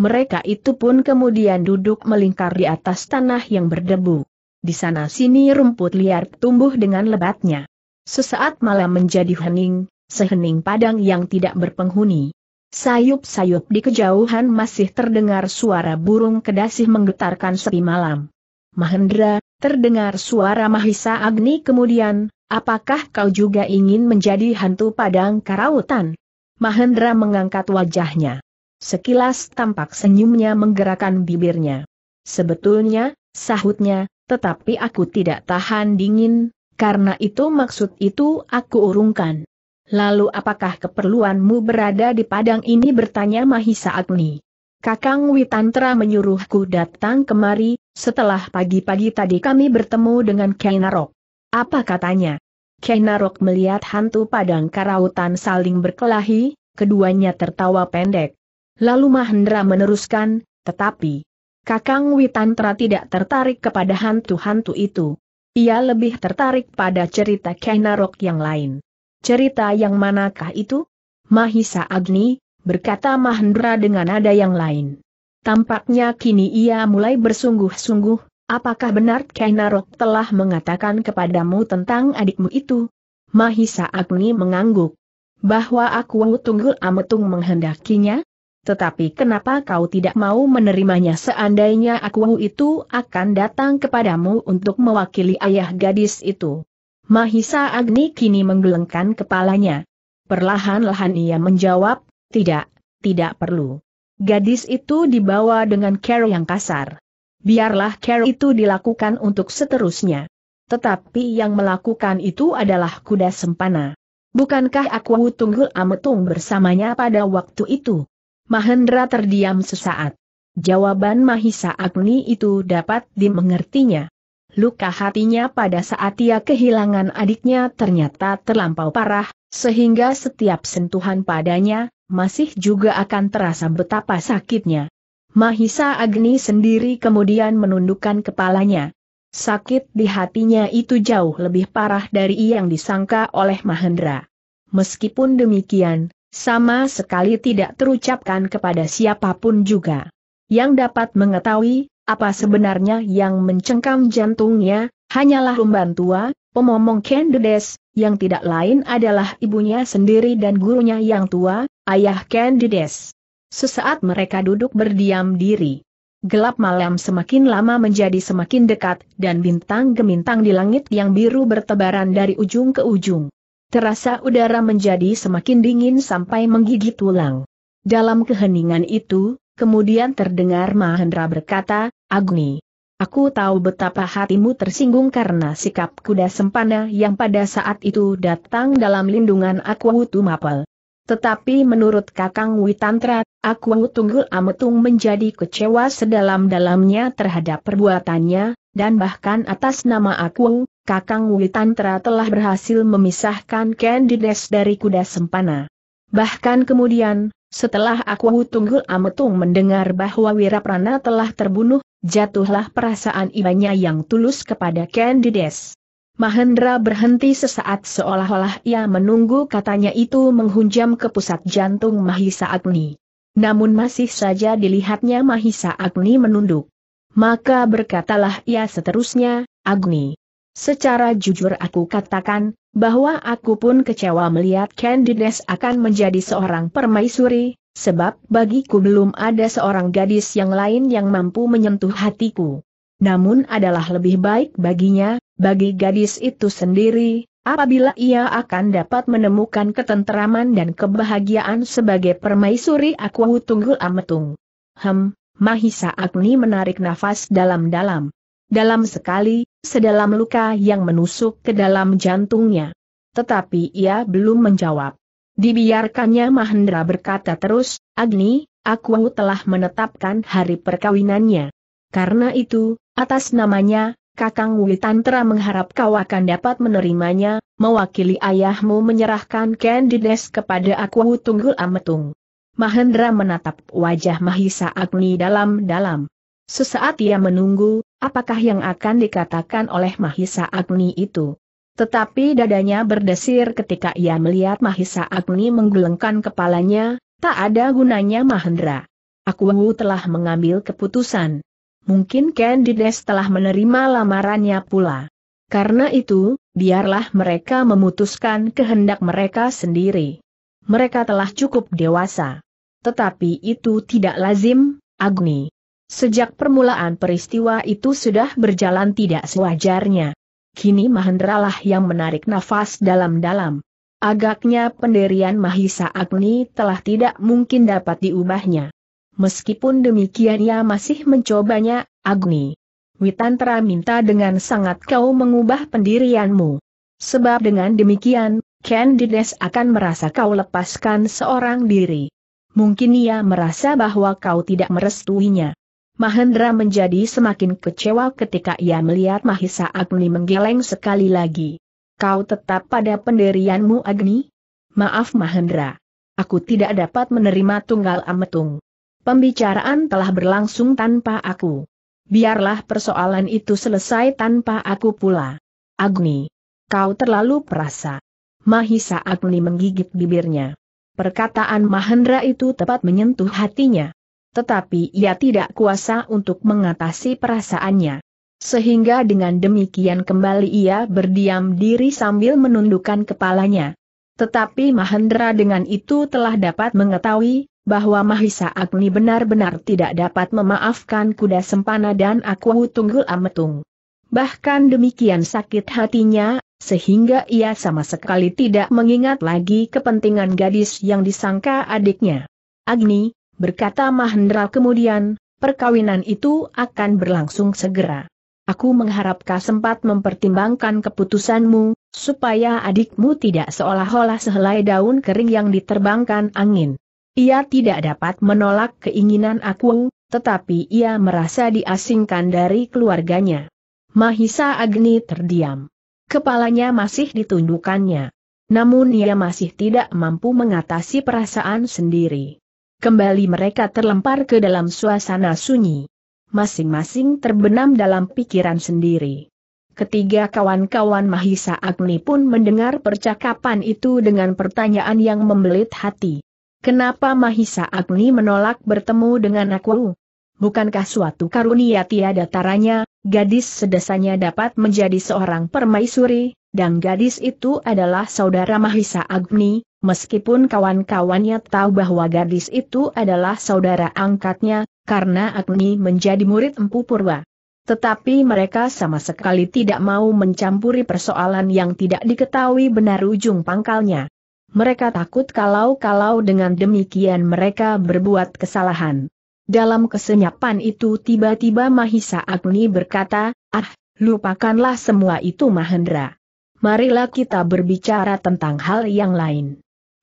[SPEAKER 1] Mereka itu pun kemudian duduk melingkar di atas tanah yang berdebu. Di sana sini rumput liar tumbuh dengan lebatnya. Sesaat malam menjadi hening, sehening padang yang tidak berpenghuni. Sayup-sayup di kejauhan masih terdengar suara burung kedasih menggetarkan sepi malam. Mahendra, terdengar suara Mahisa Agni kemudian, apakah kau juga ingin menjadi hantu padang karautan? Mahendra mengangkat wajahnya. Sekilas tampak senyumnya menggerakkan bibirnya. Sebetulnya, sahutnya, tetapi aku tidak tahan dingin, karena itu maksud itu aku urungkan. Lalu apakah keperluanmu berada di padang ini bertanya Mahisa Agni. Kakang Witantra menyuruhku datang kemari, setelah pagi-pagi tadi kami bertemu dengan Kainarok. Apa katanya? Kainarok melihat hantu padang karautan saling berkelahi, keduanya tertawa pendek. Lalu Mahendra meneruskan, tetapi Kakang Witantra tidak tertarik kepada hantu-hantu itu. Ia lebih tertarik pada cerita Kainarok yang lain. Cerita yang manakah itu? Mahisa Agni, berkata Mahendra dengan nada yang lain. Tampaknya kini ia mulai bersungguh-sungguh, apakah benar Kainarok telah mengatakan kepadamu tentang adikmu itu? Mahisa Agni mengangguk. Bahwa aku Tunggul Ametung menghendakinya? Tetapi kenapa kau tidak mau menerimanya seandainya aku itu akan datang kepadamu untuk mewakili ayah gadis itu? Mahisa Agni kini menggelengkan kepalanya. Perlahan-lahan ia menjawab, tidak, tidak perlu. Gadis itu dibawa dengan care yang kasar. Biarlah care itu dilakukan untuk seterusnya. Tetapi yang melakukan itu adalah kuda sempana. Bukankah aku tunggul ametung bersamanya pada waktu itu? Mahendra terdiam sesaat. Jawaban Mahisa Agni itu dapat dimengertinya. Luka hatinya pada saat ia kehilangan adiknya ternyata terlampau parah, sehingga setiap sentuhan padanya, masih juga akan terasa betapa sakitnya. Mahisa Agni sendiri kemudian menundukkan kepalanya. Sakit di hatinya itu jauh lebih parah dari yang disangka oleh Mahendra. Meskipun demikian, sama sekali tidak terucapkan kepada siapapun juga. Yang dapat mengetahui, apa sebenarnya yang mencengkam jantungnya, hanyalah umban tua, pemomong Candides, yang tidak lain adalah ibunya sendiri dan gurunya yang tua, ayah Candides. Sesaat mereka duduk berdiam diri. Gelap malam semakin lama menjadi semakin dekat, dan bintang gemintang di langit yang biru bertebaran dari ujung ke ujung. Terasa udara menjadi semakin dingin sampai menggigit tulang. Dalam keheningan itu, Kemudian terdengar Mahendra berkata, Agni. Aku tahu betapa hatimu tersinggung karena sikap kuda sempana yang pada saat itu datang dalam lindungan Akwautu Mapel. Tetapi menurut Kakang Witantra, Akwautunggul Ametung menjadi kecewa sedalam-dalamnya terhadap perbuatannya, dan bahkan atas nama aku, Kakang Witantra telah berhasil memisahkan Candides dari kuda sempana. Bahkan kemudian, setelah aku Tunggul Ametung mendengar bahwa Wiraprana telah terbunuh, jatuhlah perasaan ibanya yang tulus kepada Candides. Mahendra berhenti sesaat seolah-olah ia menunggu katanya itu menghunjam ke pusat jantung Mahisa Agni. Namun masih saja dilihatnya Mahisa Agni menunduk. Maka berkatalah ia seterusnya, Agni. Secara jujur aku katakan, bahwa aku pun kecewa melihat Candides akan menjadi seorang permaisuri, Sebab bagiku belum ada seorang gadis yang lain yang mampu menyentuh hatiku. Namun adalah lebih baik baginya, bagi gadis itu sendiri, apabila ia akan dapat menemukan ketenteraman dan kebahagiaan sebagai permaisuri aku tunggul ametung. Hem, Mahisa Agni menarik nafas dalam-dalam. Dalam sekali, sedalam luka yang menusuk ke dalam jantungnya. Tetapi ia belum menjawab. Dibiarkannya Mahendra berkata terus, Agni, aku telah menetapkan hari perkawinannya. Karena itu, atas namanya, Kakang Witantra mengharap kau akan dapat menerimanya, mewakili ayahmu menyerahkan Candides kepada aku Tunggul Ametung. Mahendra menatap wajah Mahisa Agni dalam-dalam. Sesaat ia menunggu, apakah yang akan dikatakan oleh Mahisa Agni itu. Tetapi dadanya berdesir ketika ia melihat Mahisa Agni menggelengkan kepalanya, tak ada gunanya Mahendra. Aku telah mengambil keputusan. Mungkin Candides telah menerima lamarannya pula. Karena itu, biarlah mereka memutuskan kehendak mereka sendiri. Mereka telah cukup dewasa. Tetapi itu tidak lazim, Agni. Sejak permulaan peristiwa itu sudah berjalan tidak sewajarnya kini Mahendralah yang menarik nafas dalam-dalam. Agaknya pendirian Mahisa Agni telah tidak mungkin dapat diubahnya. Meskipun demikian ia masih mencobanya, Agni. Witantra minta dengan sangat kau mengubah pendirianmu. Sebab dengan demikian, Candides akan merasa kau lepaskan seorang diri. Mungkin ia merasa bahwa kau tidak merestuinya. Mahendra menjadi semakin kecewa ketika ia melihat Mahisa Agni menggeleng sekali lagi. Kau tetap pada pendirianmu Agni? Maaf Mahendra. Aku tidak dapat menerima tunggal ametung. Pembicaraan telah berlangsung tanpa aku. Biarlah persoalan itu selesai tanpa aku pula. Agni. Kau terlalu perasa. Mahisa Agni menggigit bibirnya. Perkataan Mahendra itu tepat menyentuh hatinya tetapi ia tidak kuasa untuk mengatasi perasaannya. Sehingga dengan demikian kembali ia berdiam diri sambil menundukkan kepalanya. Tetapi Mahendra dengan itu telah dapat mengetahui bahwa Mahisa Agni benar-benar tidak dapat memaafkan kuda sempana dan aku Tunggul Ametung. Bahkan demikian sakit hatinya, sehingga ia sama sekali tidak mengingat lagi kepentingan gadis yang disangka adiknya. Agni, berkata Mahendra kemudian, perkawinan itu akan berlangsung segera. Aku mengharapkan sempat mempertimbangkan keputusanmu, supaya adikmu tidak seolah-olah sehelai daun kering yang diterbangkan angin. Ia tidak dapat menolak keinginan aku, tetapi ia merasa diasingkan dari keluarganya. Mahisa Agni terdiam. Kepalanya masih ditundukannya. Namun ia masih tidak mampu mengatasi perasaan sendiri. Kembali mereka terlempar ke dalam suasana sunyi. Masing-masing terbenam dalam pikiran sendiri. Ketiga kawan-kawan Mahisa Agni pun mendengar percakapan itu dengan pertanyaan yang membelit hati. Kenapa Mahisa Agni menolak bertemu dengan aku? Bukankah suatu karunia tiada taranya, gadis sedesanya dapat menjadi seorang permaisuri, dan gadis itu adalah saudara Mahisa Agni, Meskipun kawan-kawannya tahu bahwa gadis itu adalah saudara angkatnya, karena Agni menjadi murid Empu Purwa. Tetapi mereka sama sekali tidak mau mencampuri persoalan yang tidak diketahui benar ujung pangkalnya. Mereka takut kalau-kalau dengan demikian mereka berbuat kesalahan. Dalam kesenyapan itu tiba-tiba Mahisa Agni berkata, Ah, lupakanlah semua itu Mahendra. Marilah kita berbicara tentang hal yang lain.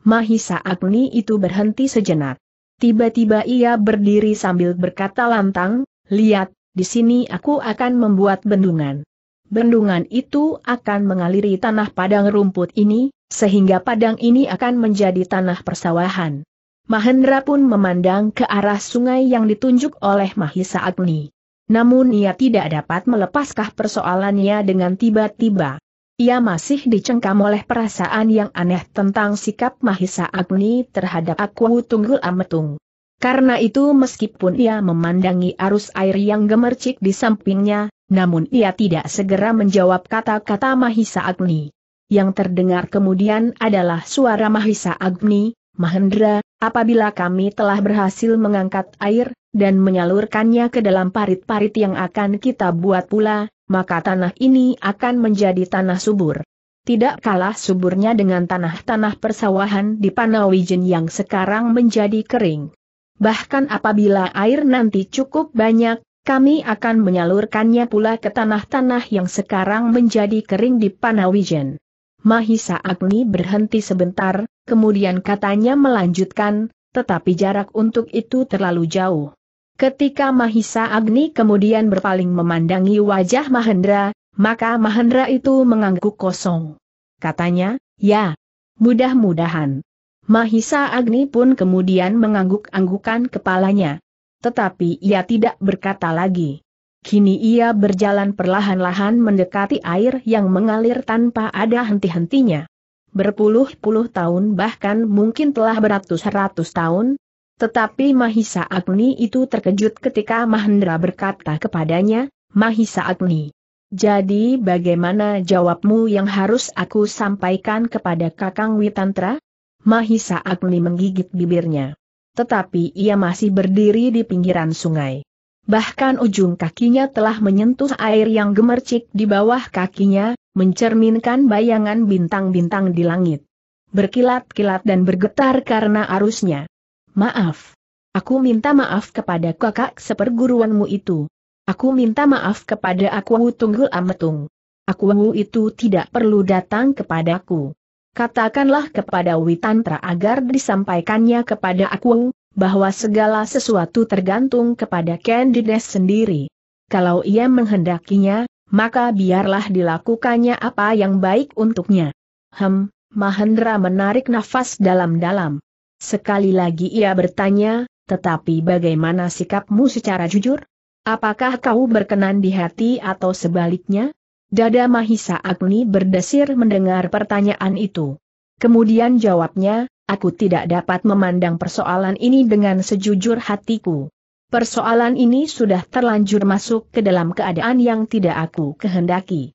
[SPEAKER 1] Mahisa Agni itu berhenti sejenak. Tiba-tiba ia berdiri sambil berkata lantang, lihat, di sini aku akan membuat bendungan. Bendungan itu akan mengaliri tanah padang rumput ini, sehingga padang ini akan menjadi tanah persawahan. Mahendra pun memandang ke arah sungai yang ditunjuk oleh Mahisa Agni. Namun ia tidak dapat melepaskah persoalannya dengan tiba-tiba. Ia masih dicengkam oleh perasaan yang aneh tentang sikap Mahisa Agni terhadap Aku Tunggul Ametung. Karena itu meskipun ia memandangi arus air yang gemercik di sampingnya, namun ia tidak segera menjawab kata-kata Mahisa Agni. Yang terdengar kemudian adalah suara Mahisa Agni, Mahendra, apabila kami telah berhasil mengangkat air, dan menyalurkannya ke dalam parit-parit yang akan kita buat pula, maka tanah ini akan menjadi tanah subur. Tidak kalah suburnya dengan tanah-tanah persawahan di Panawijen yang sekarang menjadi kering. Bahkan apabila air nanti cukup banyak, kami akan menyalurkannya pula ke tanah-tanah yang sekarang menjadi kering di Panawijen. Mahisa Agni berhenti sebentar, kemudian katanya melanjutkan, tetapi jarak untuk itu terlalu jauh. Ketika Mahisa Agni kemudian berpaling memandangi wajah Mahendra, maka Mahendra itu mengangguk kosong. Katanya, ya, mudah-mudahan. Mahisa Agni pun kemudian mengangguk-anggukan kepalanya. Tetapi ia tidak berkata lagi. Kini ia berjalan perlahan-lahan mendekati air yang mengalir tanpa ada henti-hentinya. Berpuluh-puluh tahun bahkan mungkin telah beratus-ratus tahun, tetapi Mahisa Agni itu terkejut ketika Mahendra berkata kepadanya, Mahisa Agni. Jadi bagaimana jawabmu yang harus aku sampaikan kepada Kakang Witantra? Mahisa Agni menggigit bibirnya. Tetapi ia masih berdiri di pinggiran sungai. Bahkan ujung kakinya telah menyentuh air yang gemercik di bawah kakinya, mencerminkan bayangan bintang-bintang di langit. Berkilat-kilat dan bergetar karena arusnya. Maaf. Aku minta maaf kepada kakak seperguruanmu itu. Aku minta maaf kepada Aku Tunggul Ametung. Aku itu tidak perlu datang kepadaku. Katakanlah kepada Witantra agar disampaikannya kepada aku, bahwa segala sesuatu tergantung kepada Candides sendiri. Kalau ia menghendakinya, maka biarlah dilakukannya apa yang baik untuknya. Hem, Mahendra menarik nafas dalam-dalam. Sekali lagi ia bertanya, tetapi bagaimana sikapmu secara jujur? Apakah kau berkenan di hati atau sebaliknya? Dada Mahisa Agni berdesir mendengar pertanyaan itu. Kemudian jawabnya, aku tidak dapat memandang persoalan ini dengan sejujur hatiku. Persoalan ini sudah terlanjur masuk ke dalam keadaan yang tidak aku kehendaki.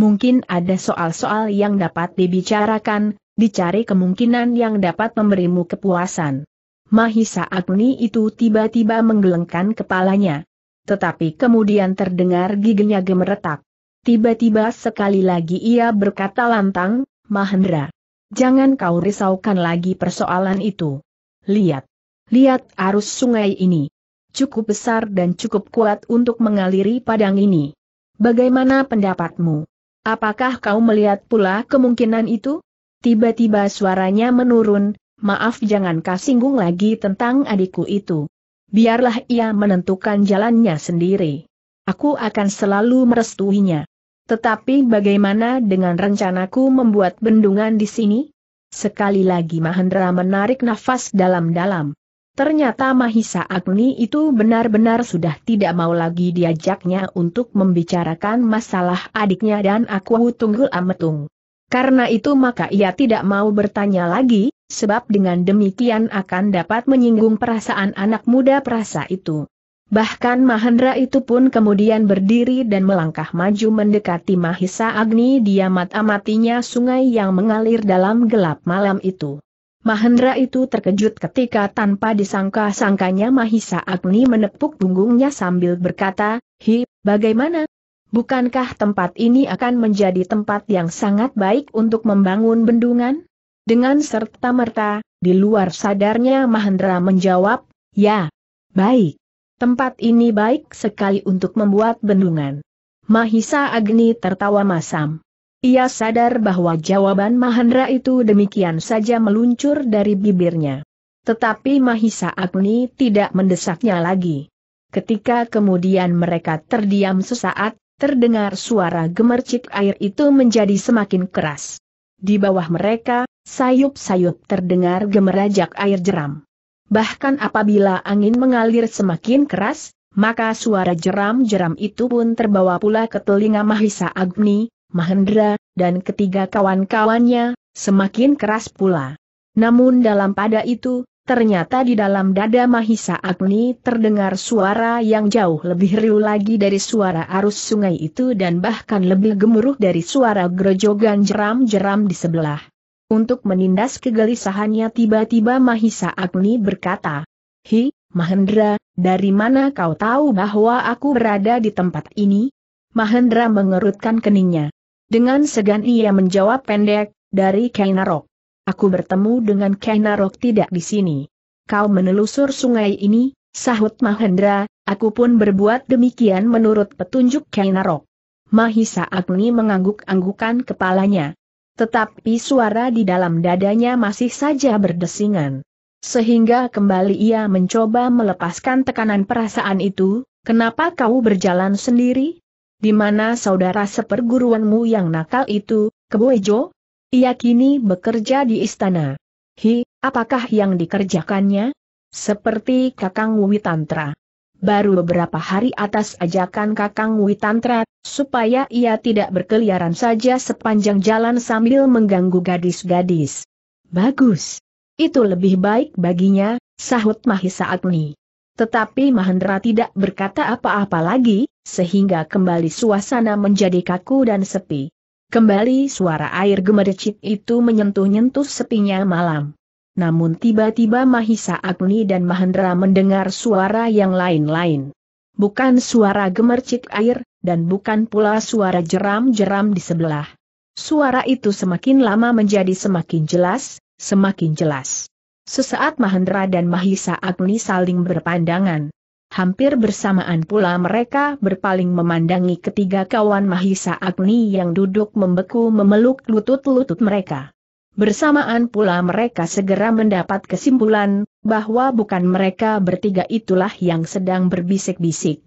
[SPEAKER 1] Mungkin ada soal-soal yang dapat dibicarakan, dicari kemungkinan yang dapat memberimu kepuasan. Mahisa Agni itu tiba-tiba menggelengkan kepalanya. Tetapi kemudian terdengar giginya gemeretak. Tiba-tiba sekali lagi ia berkata lantang, Mahendra. Jangan kau risaukan lagi persoalan itu. Lihat. Lihat arus sungai ini. Cukup besar dan cukup kuat untuk mengaliri padang ini. Bagaimana pendapatmu? Apakah kau melihat pula kemungkinan itu? Tiba-tiba suaranya menurun, maaf jangan kau lagi tentang adikku itu. Biarlah ia menentukan jalannya sendiri. Aku akan selalu merestuinya. Tetapi bagaimana dengan rencanaku membuat bendungan di sini? Sekali lagi Mahendra menarik nafas dalam-dalam. Ternyata Mahisa Agni itu benar-benar sudah tidak mau lagi diajaknya untuk membicarakan masalah adiknya dan aku tunggu ametung. Karena itu maka ia tidak mau bertanya lagi, sebab dengan demikian akan dapat menyinggung perasaan anak muda perasa itu. Bahkan Mahendra itu pun kemudian berdiri dan melangkah maju mendekati Mahisa Agni diamat amatinya sungai yang mengalir dalam gelap malam itu. Mahendra itu terkejut ketika tanpa disangka-sangkanya Mahisa Agni menepuk punggungnya sambil berkata, Hi, bagaimana, Bukankah tempat ini akan menjadi tempat yang sangat baik untuk membangun bendungan? Dengan serta merta, di luar sadarnya Mahendra menjawab, ya, baik. Tempat ini baik sekali untuk membuat bendungan. Mahisa Agni tertawa masam. Ia sadar bahwa jawaban Mahendra itu demikian saja meluncur dari bibirnya. Tetapi Mahisa Agni tidak mendesaknya lagi. Ketika kemudian mereka terdiam sesaat, terdengar suara gemercik air itu menjadi semakin keras. Di bawah mereka, sayup-sayup terdengar gemerajak air jeram. Bahkan apabila angin mengalir semakin keras, maka suara jeram-jeram itu pun terbawa pula ke telinga Mahisa Agni, Mahendra, dan ketiga kawan-kawannya, semakin keras pula. Namun dalam pada itu, Ternyata di dalam dada Mahisa Agni terdengar suara yang jauh lebih riuh lagi dari suara arus sungai itu dan bahkan lebih gemuruh dari suara gerojogan jeram-jeram di sebelah. Untuk menindas kegelisahannya tiba-tiba Mahisa Agni berkata, Hi, Mahendra, dari mana kau tahu bahwa aku berada di tempat ini? Mahendra mengerutkan keningnya. Dengan segan ia menjawab pendek, dari Kainarok. Aku bertemu dengan Kenarok tidak di sini. Kau menelusur sungai ini, sahut Mahendra, aku pun berbuat demikian menurut petunjuk Kenarok. Mahisa Agni mengangguk-anggukan kepalanya. Tetapi suara di dalam dadanya masih saja berdesingan. Sehingga kembali ia mencoba melepaskan tekanan perasaan itu, kenapa kau berjalan sendiri? Di mana saudara seperguruanmu yang nakal itu, Keboejo? Ia kini bekerja di istana. Hi, apakah yang dikerjakannya? Seperti Kakang Witantra. Baru beberapa hari atas ajakan Kakang Witantra, supaya ia tidak berkeliaran saja sepanjang jalan sambil mengganggu gadis-gadis. Bagus. Itu lebih baik baginya, sahut Mahisa Agni. Tetapi Mahendra tidak berkata apa-apa lagi, sehingga kembali suasana menjadi kaku dan sepi. Kembali suara air gemericik itu menyentuh-nyentuh sepinya malam. Namun tiba-tiba Mahisa Agni dan Mahendra mendengar suara yang lain-lain. Bukan suara gemercik air, dan bukan pula suara jeram-jeram di sebelah. Suara itu semakin lama menjadi semakin jelas, semakin jelas. Sesaat Mahendra dan Mahisa Agni saling berpandangan. Hampir bersamaan pula mereka berpaling memandangi ketiga kawan Mahisa Agni yang duduk membeku memeluk lutut-lutut mereka. Bersamaan pula mereka segera mendapat kesimpulan, bahwa bukan mereka bertiga itulah yang sedang berbisik-bisik.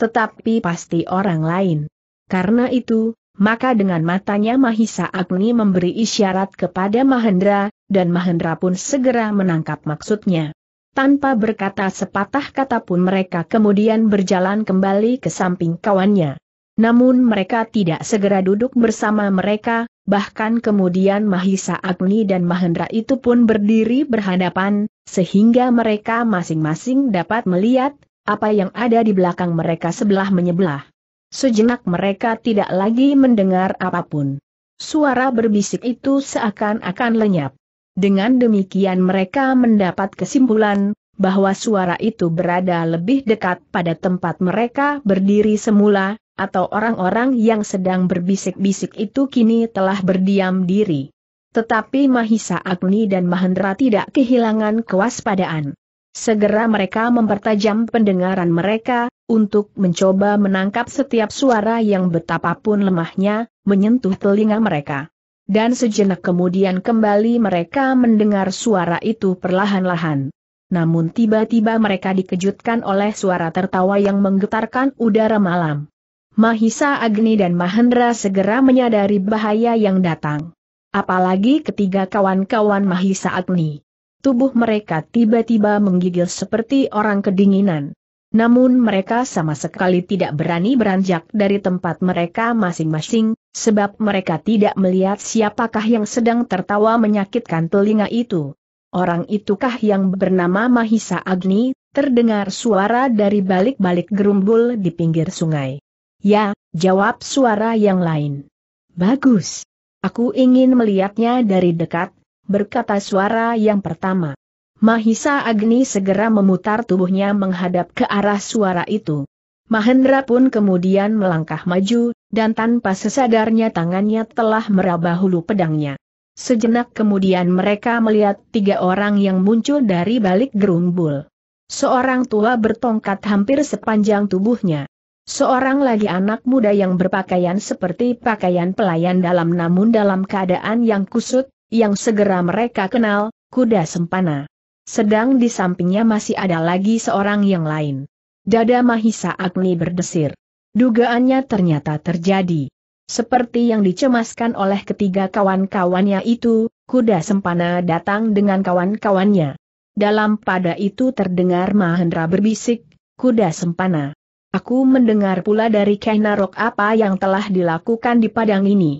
[SPEAKER 1] Tetapi pasti orang lain. Karena itu, maka dengan matanya Mahisa Agni memberi isyarat kepada Mahendra, dan Mahendra pun segera menangkap maksudnya. Tanpa berkata sepatah kata pun mereka kemudian berjalan kembali ke samping kawannya. Namun mereka tidak segera duduk bersama mereka, bahkan kemudian Mahisa Agni dan Mahendra itu pun berdiri berhadapan, sehingga mereka masing-masing dapat melihat apa yang ada di belakang mereka sebelah menyebelah. Sejenak mereka tidak lagi mendengar apapun. Suara berbisik itu seakan-akan lenyap. Dengan demikian mereka mendapat kesimpulan, bahwa suara itu berada lebih dekat pada tempat mereka berdiri semula, atau orang-orang yang sedang berbisik-bisik itu kini telah berdiam diri. Tetapi Mahisa Agni dan Mahendra tidak kehilangan kewaspadaan. Segera mereka mempertajam pendengaran mereka, untuk mencoba menangkap setiap suara yang betapapun lemahnya, menyentuh telinga mereka dan sejenak kemudian kembali mereka mendengar suara itu perlahan-lahan. Namun tiba-tiba mereka dikejutkan oleh suara tertawa yang menggetarkan udara malam. Mahisa Agni dan Mahendra segera menyadari bahaya yang datang. Apalagi ketiga kawan-kawan Mahisa Agni. Tubuh mereka tiba-tiba menggigil seperti orang kedinginan. Namun mereka sama sekali tidak berani beranjak dari tempat mereka masing-masing, sebab mereka tidak melihat siapakah yang sedang tertawa menyakitkan telinga itu. Orang itukah yang bernama Mahisa Agni, terdengar suara dari balik-balik gerumbul di pinggir sungai. Ya, jawab suara yang lain. Bagus. Aku ingin melihatnya dari dekat, berkata suara yang pertama. Mahisa Agni segera memutar tubuhnya menghadap ke arah suara itu. Mahendra pun kemudian melangkah maju, dan tanpa sesadarnya tangannya telah meraba hulu pedangnya. Sejenak kemudian mereka melihat tiga orang yang muncul dari balik gerumbul. Seorang tua bertongkat hampir sepanjang tubuhnya. Seorang lagi anak muda yang berpakaian seperti pakaian pelayan dalam namun dalam keadaan yang kusut, yang segera mereka kenal, kuda sempana sedang di sampingnya masih ada lagi seorang yang lain. Dada Mahisa Agni berdesir. Dugaannya ternyata terjadi. Seperti yang dicemaskan oleh ketiga kawan-kawannya itu, kuda sempana datang dengan kawan-kawannya. Dalam pada itu terdengar Mahendra berbisik, kuda sempana. Aku mendengar pula dari Kainarok apa yang telah dilakukan di padang ini.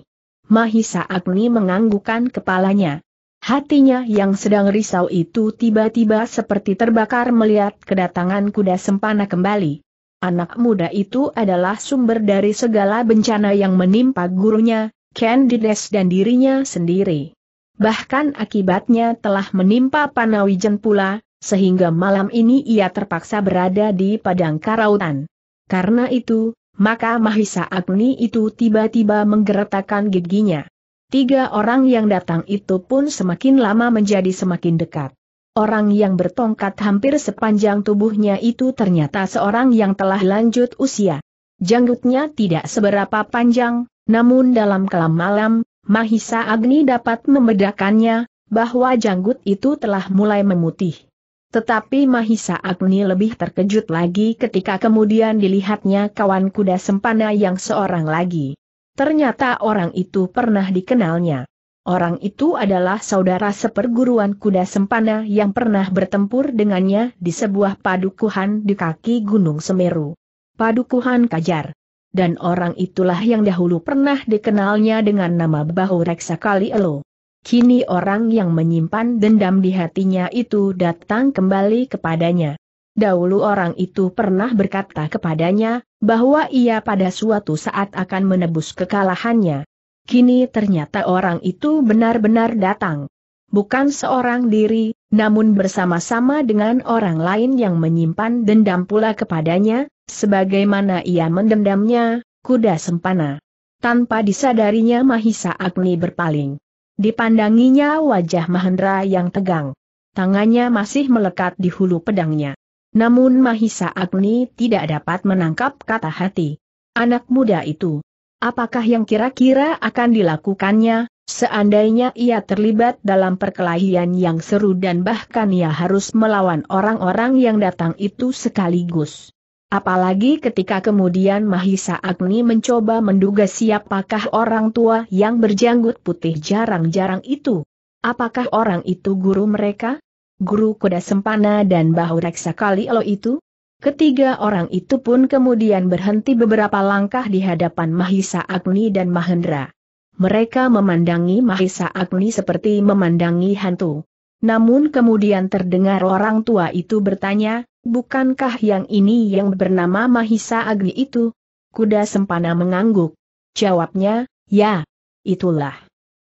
[SPEAKER 1] Mahisa Agni menganggukkan kepalanya. Hatinya yang sedang risau itu tiba-tiba seperti terbakar melihat kedatangan kuda sempana kembali. Anak muda itu adalah sumber dari segala bencana yang menimpa gurunya, Candides dan dirinya sendiri. Bahkan akibatnya telah menimpa Panawijen pula, sehingga malam ini ia terpaksa berada di padang karautan. Karena itu, maka Mahisa Agni itu tiba-tiba menggeretakkan giginya. Tiga orang yang datang itu pun semakin lama menjadi semakin dekat. Orang yang bertongkat hampir sepanjang tubuhnya itu ternyata seorang yang telah lanjut usia. Janggutnya tidak seberapa panjang, namun dalam kelam malam, Mahisa Agni dapat membedakannya, bahwa janggut itu telah mulai memutih. Tetapi Mahisa Agni lebih terkejut lagi ketika kemudian dilihatnya kawan kuda sempana yang seorang lagi. Ternyata orang itu pernah dikenalnya. Orang itu adalah saudara seperguruan kuda Sempana yang pernah bertempur dengannya di sebuah padukuhan di kaki Gunung Semeru. Padukuhan Kajar. Dan orang itulah yang dahulu pernah dikenalnya dengan nama Bahu Reksa Kali Elo. Kini orang yang menyimpan dendam di hatinya itu datang kembali kepadanya. Dahulu orang itu pernah berkata kepadanya, bahwa ia pada suatu saat akan menebus kekalahannya. Kini ternyata orang itu benar-benar datang. Bukan seorang diri, namun bersama-sama dengan orang lain yang menyimpan dendam pula kepadanya, sebagaimana ia mendendamnya, kuda sempana. Tanpa disadarinya Mahisa Agni berpaling. Dipandanginya wajah Mahendra yang tegang. Tangannya masih melekat di hulu pedangnya. Namun Mahisa Agni tidak dapat menangkap kata hati. Anak muda itu. Apakah yang kira-kira akan dilakukannya, seandainya ia terlibat dalam perkelahian yang seru dan bahkan ia harus melawan orang-orang yang datang itu sekaligus. Apalagi ketika kemudian Mahisa Agni mencoba menduga siapakah orang tua yang berjanggut putih jarang-jarang itu. Apakah orang itu guru mereka? guru kuda sempana dan bahu reksa kali elo itu? Ketiga orang itu pun kemudian berhenti beberapa langkah di hadapan Mahisa Agni dan Mahendra. Mereka memandangi Mahisa Agni seperti memandangi hantu. Namun kemudian terdengar orang tua itu bertanya, bukankah yang ini yang bernama Mahisa Agni itu? Kuda sempana mengangguk. Jawabnya, ya, itulah.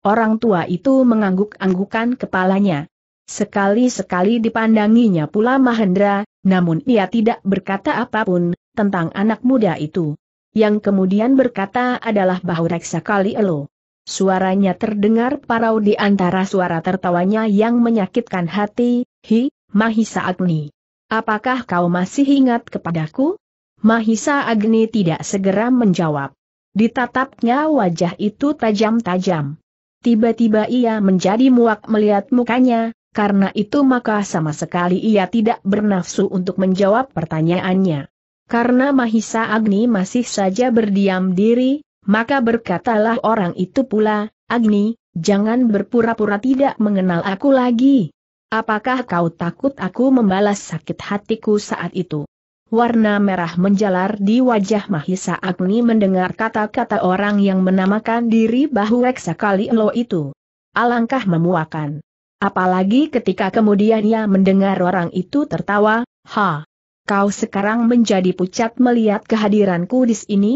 [SPEAKER 1] Orang tua itu mengangguk-anggukan kepalanya. Sekali-sekali dipandanginya pula Mahendra, namun ia tidak berkata apapun tentang anak muda itu. Yang kemudian berkata adalah bahwa Reksa Kali Elo. Suaranya terdengar parau di antara suara tertawanya yang menyakitkan hati, Hi, Mahisa Agni. Apakah kau masih ingat kepadaku? Mahisa Agni tidak segera menjawab. Ditatapnya wajah itu tajam-tajam. Tiba-tiba ia menjadi muak melihat mukanya, karena itu maka sama sekali ia tidak bernafsu untuk menjawab pertanyaannya. Karena Mahisa Agni masih saja berdiam diri, maka berkatalah orang itu pula, Agni, jangan berpura-pura tidak mengenal aku lagi. Apakah kau takut aku membalas sakit hatiku saat itu? Warna merah menjalar di wajah Mahisa Agni mendengar kata-kata orang yang menamakan diri bahwa sekali elo itu. Alangkah memuakan. Apalagi ketika kemudian ia mendengar orang itu tertawa, ha, kau sekarang menjadi pucat melihat kehadiranku di sini?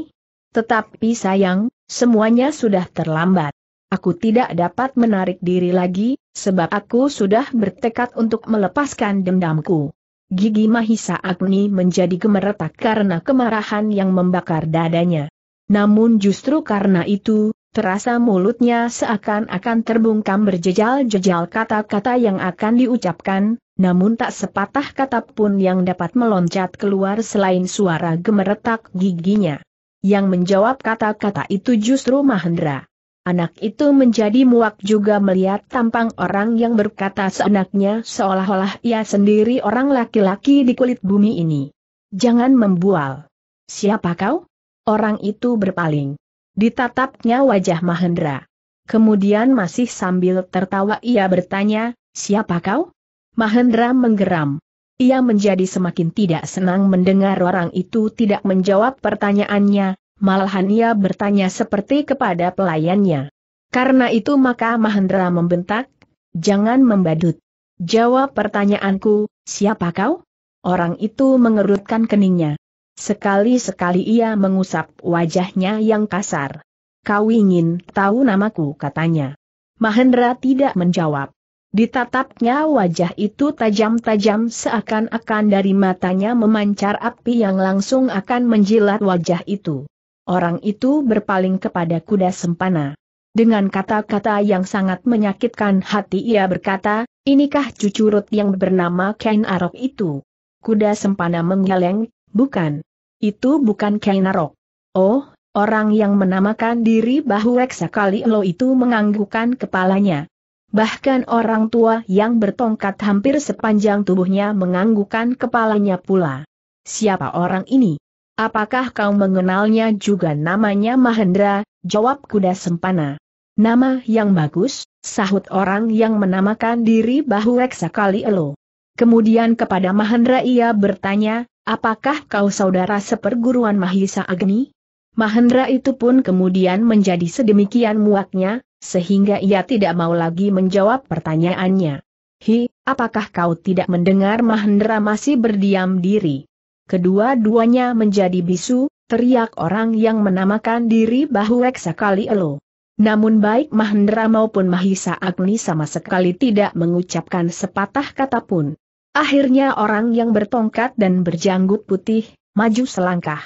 [SPEAKER 1] Tetapi sayang, semuanya sudah terlambat. Aku tidak dapat menarik diri lagi, sebab aku sudah bertekad untuk melepaskan dendamku. Gigi Mahisa Agni menjadi gemeretak karena kemarahan yang membakar dadanya. Namun justru karena itu, Terasa mulutnya seakan-akan terbungkam berjejal-jejal kata-kata yang akan diucapkan, namun tak sepatah kata pun yang dapat meloncat keluar selain suara gemeretak giginya. Yang menjawab kata-kata itu justru Mahendra. Anak itu menjadi muak juga melihat tampang orang yang berkata seenaknya seolah-olah ia sendiri orang laki-laki di kulit bumi ini. Jangan membual. Siapa kau? Orang itu berpaling. Ditatapnya wajah Mahendra. Kemudian masih sambil tertawa ia bertanya, siapa kau? Mahendra menggeram. Ia menjadi semakin tidak senang mendengar orang itu tidak menjawab pertanyaannya, malahan ia bertanya seperti kepada pelayannya. Karena itu maka Mahendra membentak, jangan membadut. Jawab pertanyaanku, siapa kau? Orang itu mengerutkan keningnya. Sekali-sekali ia mengusap wajahnya yang kasar. Kau ingin tahu namaku katanya. Mahendra tidak menjawab. Ditatapnya wajah itu tajam-tajam seakan-akan dari matanya memancar api yang langsung akan menjilat wajah itu. Orang itu berpaling kepada kuda sempana. Dengan kata-kata yang sangat menyakitkan hati ia berkata, inikah cucurut yang bernama Ken Arok itu? Kuda sempana menggeleng, bukan. Itu bukan Kainarok. Oh, orang yang menamakan diri bahu sekali Elo itu menganggukkan kepalanya. Bahkan orang tua yang bertongkat hampir sepanjang tubuhnya menganggukkan kepalanya pula. Siapa orang ini? Apakah kau mengenalnya juga namanya Mahendra, jawab kuda sempana. Nama yang bagus, sahut orang yang menamakan diri bahu sekali Elo. Kemudian kepada Mahendra ia bertanya, Apakah kau saudara seperguruan Mahisa Agni? Mahendra itu pun kemudian menjadi sedemikian muaknya, sehingga ia tidak mau lagi menjawab pertanyaannya. Hi, apakah kau tidak mendengar Mahendra masih berdiam diri? Kedua-duanya menjadi bisu, teriak orang yang menamakan diri bahu sekali elo. Namun baik Mahendra maupun Mahisa Agni sama sekali tidak mengucapkan sepatah kata pun. Akhirnya orang yang bertongkat dan berjanggut putih, maju selangkah.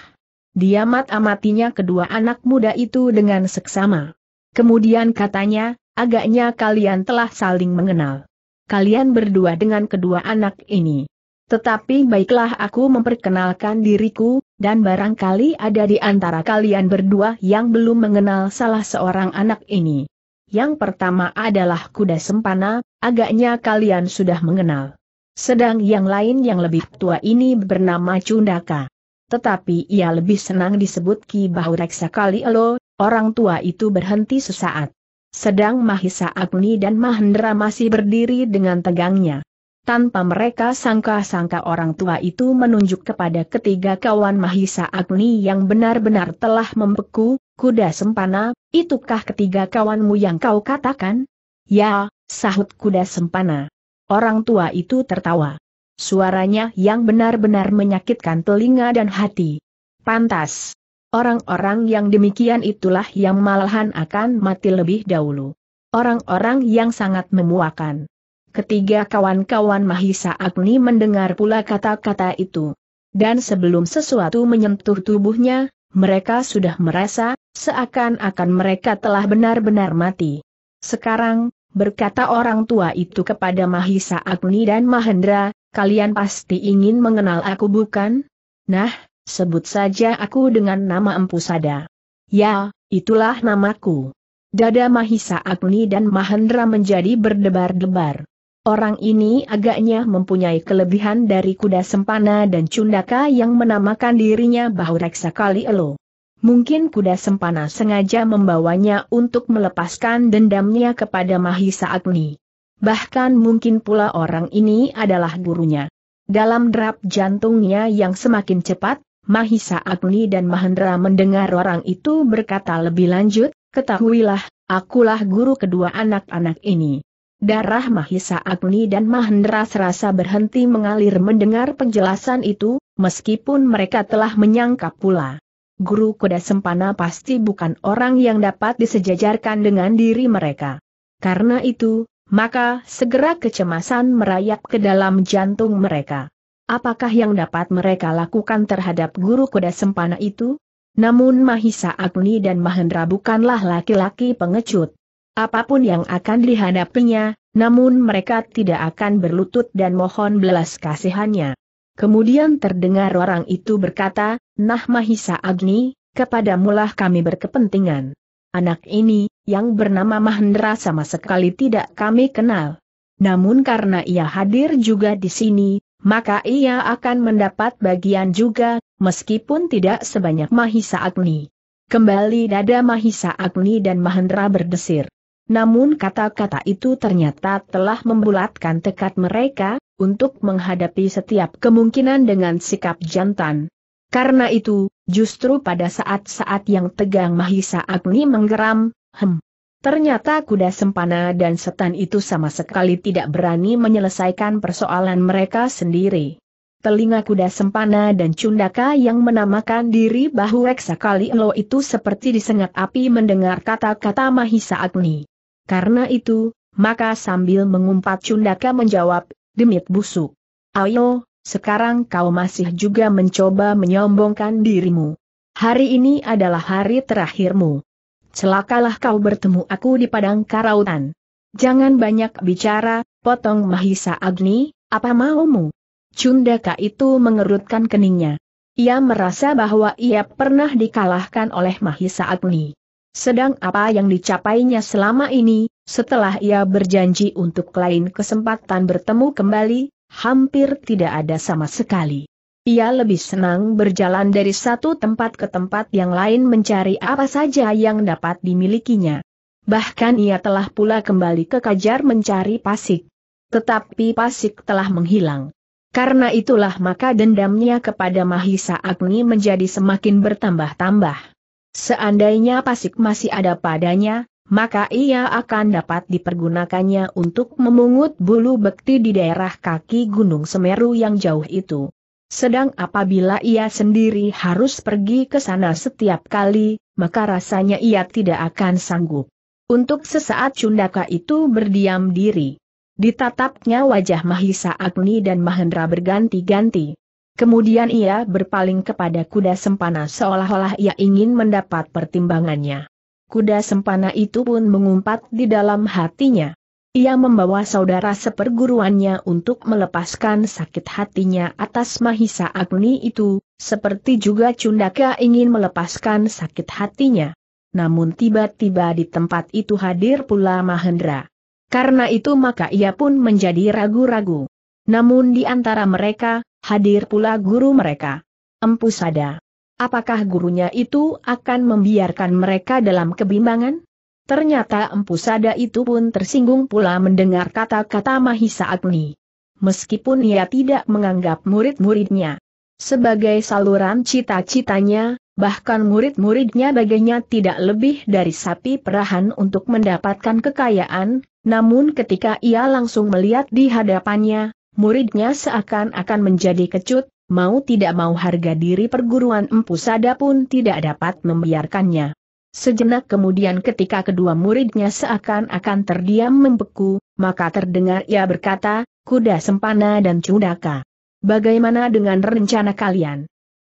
[SPEAKER 1] Dia mat-amatinya kedua anak muda itu dengan seksama. Kemudian katanya, agaknya kalian telah saling mengenal. Kalian berdua dengan kedua anak ini. Tetapi baiklah aku memperkenalkan diriku, dan barangkali ada di antara kalian berdua yang belum mengenal salah seorang anak ini. Yang pertama adalah kuda sempana, agaknya kalian sudah mengenal. Sedang yang lain yang lebih tua ini bernama Cundaka. Tetapi ia lebih senang disebut Ki Bahu Kali Elo, orang tua itu berhenti sesaat. Sedang Mahisa Agni dan Mahendra masih berdiri dengan tegangnya. Tanpa mereka sangka-sangka orang tua itu menunjuk kepada ketiga kawan Mahisa Agni yang benar-benar telah membeku, kuda sempana, itukah ketiga kawanmu yang kau katakan? Ya, sahut kuda sempana. Orang tua itu tertawa. Suaranya yang benar-benar menyakitkan telinga dan hati. Pantas. Orang-orang yang demikian itulah yang malahan akan mati lebih dahulu. Orang-orang yang sangat memuakan. Ketiga kawan-kawan Mahisa Agni mendengar pula kata-kata itu. Dan sebelum sesuatu menyentuh tubuhnya, mereka sudah merasa, seakan-akan mereka telah benar-benar mati. Sekarang, berkata orang tua itu kepada Mahisa Agni dan Mahendra, kalian pasti ingin mengenal aku bukan? Nah, sebut saja aku dengan nama Empu Sada. Ya, itulah namaku. Dada Mahisa Agni dan Mahendra menjadi berdebar-debar. Orang ini agaknya mempunyai kelebihan dari kuda sempana dan cundaka yang menamakan dirinya bahu kali elo. Mungkin kuda sempana sengaja membawanya untuk melepaskan dendamnya kepada Mahisa Agni. Bahkan mungkin pula orang ini adalah gurunya. Dalam derap jantungnya yang semakin cepat, Mahisa Agni dan Mahendra mendengar orang itu berkata lebih lanjut, ketahuilah, akulah guru kedua anak-anak ini. Darah Mahisa Agni dan Mahendra serasa berhenti mengalir mendengar penjelasan itu, meskipun mereka telah menyangka pula guru kuda sempana pasti bukan orang yang dapat disejajarkan dengan diri mereka. Karena itu, maka segera kecemasan merayap ke dalam jantung mereka. Apakah yang dapat mereka lakukan terhadap guru kuda sempana itu? Namun Mahisa Agni dan Mahendra bukanlah laki-laki pengecut. Apapun yang akan dihadapinya, namun mereka tidak akan berlutut dan mohon belas kasihannya. Kemudian terdengar orang itu berkata, Nah Mahisa Agni, kepada mulah kami berkepentingan. Anak ini, yang bernama Mahendra sama sekali tidak kami kenal. Namun karena ia hadir juga di sini, maka ia akan mendapat bagian juga, meskipun tidak sebanyak Mahisa Agni. Kembali dada Mahisa Agni dan Mahendra berdesir. Namun kata-kata itu ternyata telah membulatkan tekad mereka, untuk menghadapi setiap kemungkinan dengan sikap jantan. Karena itu, justru pada saat-saat yang tegang Mahisa Agni menggeram, hem. Ternyata kuda sempana dan setan itu sama sekali tidak berani menyelesaikan persoalan mereka sendiri. Telinga kuda sempana dan cundaka yang menamakan diri bahu reksa kali lo itu seperti disengat api mendengar kata-kata Mahisa Agni. Karena itu, maka sambil mengumpat cundaka menjawab, demit busuk. Ayo, sekarang kau masih juga mencoba menyombongkan dirimu. Hari ini adalah hari terakhirmu. Celakalah kau bertemu aku di padang karautan. Jangan banyak bicara, potong Mahisa Agni, apa maumu? Cundaka itu mengerutkan keningnya. Ia merasa bahwa ia pernah dikalahkan oleh Mahisa Agni. Sedang apa yang dicapainya selama ini, setelah ia berjanji untuk lain kesempatan bertemu kembali, hampir tidak ada sama sekali. Ia lebih senang berjalan dari satu tempat ke tempat yang lain mencari apa saja yang dapat dimilikinya. Bahkan ia telah pula kembali ke Kajar mencari Pasik. Tetapi Pasik telah menghilang. Karena itulah maka dendamnya kepada Mahisa Agni menjadi semakin bertambah-tambah. Seandainya Pasik masih ada padanya, maka ia akan dapat dipergunakannya untuk memungut bulu bekti di daerah kaki Gunung Semeru yang jauh itu. Sedang apabila ia sendiri harus pergi ke sana setiap kali, maka rasanya ia tidak akan sanggup. Untuk sesaat Cundaka itu berdiam diri. Ditatapnya wajah Mahisa Agni dan Mahendra berganti-ganti. Kemudian ia berpaling kepada kuda sempana seolah-olah ia ingin mendapat pertimbangannya kuda sempana itu pun mengumpat di dalam hatinya. Ia membawa saudara seperguruannya untuk melepaskan sakit hatinya atas Mahisa Agni itu, seperti juga Cundaka ingin melepaskan sakit hatinya. Namun tiba-tiba di tempat itu hadir pula Mahendra. Karena itu maka ia pun menjadi ragu-ragu. Namun di antara mereka, hadir pula guru mereka. Empu Sada. Apakah gurunya itu akan membiarkan mereka dalam kebimbangan? Ternyata Empu Sada itu pun tersinggung pula mendengar kata-kata Mahisa Agni. Meskipun ia tidak menganggap murid-muridnya sebagai saluran cita-citanya, bahkan murid-muridnya baginya tidak lebih dari sapi perahan untuk mendapatkan kekayaan, namun ketika ia langsung melihat di hadapannya, muridnya seakan-akan menjadi kecut, mau tidak mau harga diri perguruan Empu Sada pun tidak dapat membiarkannya. Sejenak kemudian ketika kedua muridnya seakan-akan terdiam membeku, maka terdengar ia berkata, kuda sempana dan cudaka. Bagaimana dengan rencana kalian?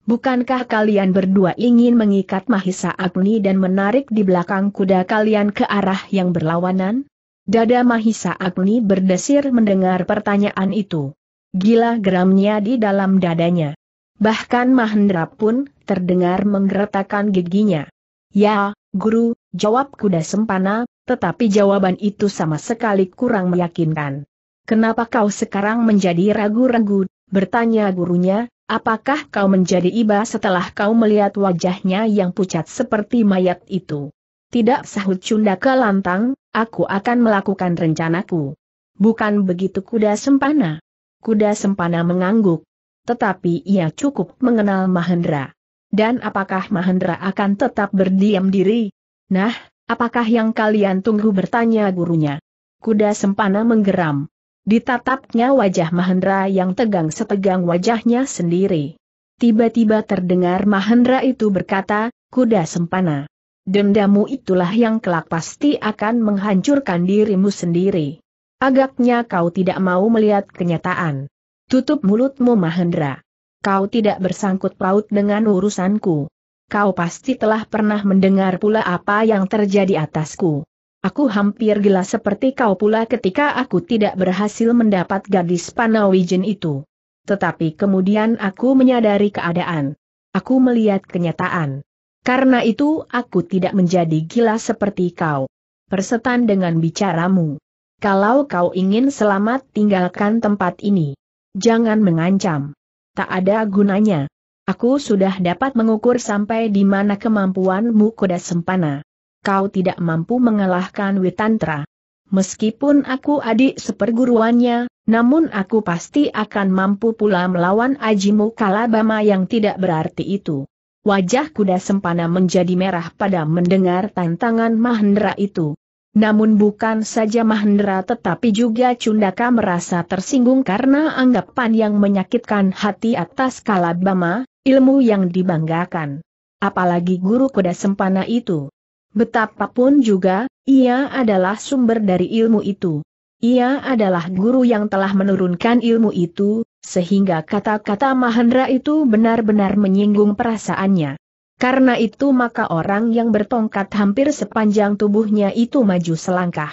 [SPEAKER 1] Bukankah kalian berdua ingin mengikat Mahisa Agni dan menarik di belakang kuda kalian ke arah yang berlawanan? Dada Mahisa Agni berdesir mendengar pertanyaan itu. Gila geramnya di dalam dadanya. Bahkan Mahendra pun terdengar menggeretakan giginya. Ya, guru, jawab kuda sempana, tetapi jawaban itu sama sekali kurang meyakinkan. Kenapa kau sekarang menjadi ragu-ragu, bertanya gurunya, apakah kau menjadi iba setelah kau melihat wajahnya yang pucat seperti mayat itu? Tidak sahut ke lantang, aku akan melakukan rencanaku. Bukan begitu kuda sempana. Kuda Sempana mengangguk. Tetapi ia cukup mengenal Mahendra. Dan apakah Mahendra akan tetap berdiam diri? Nah, apakah yang kalian tunggu bertanya gurunya? Kuda Sempana menggeram. Ditatapnya wajah Mahendra yang tegang setegang wajahnya sendiri. Tiba-tiba terdengar Mahendra itu berkata, Kuda Sempana. Dendamu itulah yang kelak pasti akan menghancurkan dirimu sendiri. Agaknya kau tidak mau melihat kenyataan. Tutup mulutmu Mahendra. Kau tidak bersangkut paut dengan urusanku. Kau pasti telah pernah mendengar pula apa yang terjadi atasku. Aku hampir gila seperti kau pula ketika aku tidak berhasil mendapat gadis Panawijen itu. Tetapi kemudian aku menyadari keadaan. Aku melihat kenyataan. Karena itu aku tidak menjadi gila seperti kau. Persetan dengan bicaramu. Kalau kau ingin selamat tinggalkan tempat ini. Jangan mengancam. Tak ada gunanya. Aku sudah dapat mengukur sampai di mana kemampuanmu kuda sempana. Kau tidak mampu mengalahkan Witantra. Meskipun aku adik seperguruannya, namun aku pasti akan mampu pula melawan Ajimu Kalabama yang tidak berarti itu. Wajah kuda sempana menjadi merah pada mendengar tantangan Mahendra itu. Namun bukan saja Mahendra tetapi juga Cundaka merasa tersinggung karena anggapan yang menyakitkan hati atas Kalabama, ilmu yang dibanggakan. Apalagi guru kuda sempana itu. Betapapun juga, ia adalah sumber dari ilmu itu. Ia adalah guru yang telah menurunkan ilmu itu, sehingga kata-kata Mahendra itu benar-benar menyinggung perasaannya. Karena itu maka orang yang bertongkat hampir sepanjang tubuhnya itu maju selangkah.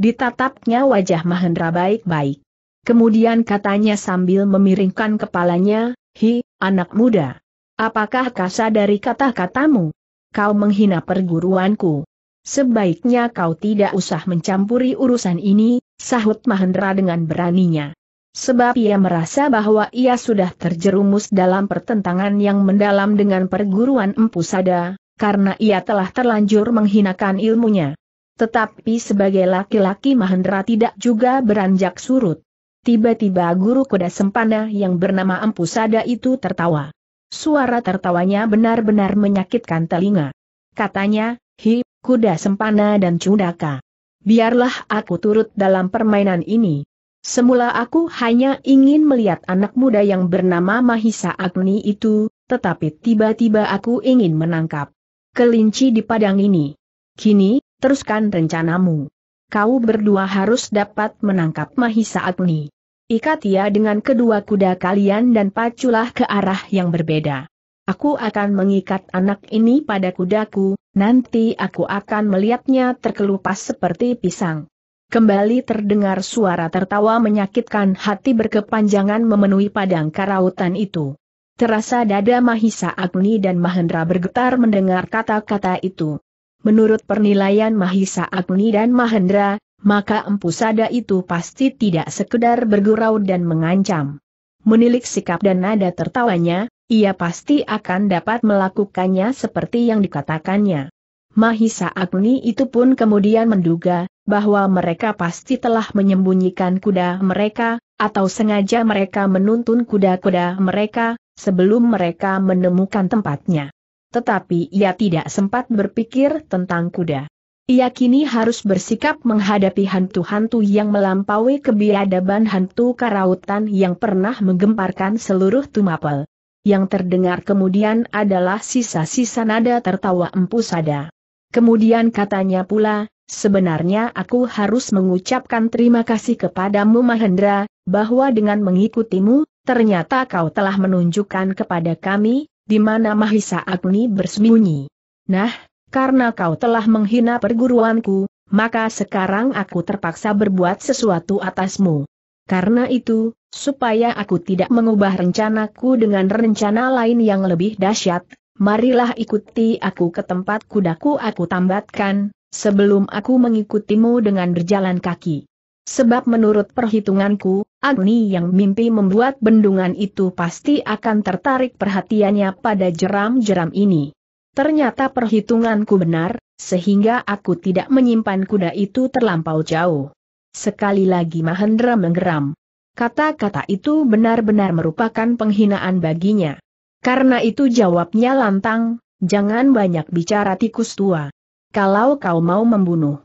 [SPEAKER 1] Ditatapnya wajah Mahendra baik-baik. Kemudian katanya sambil memiringkan kepalanya, Hi, anak muda. Apakah kasa dari kata-katamu? Kau menghina perguruanku. Sebaiknya kau tidak usah mencampuri urusan ini, sahut Mahendra dengan beraninya. Sebab ia merasa bahwa ia sudah terjerumus dalam pertentangan yang mendalam dengan perguruan Empu Sada, karena ia telah terlanjur menghinakan ilmunya. Tetapi sebagai laki-laki Mahendra tidak juga beranjak surut. Tiba-tiba guru kuda sempana yang bernama Empu Sada itu tertawa. Suara tertawanya benar-benar menyakitkan telinga. Katanya, hi, kuda sempana dan cundaka. Biarlah aku turut dalam permainan ini. Semula aku hanya ingin melihat anak muda yang bernama Mahisa Agni itu, tetapi tiba-tiba aku ingin menangkap kelinci di padang ini. Kini, teruskan rencanamu. Kau berdua harus dapat menangkap Mahisa Agni. Ikat ia dengan kedua kuda kalian dan paculah ke arah yang berbeda. Aku akan mengikat anak ini pada kudaku, nanti aku akan melihatnya terkelupas seperti pisang kembali terdengar suara tertawa menyakitkan hati berkepanjangan memenuhi padang karautan itu. Terasa dada Mahisa Agni dan Mahendra bergetar mendengar kata-kata itu. Menurut penilaian Mahisa Agni dan Mahendra, maka empu sada itu pasti tidak sekedar bergurau dan mengancam. Menilik sikap dan nada tertawanya, ia pasti akan dapat melakukannya seperti yang dikatakannya. Mahisa Agni itu pun kemudian menduga, bahwa mereka pasti telah menyembunyikan kuda mereka, atau sengaja mereka menuntun kuda-kuda mereka, sebelum mereka menemukan tempatnya. Tetapi ia tidak sempat berpikir tentang kuda. Ia kini harus bersikap menghadapi hantu-hantu yang melampaui kebiadaban hantu karautan yang pernah menggemparkan seluruh Tumapel. Yang terdengar kemudian adalah sisa-sisa nada tertawa empu sada. Kemudian katanya pula, sebenarnya aku harus mengucapkan terima kasih kepadamu Mahendra, bahwa dengan mengikutimu, ternyata kau telah menunjukkan kepada kami, di mana Mahisa Agni bersembunyi. Nah, karena kau telah menghina perguruanku, maka sekarang aku terpaksa berbuat sesuatu atasmu. Karena itu, supaya aku tidak mengubah rencanaku dengan rencana lain yang lebih dahsyat, marilah ikuti aku ke tempat kudaku aku tambatkan, sebelum aku mengikutimu dengan berjalan kaki. Sebab menurut perhitunganku, Agni yang mimpi membuat bendungan itu pasti akan tertarik perhatiannya pada jeram-jeram ini. Ternyata perhitunganku benar, sehingga aku tidak menyimpan kuda itu terlampau jauh. Sekali lagi Mahendra menggeram. Kata-kata itu benar-benar merupakan penghinaan baginya. Karena itu jawabnya lantang, jangan banyak bicara tikus tua. Kalau kau mau membunuh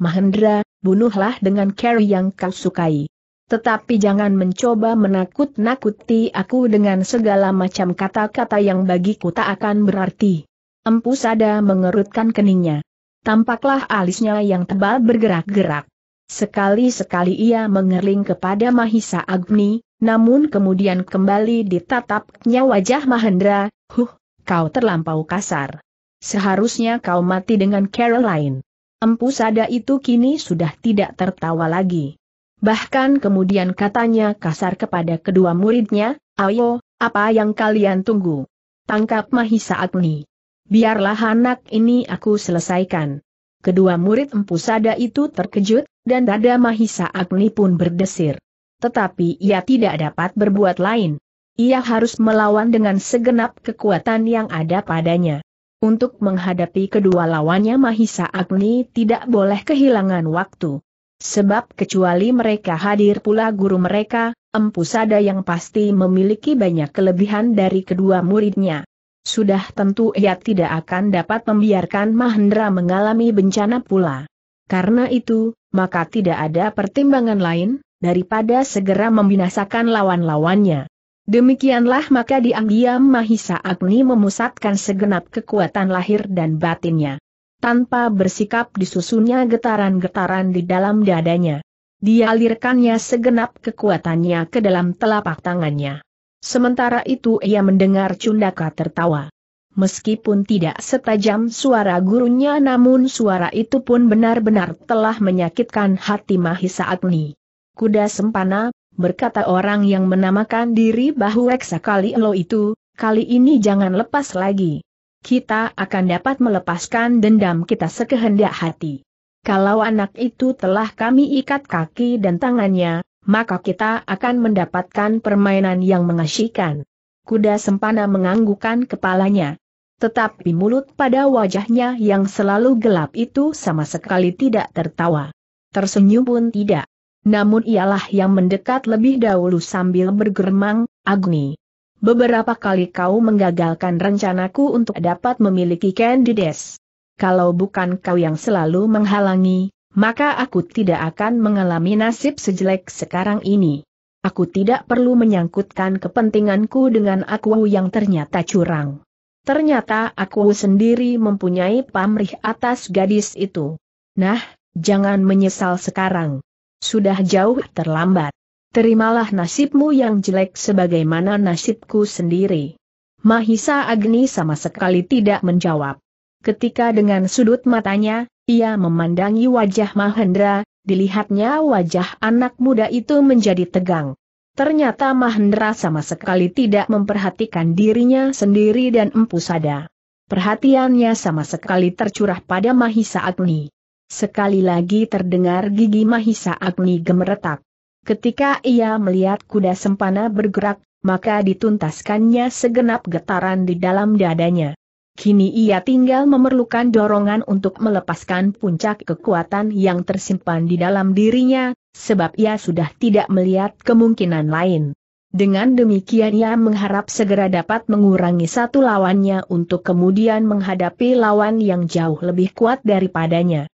[SPEAKER 1] Mahendra, bunuhlah dengan cara yang kau sukai. Tetapi jangan mencoba menakut-nakuti aku dengan segala macam kata-kata yang bagiku tak akan berarti. Empu Sada mengerutkan keningnya. Tampaklah alisnya yang tebal bergerak-gerak. Sekali-sekali ia mengerling kepada Mahisa Agni, namun kemudian kembali ditatapnya wajah Mahendra, huh, kau terlampau kasar. Seharusnya kau mati dengan Caroline. Empu Sada itu kini sudah tidak tertawa lagi. Bahkan kemudian katanya kasar kepada kedua muridnya, ayo, apa yang kalian tunggu? Tangkap Mahisa Agni. Biarlah anak ini aku selesaikan. Kedua murid Empu Sada itu terkejut, dan dada Mahisa Agni pun berdesir tetapi ia tidak dapat berbuat lain. Ia harus melawan dengan segenap kekuatan yang ada padanya. Untuk menghadapi kedua lawannya Mahisa Agni tidak boleh kehilangan waktu. Sebab kecuali mereka hadir pula guru mereka, Empu Sada yang pasti memiliki banyak kelebihan dari kedua muridnya. Sudah tentu ia tidak akan dapat membiarkan Mahendra mengalami bencana pula. Karena itu, maka tidak ada pertimbangan lain, daripada segera membinasakan lawan-lawannya. Demikianlah maka diam-diam Mahisa Agni memusatkan segenap kekuatan lahir dan batinnya. Tanpa bersikap disusunnya getaran-getaran di dalam dadanya. Dialirkannya segenap kekuatannya ke dalam telapak tangannya. Sementara itu ia mendengar Cundaka tertawa. Meskipun tidak setajam suara gurunya namun suara itu pun benar-benar telah menyakitkan hati Mahisa Agni kuda sempana, berkata orang yang menamakan diri bahu reksa kali lo itu, kali ini jangan lepas lagi. Kita akan dapat melepaskan dendam kita sekehendak hati. Kalau anak itu telah kami ikat kaki dan tangannya, maka kita akan mendapatkan permainan yang mengasyikan. Kuda sempana menganggukkan kepalanya. Tetapi mulut pada wajahnya yang selalu gelap itu sama sekali tidak tertawa. Tersenyum pun tidak. Namun ialah yang mendekat lebih dahulu sambil bergermang, Agni. Beberapa kali kau menggagalkan rencanaku untuk dapat memiliki Candides. Kalau bukan kau yang selalu menghalangi, maka aku tidak akan mengalami nasib sejelek sekarang ini. Aku tidak perlu menyangkutkan kepentinganku dengan aku yang ternyata curang. Ternyata aku sendiri mempunyai pamrih atas gadis itu. Nah, jangan menyesal sekarang. Sudah jauh terlambat. Terimalah nasibmu yang jelek sebagaimana nasibku sendiri. Mahisa Agni sama sekali tidak menjawab. Ketika dengan sudut matanya, ia memandangi wajah Mahendra, dilihatnya wajah anak muda itu menjadi tegang. Ternyata Mahendra sama sekali tidak memperhatikan dirinya sendiri dan empu sada. Perhatiannya sama sekali tercurah pada Mahisa Agni. Sekali lagi terdengar gigi Mahisa Agni gemeretak. Ketika ia melihat kuda sempana bergerak, maka dituntaskannya segenap getaran di dalam dadanya. Kini ia tinggal memerlukan dorongan untuk melepaskan puncak kekuatan yang tersimpan di dalam dirinya, sebab ia sudah tidak melihat kemungkinan lain. Dengan demikian ia mengharap segera dapat mengurangi satu lawannya untuk kemudian menghadapi lawan yang jauh lebih kuat daripadanya.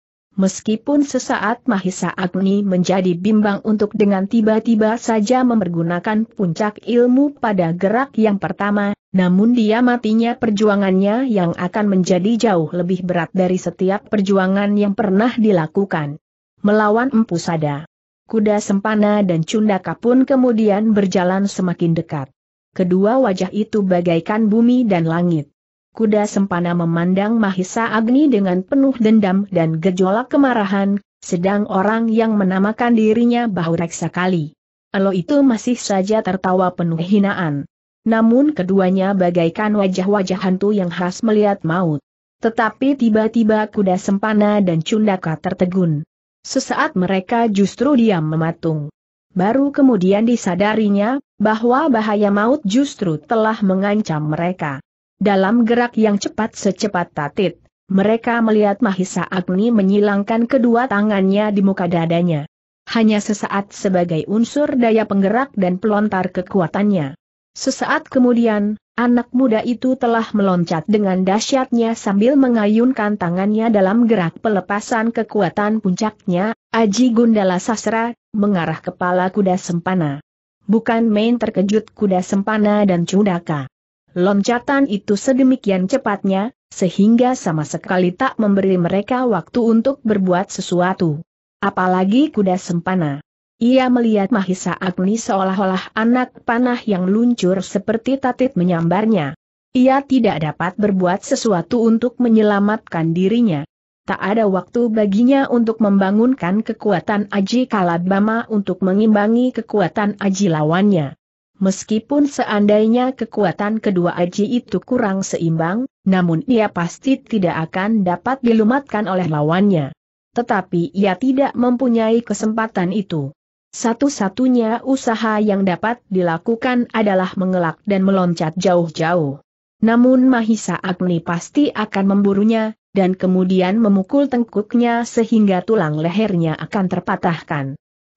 [SPEAKER 1] Meskipun sesaat Mahisa Agni menjadi bimbang untuk dengan tiba-tiba saja mempergunakan puncak ilmu pada gerak yang pertama, namun dia matinya perjuangannya yang akan menjadi jauh lebih berat dari setiap perjuangan yang pernah dilakukan. Melawan Empu Sada. Kuda Sempana dan Cundaka pun kemudian berjalan semakin dekat. Kedua wajah itu bagaikan bumi dan langit. Kuda Sempana memandang Mahisa Agni dengan penuh dendam dan gejolak kemarahan, sedang orang yang menamakan dirinya bahu reksa kali. Elo itu masih saja tertawa penuh hinaan. Namun keduanya bagaikan wajah-wajah hantu yang khas melihat maut. Tetapi tiba-tiba kuda Sempana dan Cundaka tertegun. Sesaat mereka justru diam mematung. Baru kemudian disadarinya, bahwa bahaya maut justru telah mengancam mereka. Dalam gerak yang cepat secepat tatit, mereka melihat Mahisa Agni menyilangkan kedua tangannya di muka dadanya. Hanya sesaat sebagai unsur daya penggerak dan pelontar kekuatannya. Sesaat kemudian, anak muda itu telah meloncat dengan dahsyatnya sambil mengayunkan tangannya dalam gerak pelepasan kekuatan puncaknya, Aji Gundala Sasra, mengarah kepala kuda sempana. Bukan main terkejut kuda sempana dan cundaka. Loncatan itu sedemikian cepatnya, sehingga sama sekali tak memberi mereka waktu untuk berbuat sesuatu. Apalagi kuda sempana. Ia melihat Mahisa Agni seolah-olah anak panah yang luncur seperti tatit menyambarnya. Ia tidak dapat berbuat sesuatu untuk menyelamatkan dirinya. Tak ada waktu baginya untuk membangunkan kekuatan Aji Kalabama untuk mengimbangi kekuatan Aji lawannya. Meskipun seandainya kekuatan kedua Aji itu kurang seimbang, namun ia pasti tidak akan dapat dilumatkan oleh lawannya. Tetapi ia tidak mempunyai kesempatan itu. Satu-satunya usaha yang dapat dilakukan adalah mengelak dan meloncat jauh-jauh. Namun Mahisa Agni pasti akan memburunya, dan kemudian memukul tengkuknya sehingga tulang lehernya akan terpatahkan.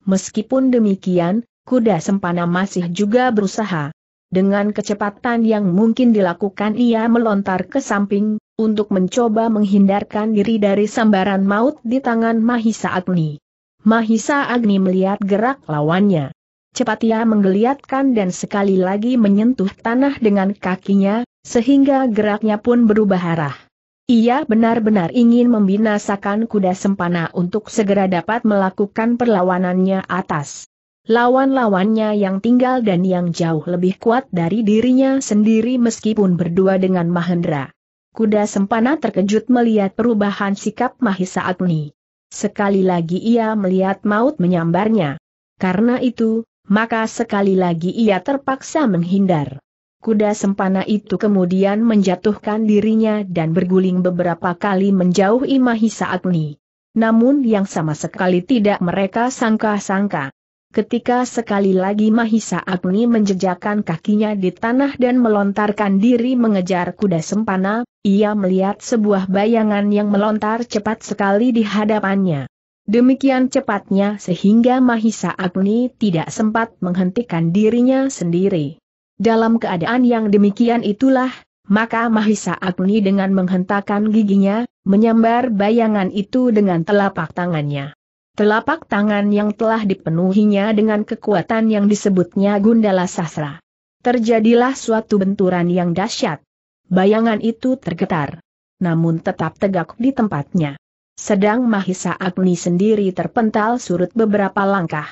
[SPEAKER 1] Meskipun demikian, kuda sempana masih juga berusaha. Dengan kecepatan yang mungkin dilakukan ia melontar ke samping, untuk mencoba menghindarkan diri dari sambaran maut di tangan Mahisa Agni. Mahisa Agni melihat gerak lawannya. Cepat ia menggeliatkan dan sekali lagi menyentuh tanah dengan kakinya, sehingga geraknya pun berubah arah. Ia benar-benar ingin membinasakan kuda sempana untuk segera dapat melakukan perlawanannya atas lawan-lawannya yang tinggal dan yang jauh lebih kuat dari dirinya sendiri meskipun berdua dengan Mahendra. Kuda Sempana terkejut melihat perubahan sikap Mahisa Agni. Sekali lagi ia melihat maut menyambarnya. Karena itu, maka sekali lagi ia terpaksa menghindar. Kuda sempana itu kemudian menjatuhkan dirinya dan berguling beberapa kali menjauhi Mahisa Agni. Namun yang sama sekali tidak mereka sangka-sangka. Ketika sekali lagi Mahisa Agni menjejakkan kakinya di tanah dan melontarkan diri mengejar kuda sempana, ia melihat sebuah bayangan yang melontar cepat sekali di hadapannya. Demikian cepatnya sehingga Mahisa Agni tidak sempat menghentikan dirinya sendiri. Dalam keadaan yang demikian itulah, maka Mahisa Agni dengan menghentakkan giginya, menyambar bayangan itu dengan telapak tangannya telapak tangan yang telah dipenuhinya dengan kekuatan yang disebutnya Gundala Sasra. Terjadilah suatu benturan yang dahsyat. Bayangan itu tergetar. Namun tetap tegak di tempatnya. Sedang Mahisa Agni sendiri terpental surut beberapa langkah.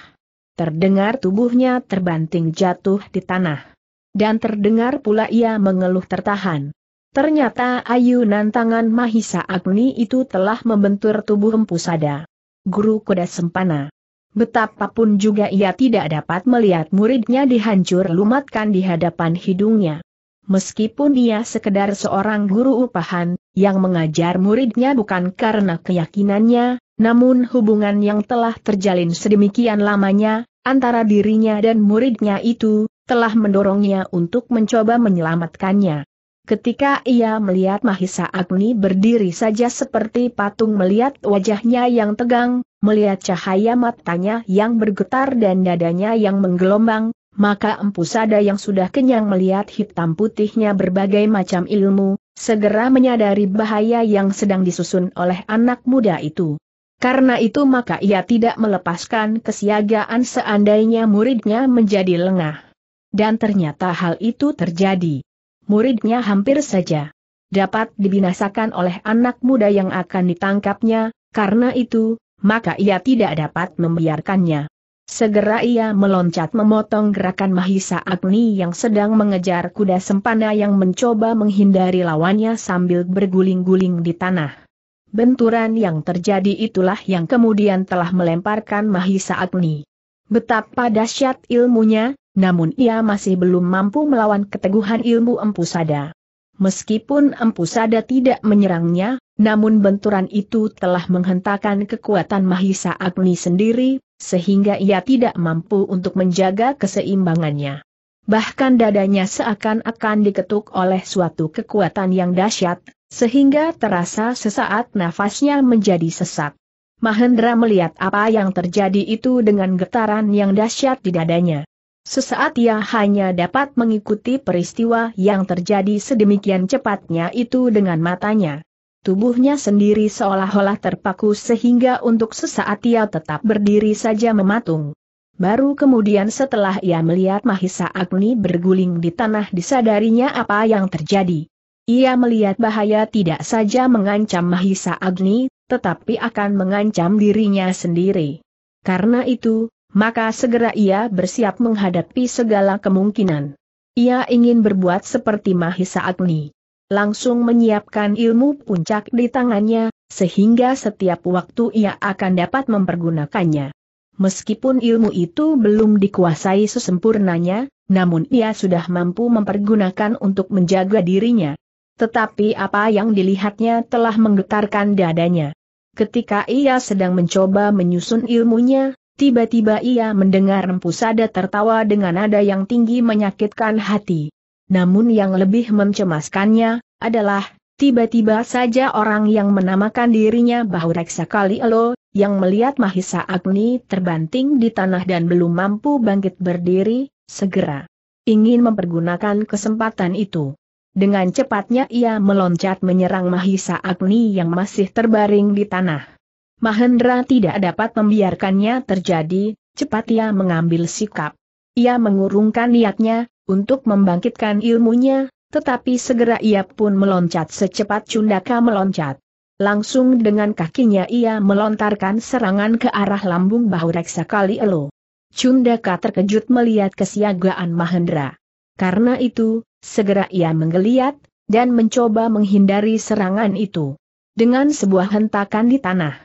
[SPEAKER 1] Terdengar tubuhnya terbanting jatuh di tanah. Dan terdengar pula ia mengeluh tertahan. Ternyata ayunan tangan Mahisa Agni itu telah membentur tubuh Empusada guru kuda sempana. Betapapun juga ia tidak dapat melihat muridnya dihancur lumatkan di hadapan hidungnya. Meskipun ia sekedar seorang guru upahan, yang mengajar muridnya bukan karena keyakinannya, namun hubungan yang telah terjalin sedemikian lamanya, antara dirinya dan muridnya itu, telah mendorongnya untuk mencoba menyelamatkannya. Ketika ia melihat Mahisa Agni berdiri saja seperti patung melihat wajahnya yang tegang, melihat cahaya matanya yang bergetar dan dadanya yang menggelombang, maka empu sada yang sudah kenyang melihat hitam putihnya berbagai macam ilmu, segera menyadari bahaya yang sedang disusun oleh anak muda itu. Karena itu maka ia tidak melepaskan kesiagaan seandainya muridnya menjadi lengah. Dan ternyata hal itu terjadi muridnya hampir saja dapat dibinasakan oleh anak muda yang akan ditangkapnya, karena itu, maka ia tidak dapat membiarkannya. Segera ia meloncat memotong gerakan Mahisa Agni yang sedang mengejar kuda sempana yang mencoba menghindari lawannya sambil berguling-guling di tanah. Benturan yang terjadi itulah yang kemudian telah melemparkan Mahisa Agni. Betapa dahsyat ilmunya, namun ia masih belum mampu melawan keteguhan ilmu Empu Sada. Meskipun Empu Sada tidak menyerangnya, namun benturan itu telah menghentakkan kekuatan Mahisa Agni sendiri, sehingga ia tidak mampu untuk menjaga keseimbangannya. Bahkan dadanya seakan-akan diketuk oleh suatu kekuatan yang dahsyat, sehingga terasa sesaat nafasnya menjadi sesak. Mahendra melihat apa yang terjadi itu dengan getaran yang dahsyat di dadanya. Sesaat ia hanya dapat mengikuti peristiwa yang terjadi sedemikian cepatnya itu dengan matanya. Tubuhnya sendiri seolah-olah terpaku sehingga untuk sesaat ia tetap berdiri saja mematung. Baru kemudian setelah ia melihat Mahisa Agni berguling di tanah disadarinya apa yang terjadi. Ia melihat bahaya tidak saja mengancam Mahisa Agni, tetapi akan mengancam dirinya sendiri. Karena itu, maka segera ia bersiap menghadapi segala kemungkinan. Ia ingin berbuat seperti Mahisa Agni. Langsung menyiapkan ilmu puncak di tangannya, sehingga setiap waktu ia akan dapat mempergunakannya. Meskipun ilmu itu belum dikuasai sesempurnanya, namun ia sudah mampu mempergunakan untuk menjaga dirinya. Tetapi apa yang dilihatnya telah menggetarkan dadanya. Ketika ia sedang mencoba menyusun ilmunya, Tiba-tiba ia mendengar Sada tertawa dengan nada yang tinggi menyakitkan hati. Namun yang lebih mencemaskannya, adalah, tiba-tiba saja orang yang menamakan dirinya Bahu Reksa Kali Elo, yang melihat Mahisa Agni terbanting di tanah dan belum mampu bangkit berdiri, segera ingin mempergunakan kesempatan itu. Dengan cepatnya ia meloncat menyerang Mahisa Agni yang masih terbaring di tanah. Mahendra tidak dapat membiarkannya terjadi, cepat ia mengambil sikap. Ia mengurungkan niatnya, untuk membangkitkan ilmunya, tetapi segera ia pun meloncat secepat cundaka meloncat. Langsung dengan kakinya ia melontarkan serangan ke arah lambung bahu reksa kali elo. Cundaka terkejut melihat kesiagaan Mahendra. Karena itu, segera ia menggeliat, dan mencoba menghindari serangan itu. Dengan sebuah hentakan di tanah,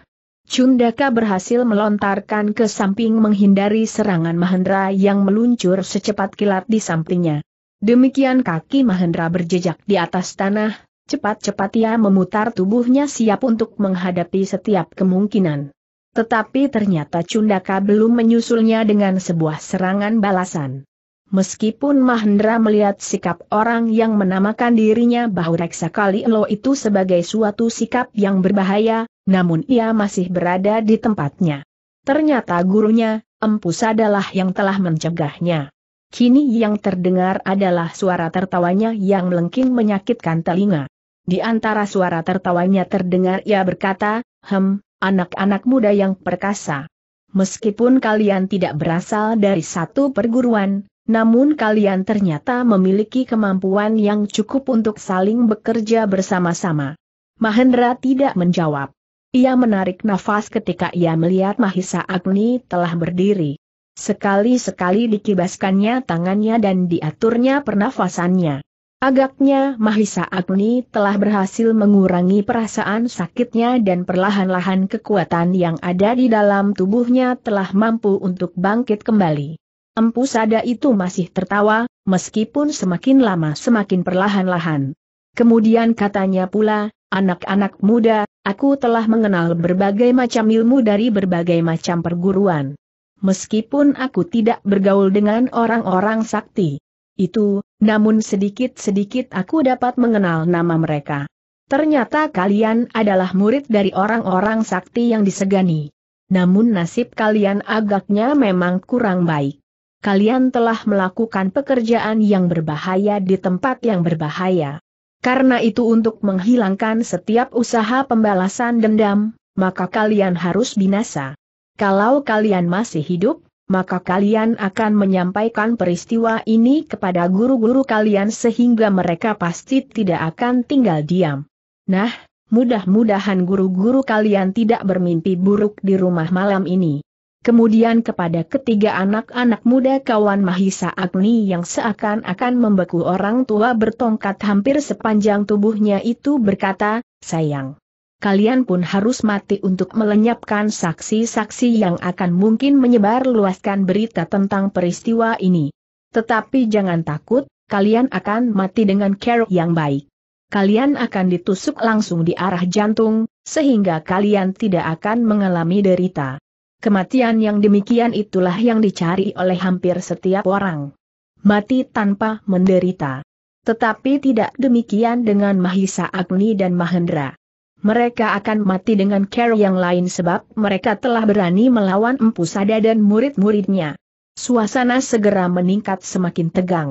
[SPEAKER 1] Cundaka berhasil melontarkan ke samping menghindari serangan Mahendra yang meluncur secepat kilat di sampingnya. Demikian kaki Mahendra berjejak di atas tanah, cepat-cepat ia memutar tubuhnya siap untuk menghadapi setiap kemungkinan. Tetapi ternyata Cundaka belum menyusulnya dengan sebuah serangan balasan. Meskipun Mahendra melihat sikap orang yang menamakan dirinya bahwa reksa kali elo itu sebagai suatu sikap yang berbahaya, namun ia masih berada di tempatnya. Ternyata gurunya, Empus adalah yang telah mencegahnya. Kini yang terdengar adalah suara tertawanya yang melengking menyakitkan telinga. Di antara suara tertawanya terdengar ia berkata, Hem, anak-anak muda yang perkasa. Meskipun kalian tidak berasal dari satu perguruan, namun kalian ternyata memiliki kemampuan yang cukup untuk saling bekerja bersama-sama. Mahendra tidak menjawab. Ia menarik nafas ketika ia melihat Mahisa Agni telah berdiri. Sekali-sekali dikibaskannya tangannya dan diaturnya pernafasannya. Agaknya Mahisa Agni telah berhasil mengurangi perasaan sakitnya dan perlahan-lahan kekuatan yang ada di dalam tubuhnya telah mampu untuk bangkit kembali. Empu Sada itu masih tertawa, meskipun semakin lama semakin perlahan-lahan. Kemudian katanya pula, anak-anak muda, aku telah mengenal berbagai macam ilmu dari berbagai macam perguruan. Meskipun aku tidak bergaul dengan orang-orang sakti itu, namun sedikit-sedikit aku dapat mengenal nama mereka. Ternyata kalian adalah murid dari orang-orang sakti yang disegani. Namun nasib kalian agaknya memang kurang baik kalian telah melakukan pekerjaan yang berbahaya di tempat yang berbahaya. Karena itu untuk menghilangkan setiap usaha pembalasan dendam, maka kalian harus binasa. Kalau kalian masih hidup, maka kalian akan menyampaikan peristiwa ini kepada guru-guru kalian sehingga mereka pasti tidak akan tinggal diam. Nah, mudah-mudahan guru-guru kalian tidak bermimpi buruk di rumah malam ini kemudian kepada ketiga anak-anak muda kawan Mahisa Agni yang seakan-akan membeku orang tua bertongkat hampir sepanjang tubuhnya itu berkata, sayang. Kalian pun harus mati untuk melenyapkan saksi-saksi yang akan mungkin menyebar luaskan berita tentang peristiwa ini. Tetapi jangan takut, kalian akan mati dengan care yang baik. Kalian akan ditusuk langsung di arah jantung, sehingga kalian tidak akan mengalami derita. Kematian yang demikian itulah yang dicari oleh hampir setiap orang. Mati tanpa menderita. Tetapi tidak demikian dengan Mahisa Agni dan Mahendra. Mereka akan mati dengan care yang lain sebab mereka telah berani melawan Empu Sada dan murid-muridnya. Suasana segera meningkat semakin tegang.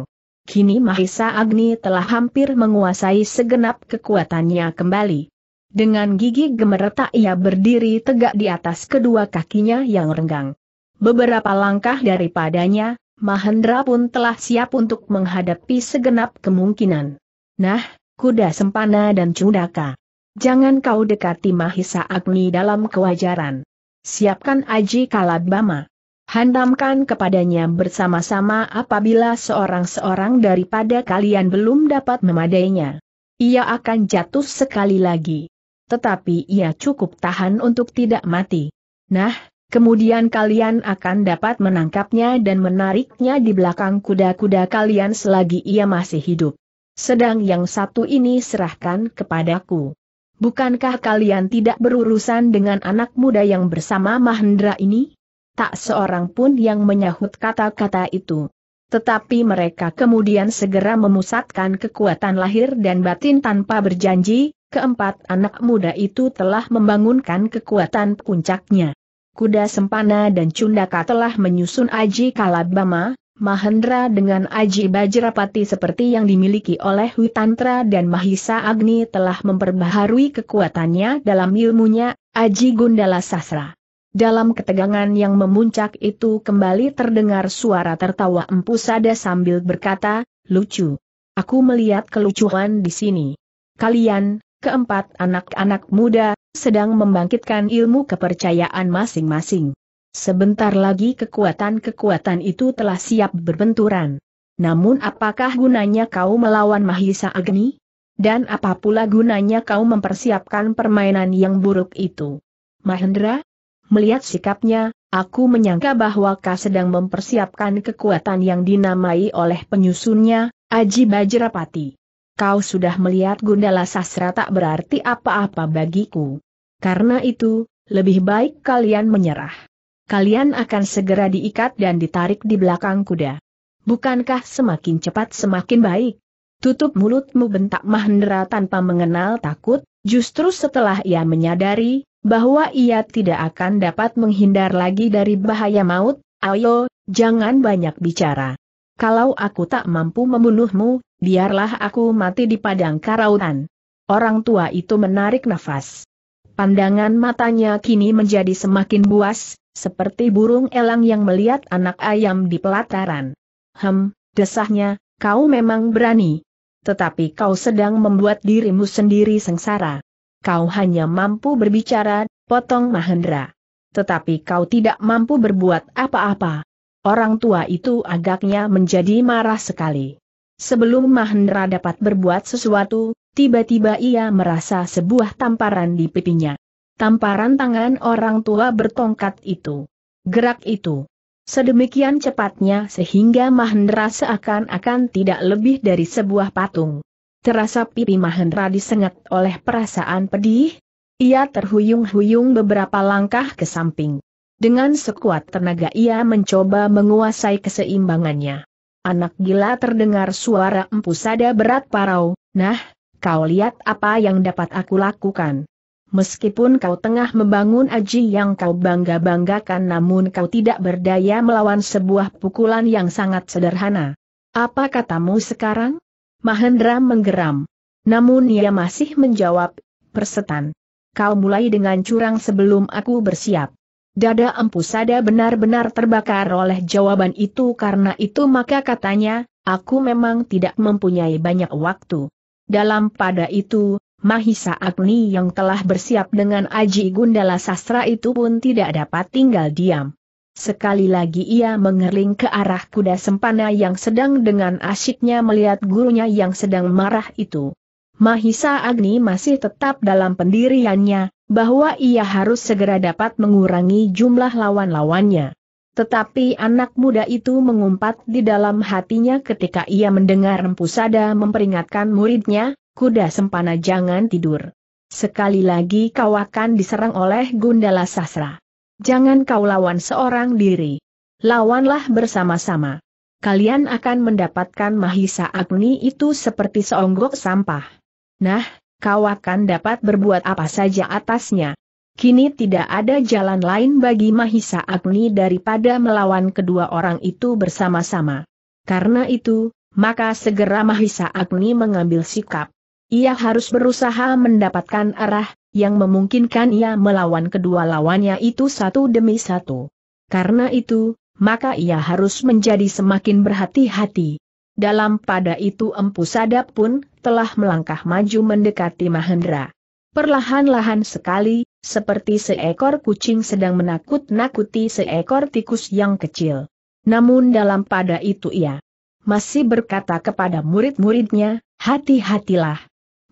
[SPEAKER 1] Kini Mahisa Agni telah hampir menguasai segenap kekuatannya kembali. Dengan gigi gemeretak ia berdiri tegak di atas kedua kakinya yang renggang. Beberapa langkah daripadanya, Mahendra pun telah siap untuk menghadapi segenap kemungkinan. Nah, kuda sempana dan cundaka. Jangan kau dekati Mahisa Agni dalam kewajaran. Siapkan Aji Kalabama. hantamkan kepadanya bersama-sama apabila seorang-seorang daripada kalian belum dapat memadainya. Ia akan jatuh sekali lagi tetapi ia cukup tahan untuk tidak mati. Nah, kemudian kalian akan dapat menangkapnya dan menariknya di belakang kuda-kuda kalian selagi ia masih hidup. Sedang yang satu ini serahkan kepadaku. Bukankah kalian tidak berurusan dengan anak muda yang bersama Mahendra ini? Tak seorang pun yang menyahut kata-kata itu. Tetapi mereka kemudian segera memusatkan kekuatan lahir dan batin tanpa berjanji, keempat anak muda itu telah membangunkan kekuatan puncaknya. Kuda Sempana dan Cundaka telah menyusun Aji Kalabama, Mahendra dengan Aji Bajrapati seperti yang dimiliki oleh Witantra dan Mahisa Agni telah memperbaharui kekuatannya dalam ilmunya, Aji Gundala Sasra. Dalam ketegangan yang memuncak itu kembali terdengar suara tertawa Empu Sada sambil berkata, lucu. Aku melihat kelucuan di sini. Kalian, keempat anak-anak muda, sedang membangkitkan ilmu kepercayaan masing-masing. Sebentar lagi kekuatan-kekuatan itu telah siap berbenturan. Namun apakah gunanya kau melawan Mahisa Agni? Dan apa pula gunanya kau mempersiapkan permainan yang buruk itu? Mahendra? Melihat sikapnya, aku menyangka bahwa kau sedang mempersiapkan kekuatan yang dinamai oleh penyusunnya, Aji Bajrapati kau sudah melihat Gundala Sasra tak berarti apa-apa bagiku. Karena itu, lebih baik kalian menyerah. Kalian akan segera diikat dan ditarik di belakang kuda. Bukankah semakin cepat semakin baik? Tutup mulutmu bentak Mahendra tanpa mengenal takut, justru setelah ia menyadari, bahwa ia tidak akan dapat menghindar lagi dari bahaya maut, ayo, jangan banyak bicara. Kalau aku tak mampu membunuhmu, Biarlah aku mati di padang karautan. Orang tua itu menarik nafas. Pandangan matanya kini menjadi semakin buas, seperti burung elang yang melihat anak ayam di pelataran. Hem, desahnya, kau memang berani. Tetapi kau sedang membuat dirimu sendiri sengsara. Kau hanya mampu berbicara, potong Mahendra. Tetapi kau tidak mampu berbuat apa-apa. Orang tua itu agaknya menjadi marah sekali. Sebelum Mahendra dapat berbuat sesuatu, tiba-tiba ia merasa sebuah tamparan di pipinya. Tamparan tangan orang tua bertongkat itu. Gerak itu. Sedemikian cepatnya sehingga Mahendra seakan-akan tidak lebih dari sebuah patung. Terasa pipi Mahendra disengat oleh perasaan pedih. Ia terhuyung-huyung beberapa langkah ke samping. Dengan sekuat tenaga ia mencoba menguasai keseimbangannya. Anak gila terdengar suara empu sada berat parau, nah, kau lihat apa yang dapat aku lakukan. Meskipun kau tengah membangun aji yang kau bangga-banggakan namun kau tidak berdaya melawan sebuah pukulan yang sangat sederhana. Apa katamu sekarang? Mahendra menggeram. Namun ia masih menjawab, persetan. Kau mulai dengan curang sebelum aku bersiap. Dada Empu Sada benar-benar terbakar oleh jawaban itu karena itu maka katanya, aku memang tidak mempunyai banyak waktu. Dalam pada itu, Mahisa Agni yang telah bersiap dengan Aji Gundala Sastra itu pun tidak dapat tinggal diam. Sekali lagi ia mengerling ke arah kuda sempana yang sedang dengan asyiknya melihat gurunya yang sedang marah itu. Mahisa Agni masih tetap dalam pendiriannya, bahwa ia harus segera dapat mengurangi jumlah lawan-lawannya. Tetapi anak muda itu mengumpat di dalam hatinya ketika ia mendengar Sada memperingatkan muridnya, kuda sempana jangan tidur. Sekali lagi kau akan diserang oleh Gundala Sasra. Jangan kau lawan seorang diri. Lawanlah bersama-sama. Kalian akan mendapatkan Mahisa Agni itu seperti seonggok sampah. Nah, kau akan dapat berbuat apa saja atasnya. Kini tidak ada jalan lain bagi Mahisa Agni daripada melawan kedua orang itu bersama-sama. Karena itu, maka segera Mahisa Agni mengambil sikap. Ia harus berusaha mendapatkan arah, yang memungkinkan ia melawan kedua lawannya itu satu demi satu. Karena itu, maka ia harus menjadi semakin berhati-hati. Dalam pada itu Empu Sadap pun telah melangkah maju mendekati Mahendra. Perlahan-lahan sekali, seperti seekor kucing sedang menakut-nakuti seekor tikus yang kecil. Namun dalam pada itu ia masih berkata kepada murid-muridnya, hati-hatilah.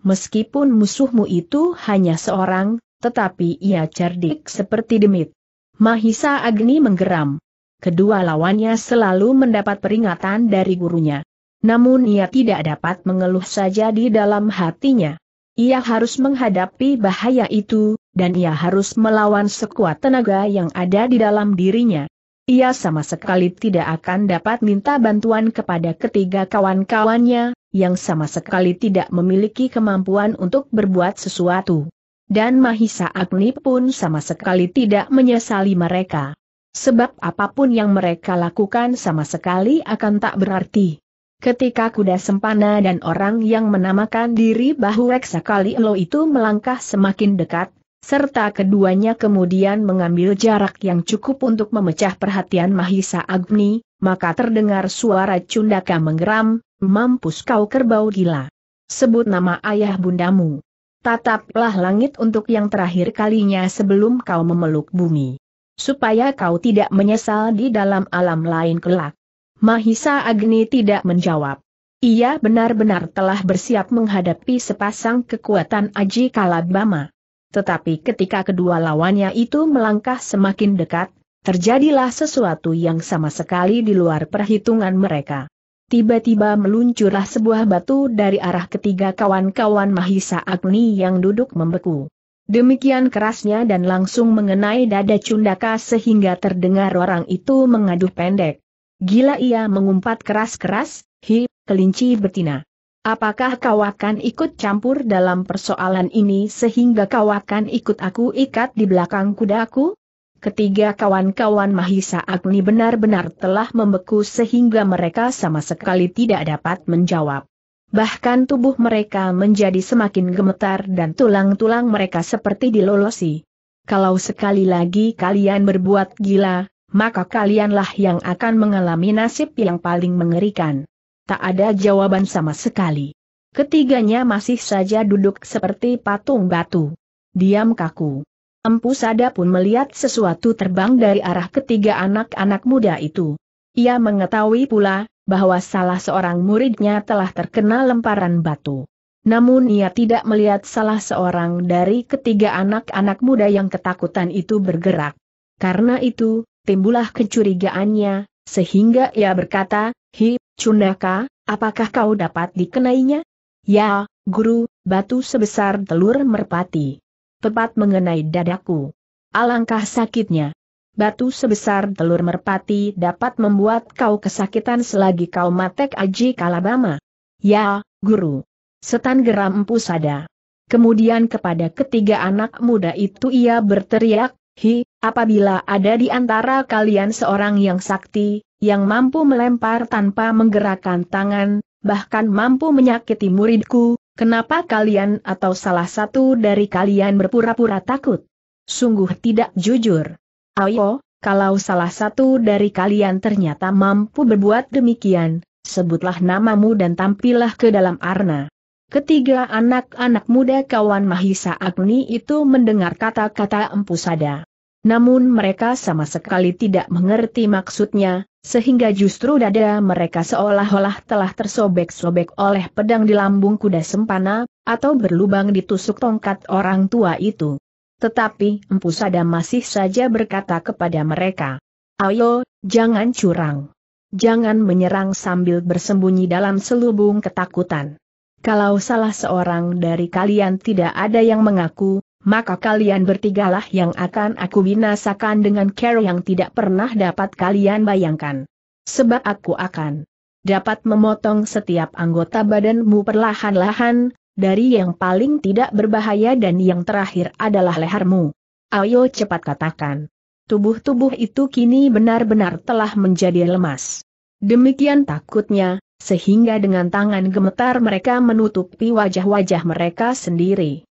[SPEAKER 1] Meskipun musuhmu itu hanya seorang, tetapi ia cerdik seperti demit. Mahisa Agni menggeram. Kedua lawannya selalu mendapat peringatan dari gurunya. Namun ia tidak dapat mengeluh saja di dalam hatinya. Ia harus menghadapi bahaya itu, dan ia harus melawan sekuat tenaga yang ada di dalam dirinya. Ia sama sekali tidak akan dapat minta bantuan kepada ketiga kawan-kawannya, yang sama sekali tidak memiliki kemampuan untuk berbuat sesuatu. Dan Mahisa Agni pun sama sekali tidak menyesali mereka. Sebab apapun yang mereka lakukan sama sekali akan tak berarti. Ketika kuda sempana dan orang yang menamakan diri bahu kali Elo itu melangkah semakin dekat, serta keduanya kemudian mengambil jarak yang cukup untuk memecah perhatian Mahisa Agni, maka terdengar suara cundaka menggeram, mampus kau kerbau gila. Sebut nama ayah bundamu. Tataplah langit untuk yang terakhir kalinya sebelum kau memeluk bumi. Supaya kau tidak menyesal di dalam alam lain kelak. Mahisa Agni tidak menjawab. Ia benar-benar telah bersiap menghadapi sepasang kekuatan Aji Kalabama. Tetapi ketika kedua lawannya itu melangkah semakin dekat, terjadilah sesuatu yang sama sekali di luar perhitungan mereka. Tiba-tiba meluncurlah sebuah batu dari arah ketiga kawan-kawan Mahisa Agni yang duduk membeku. Demikian kerasnya dan langsung mengenai dada Cundaka sehingga terdengar orang itu mengaduh pendek. Gila ia mengumpat keras-keras, hi, kelinci betina. Apakah kau akan ikut campur dalam persoalan ini sehingga kau akan ikut aku ikat di belakang kudaku? Ketiga kawan-kawan Mahisa Agni benar-benar telah membeku sehingga mereka sama sekali tidak dapat menjawab. Bahkan tubuh mereka menjadi semakin gemetar dan tulang-tulang mereka seperti dilolosi. Kalau sekali lagi kalian berbuat gila, maka kalianlah yang akan mengalami nasib yang paling mengerikan. Tak ada jawaban sama sekali. Ketiganya masih saja duduk seperti patung batu. Diam kaku. Empu Sada pun melihat sesuatu terbang dari arah ketiga anak-anak muda itu. Ia mengetahui pula, bahwa salah seorang muridnya telah terkena lemparan batu. Namun ia tidak melihat salah seorang dari ketiga anak-anak muda yang ketakutan itu bergerak. Karena itu, timbulah kecurigaannya, sehingga ia berkata, Hi, Cundaka, apakah kau dapat dikenainya? Ya, guru, batu sebesar telur merpati. Tepat mengenai dadaku. Alangkah sakitnya. Batu sebesar telur merpati dapat membuat kau kesakitan selagi kau matek aji kalabama. Ya, guru. Setan geram sada. Kemudian kepada ketiga anak muda itu ia berteriak, Hi, apabila ada di antara kalian seorang yang sakti, yang mampu melempar tanpa menggerakkan tangan, bahkan mampu menyakiti muridku, kenapa kalian atau salah satu dari kalian berpura-pura takut? Sungguh tidak jujur. Ayo, kalau salah satu dari kalian ternyata mampu berbuat demikian, sebutlah namamu dan tampillah ke dalam arna. Ketiga anak-anak muda kawan Mahisa Agni itu mendengar kata-kata Empu Sada. Namun mereka sama sekali tidak mengerti maksudnya, sehingga justru dada mereka seolah-olah telah tersobek-sobek oleh pedang di lambung kuda sempana, atau berlubang ditusuk tongkat orang tua itu. Tetapi Empu Sada masih saja berkata kepada mereka, Ayo, jangan curang. Jangan menyerang sambil bersembunyi dalam selubung ketakutan. Kalau salah seorang dari kalian tidak ada yang mengaku, maka kalian bertigalah yang akan aku binasakan dengan care yang tidak pernah dapat kalian bayangkan. Sebab aku akan dapat memotong setiap anggota badanmu perlahan-lahan, dari yang paling tidak berbahaya dan yang terakhir adalah lehermu. Ayo cepat katakan. Tubuh-tubuh itu kini benar-benar telah menjadi lemas. Demikian takutnya, sehingga dengan tangan gemetar mereka menutupi wajah-wajah mereka sendiri.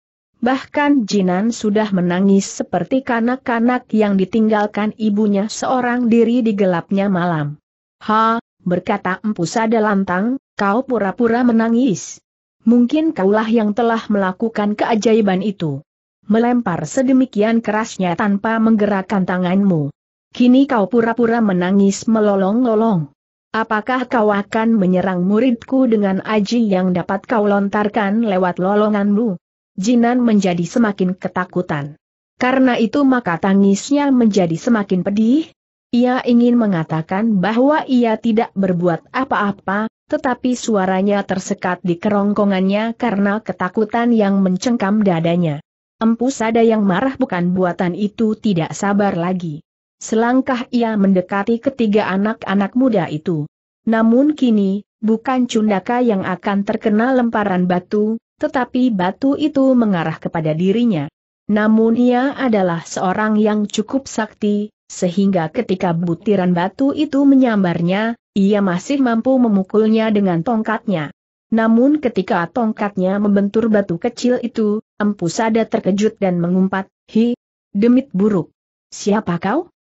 [SPEAKER 1] Bahkan Jinan sudah menangis seperti kanak-kanak yang ditinggalkan ibunya seorang diri di gelapnya malam. Ha, berkata Empu Sada lantang, kau pura-pura menangis. Mungkin kaulah yang telah melakukan keajaiban itu. Melempar sedemikian kerasnya tanpa menggerakkan tanganmu. Kini kau pura-pura menangis melolong-lolong. Apakah kau akan menyerang muridku dengan aji yang dapat kau lontarkan lewat lolonganmu? Jinan menjadi semakin ketakutan. Karena itu maka tangisnya menjadi semakin pedih. Ia ingin mengatakan bahwa ia tidak berbuat apa-apa, tetapi suaranya tersekat di kerongkongannya karena ketakutan yang mencengkam dadanya. Empu sada yang marah bukan buatan itu tidak sabar lagi selangkah ia mendekati ketiga anak-anak muda itu. Namun kini, bukan Cundaka yang akan terkena lemparan batu, tetapi batu itu mengarah kepada dirinya. Namun ia adalah seorang yang cukup sakti, sehingga ketika butiran batu itu menyambarnya, ia masih mampu memukulnya dengan tongkatnya. Namun ketika tongkatnya membentur batu kecil itu, Empu Sada terkejut dan mengumpat, Hi, demit buruk. Siapa kau?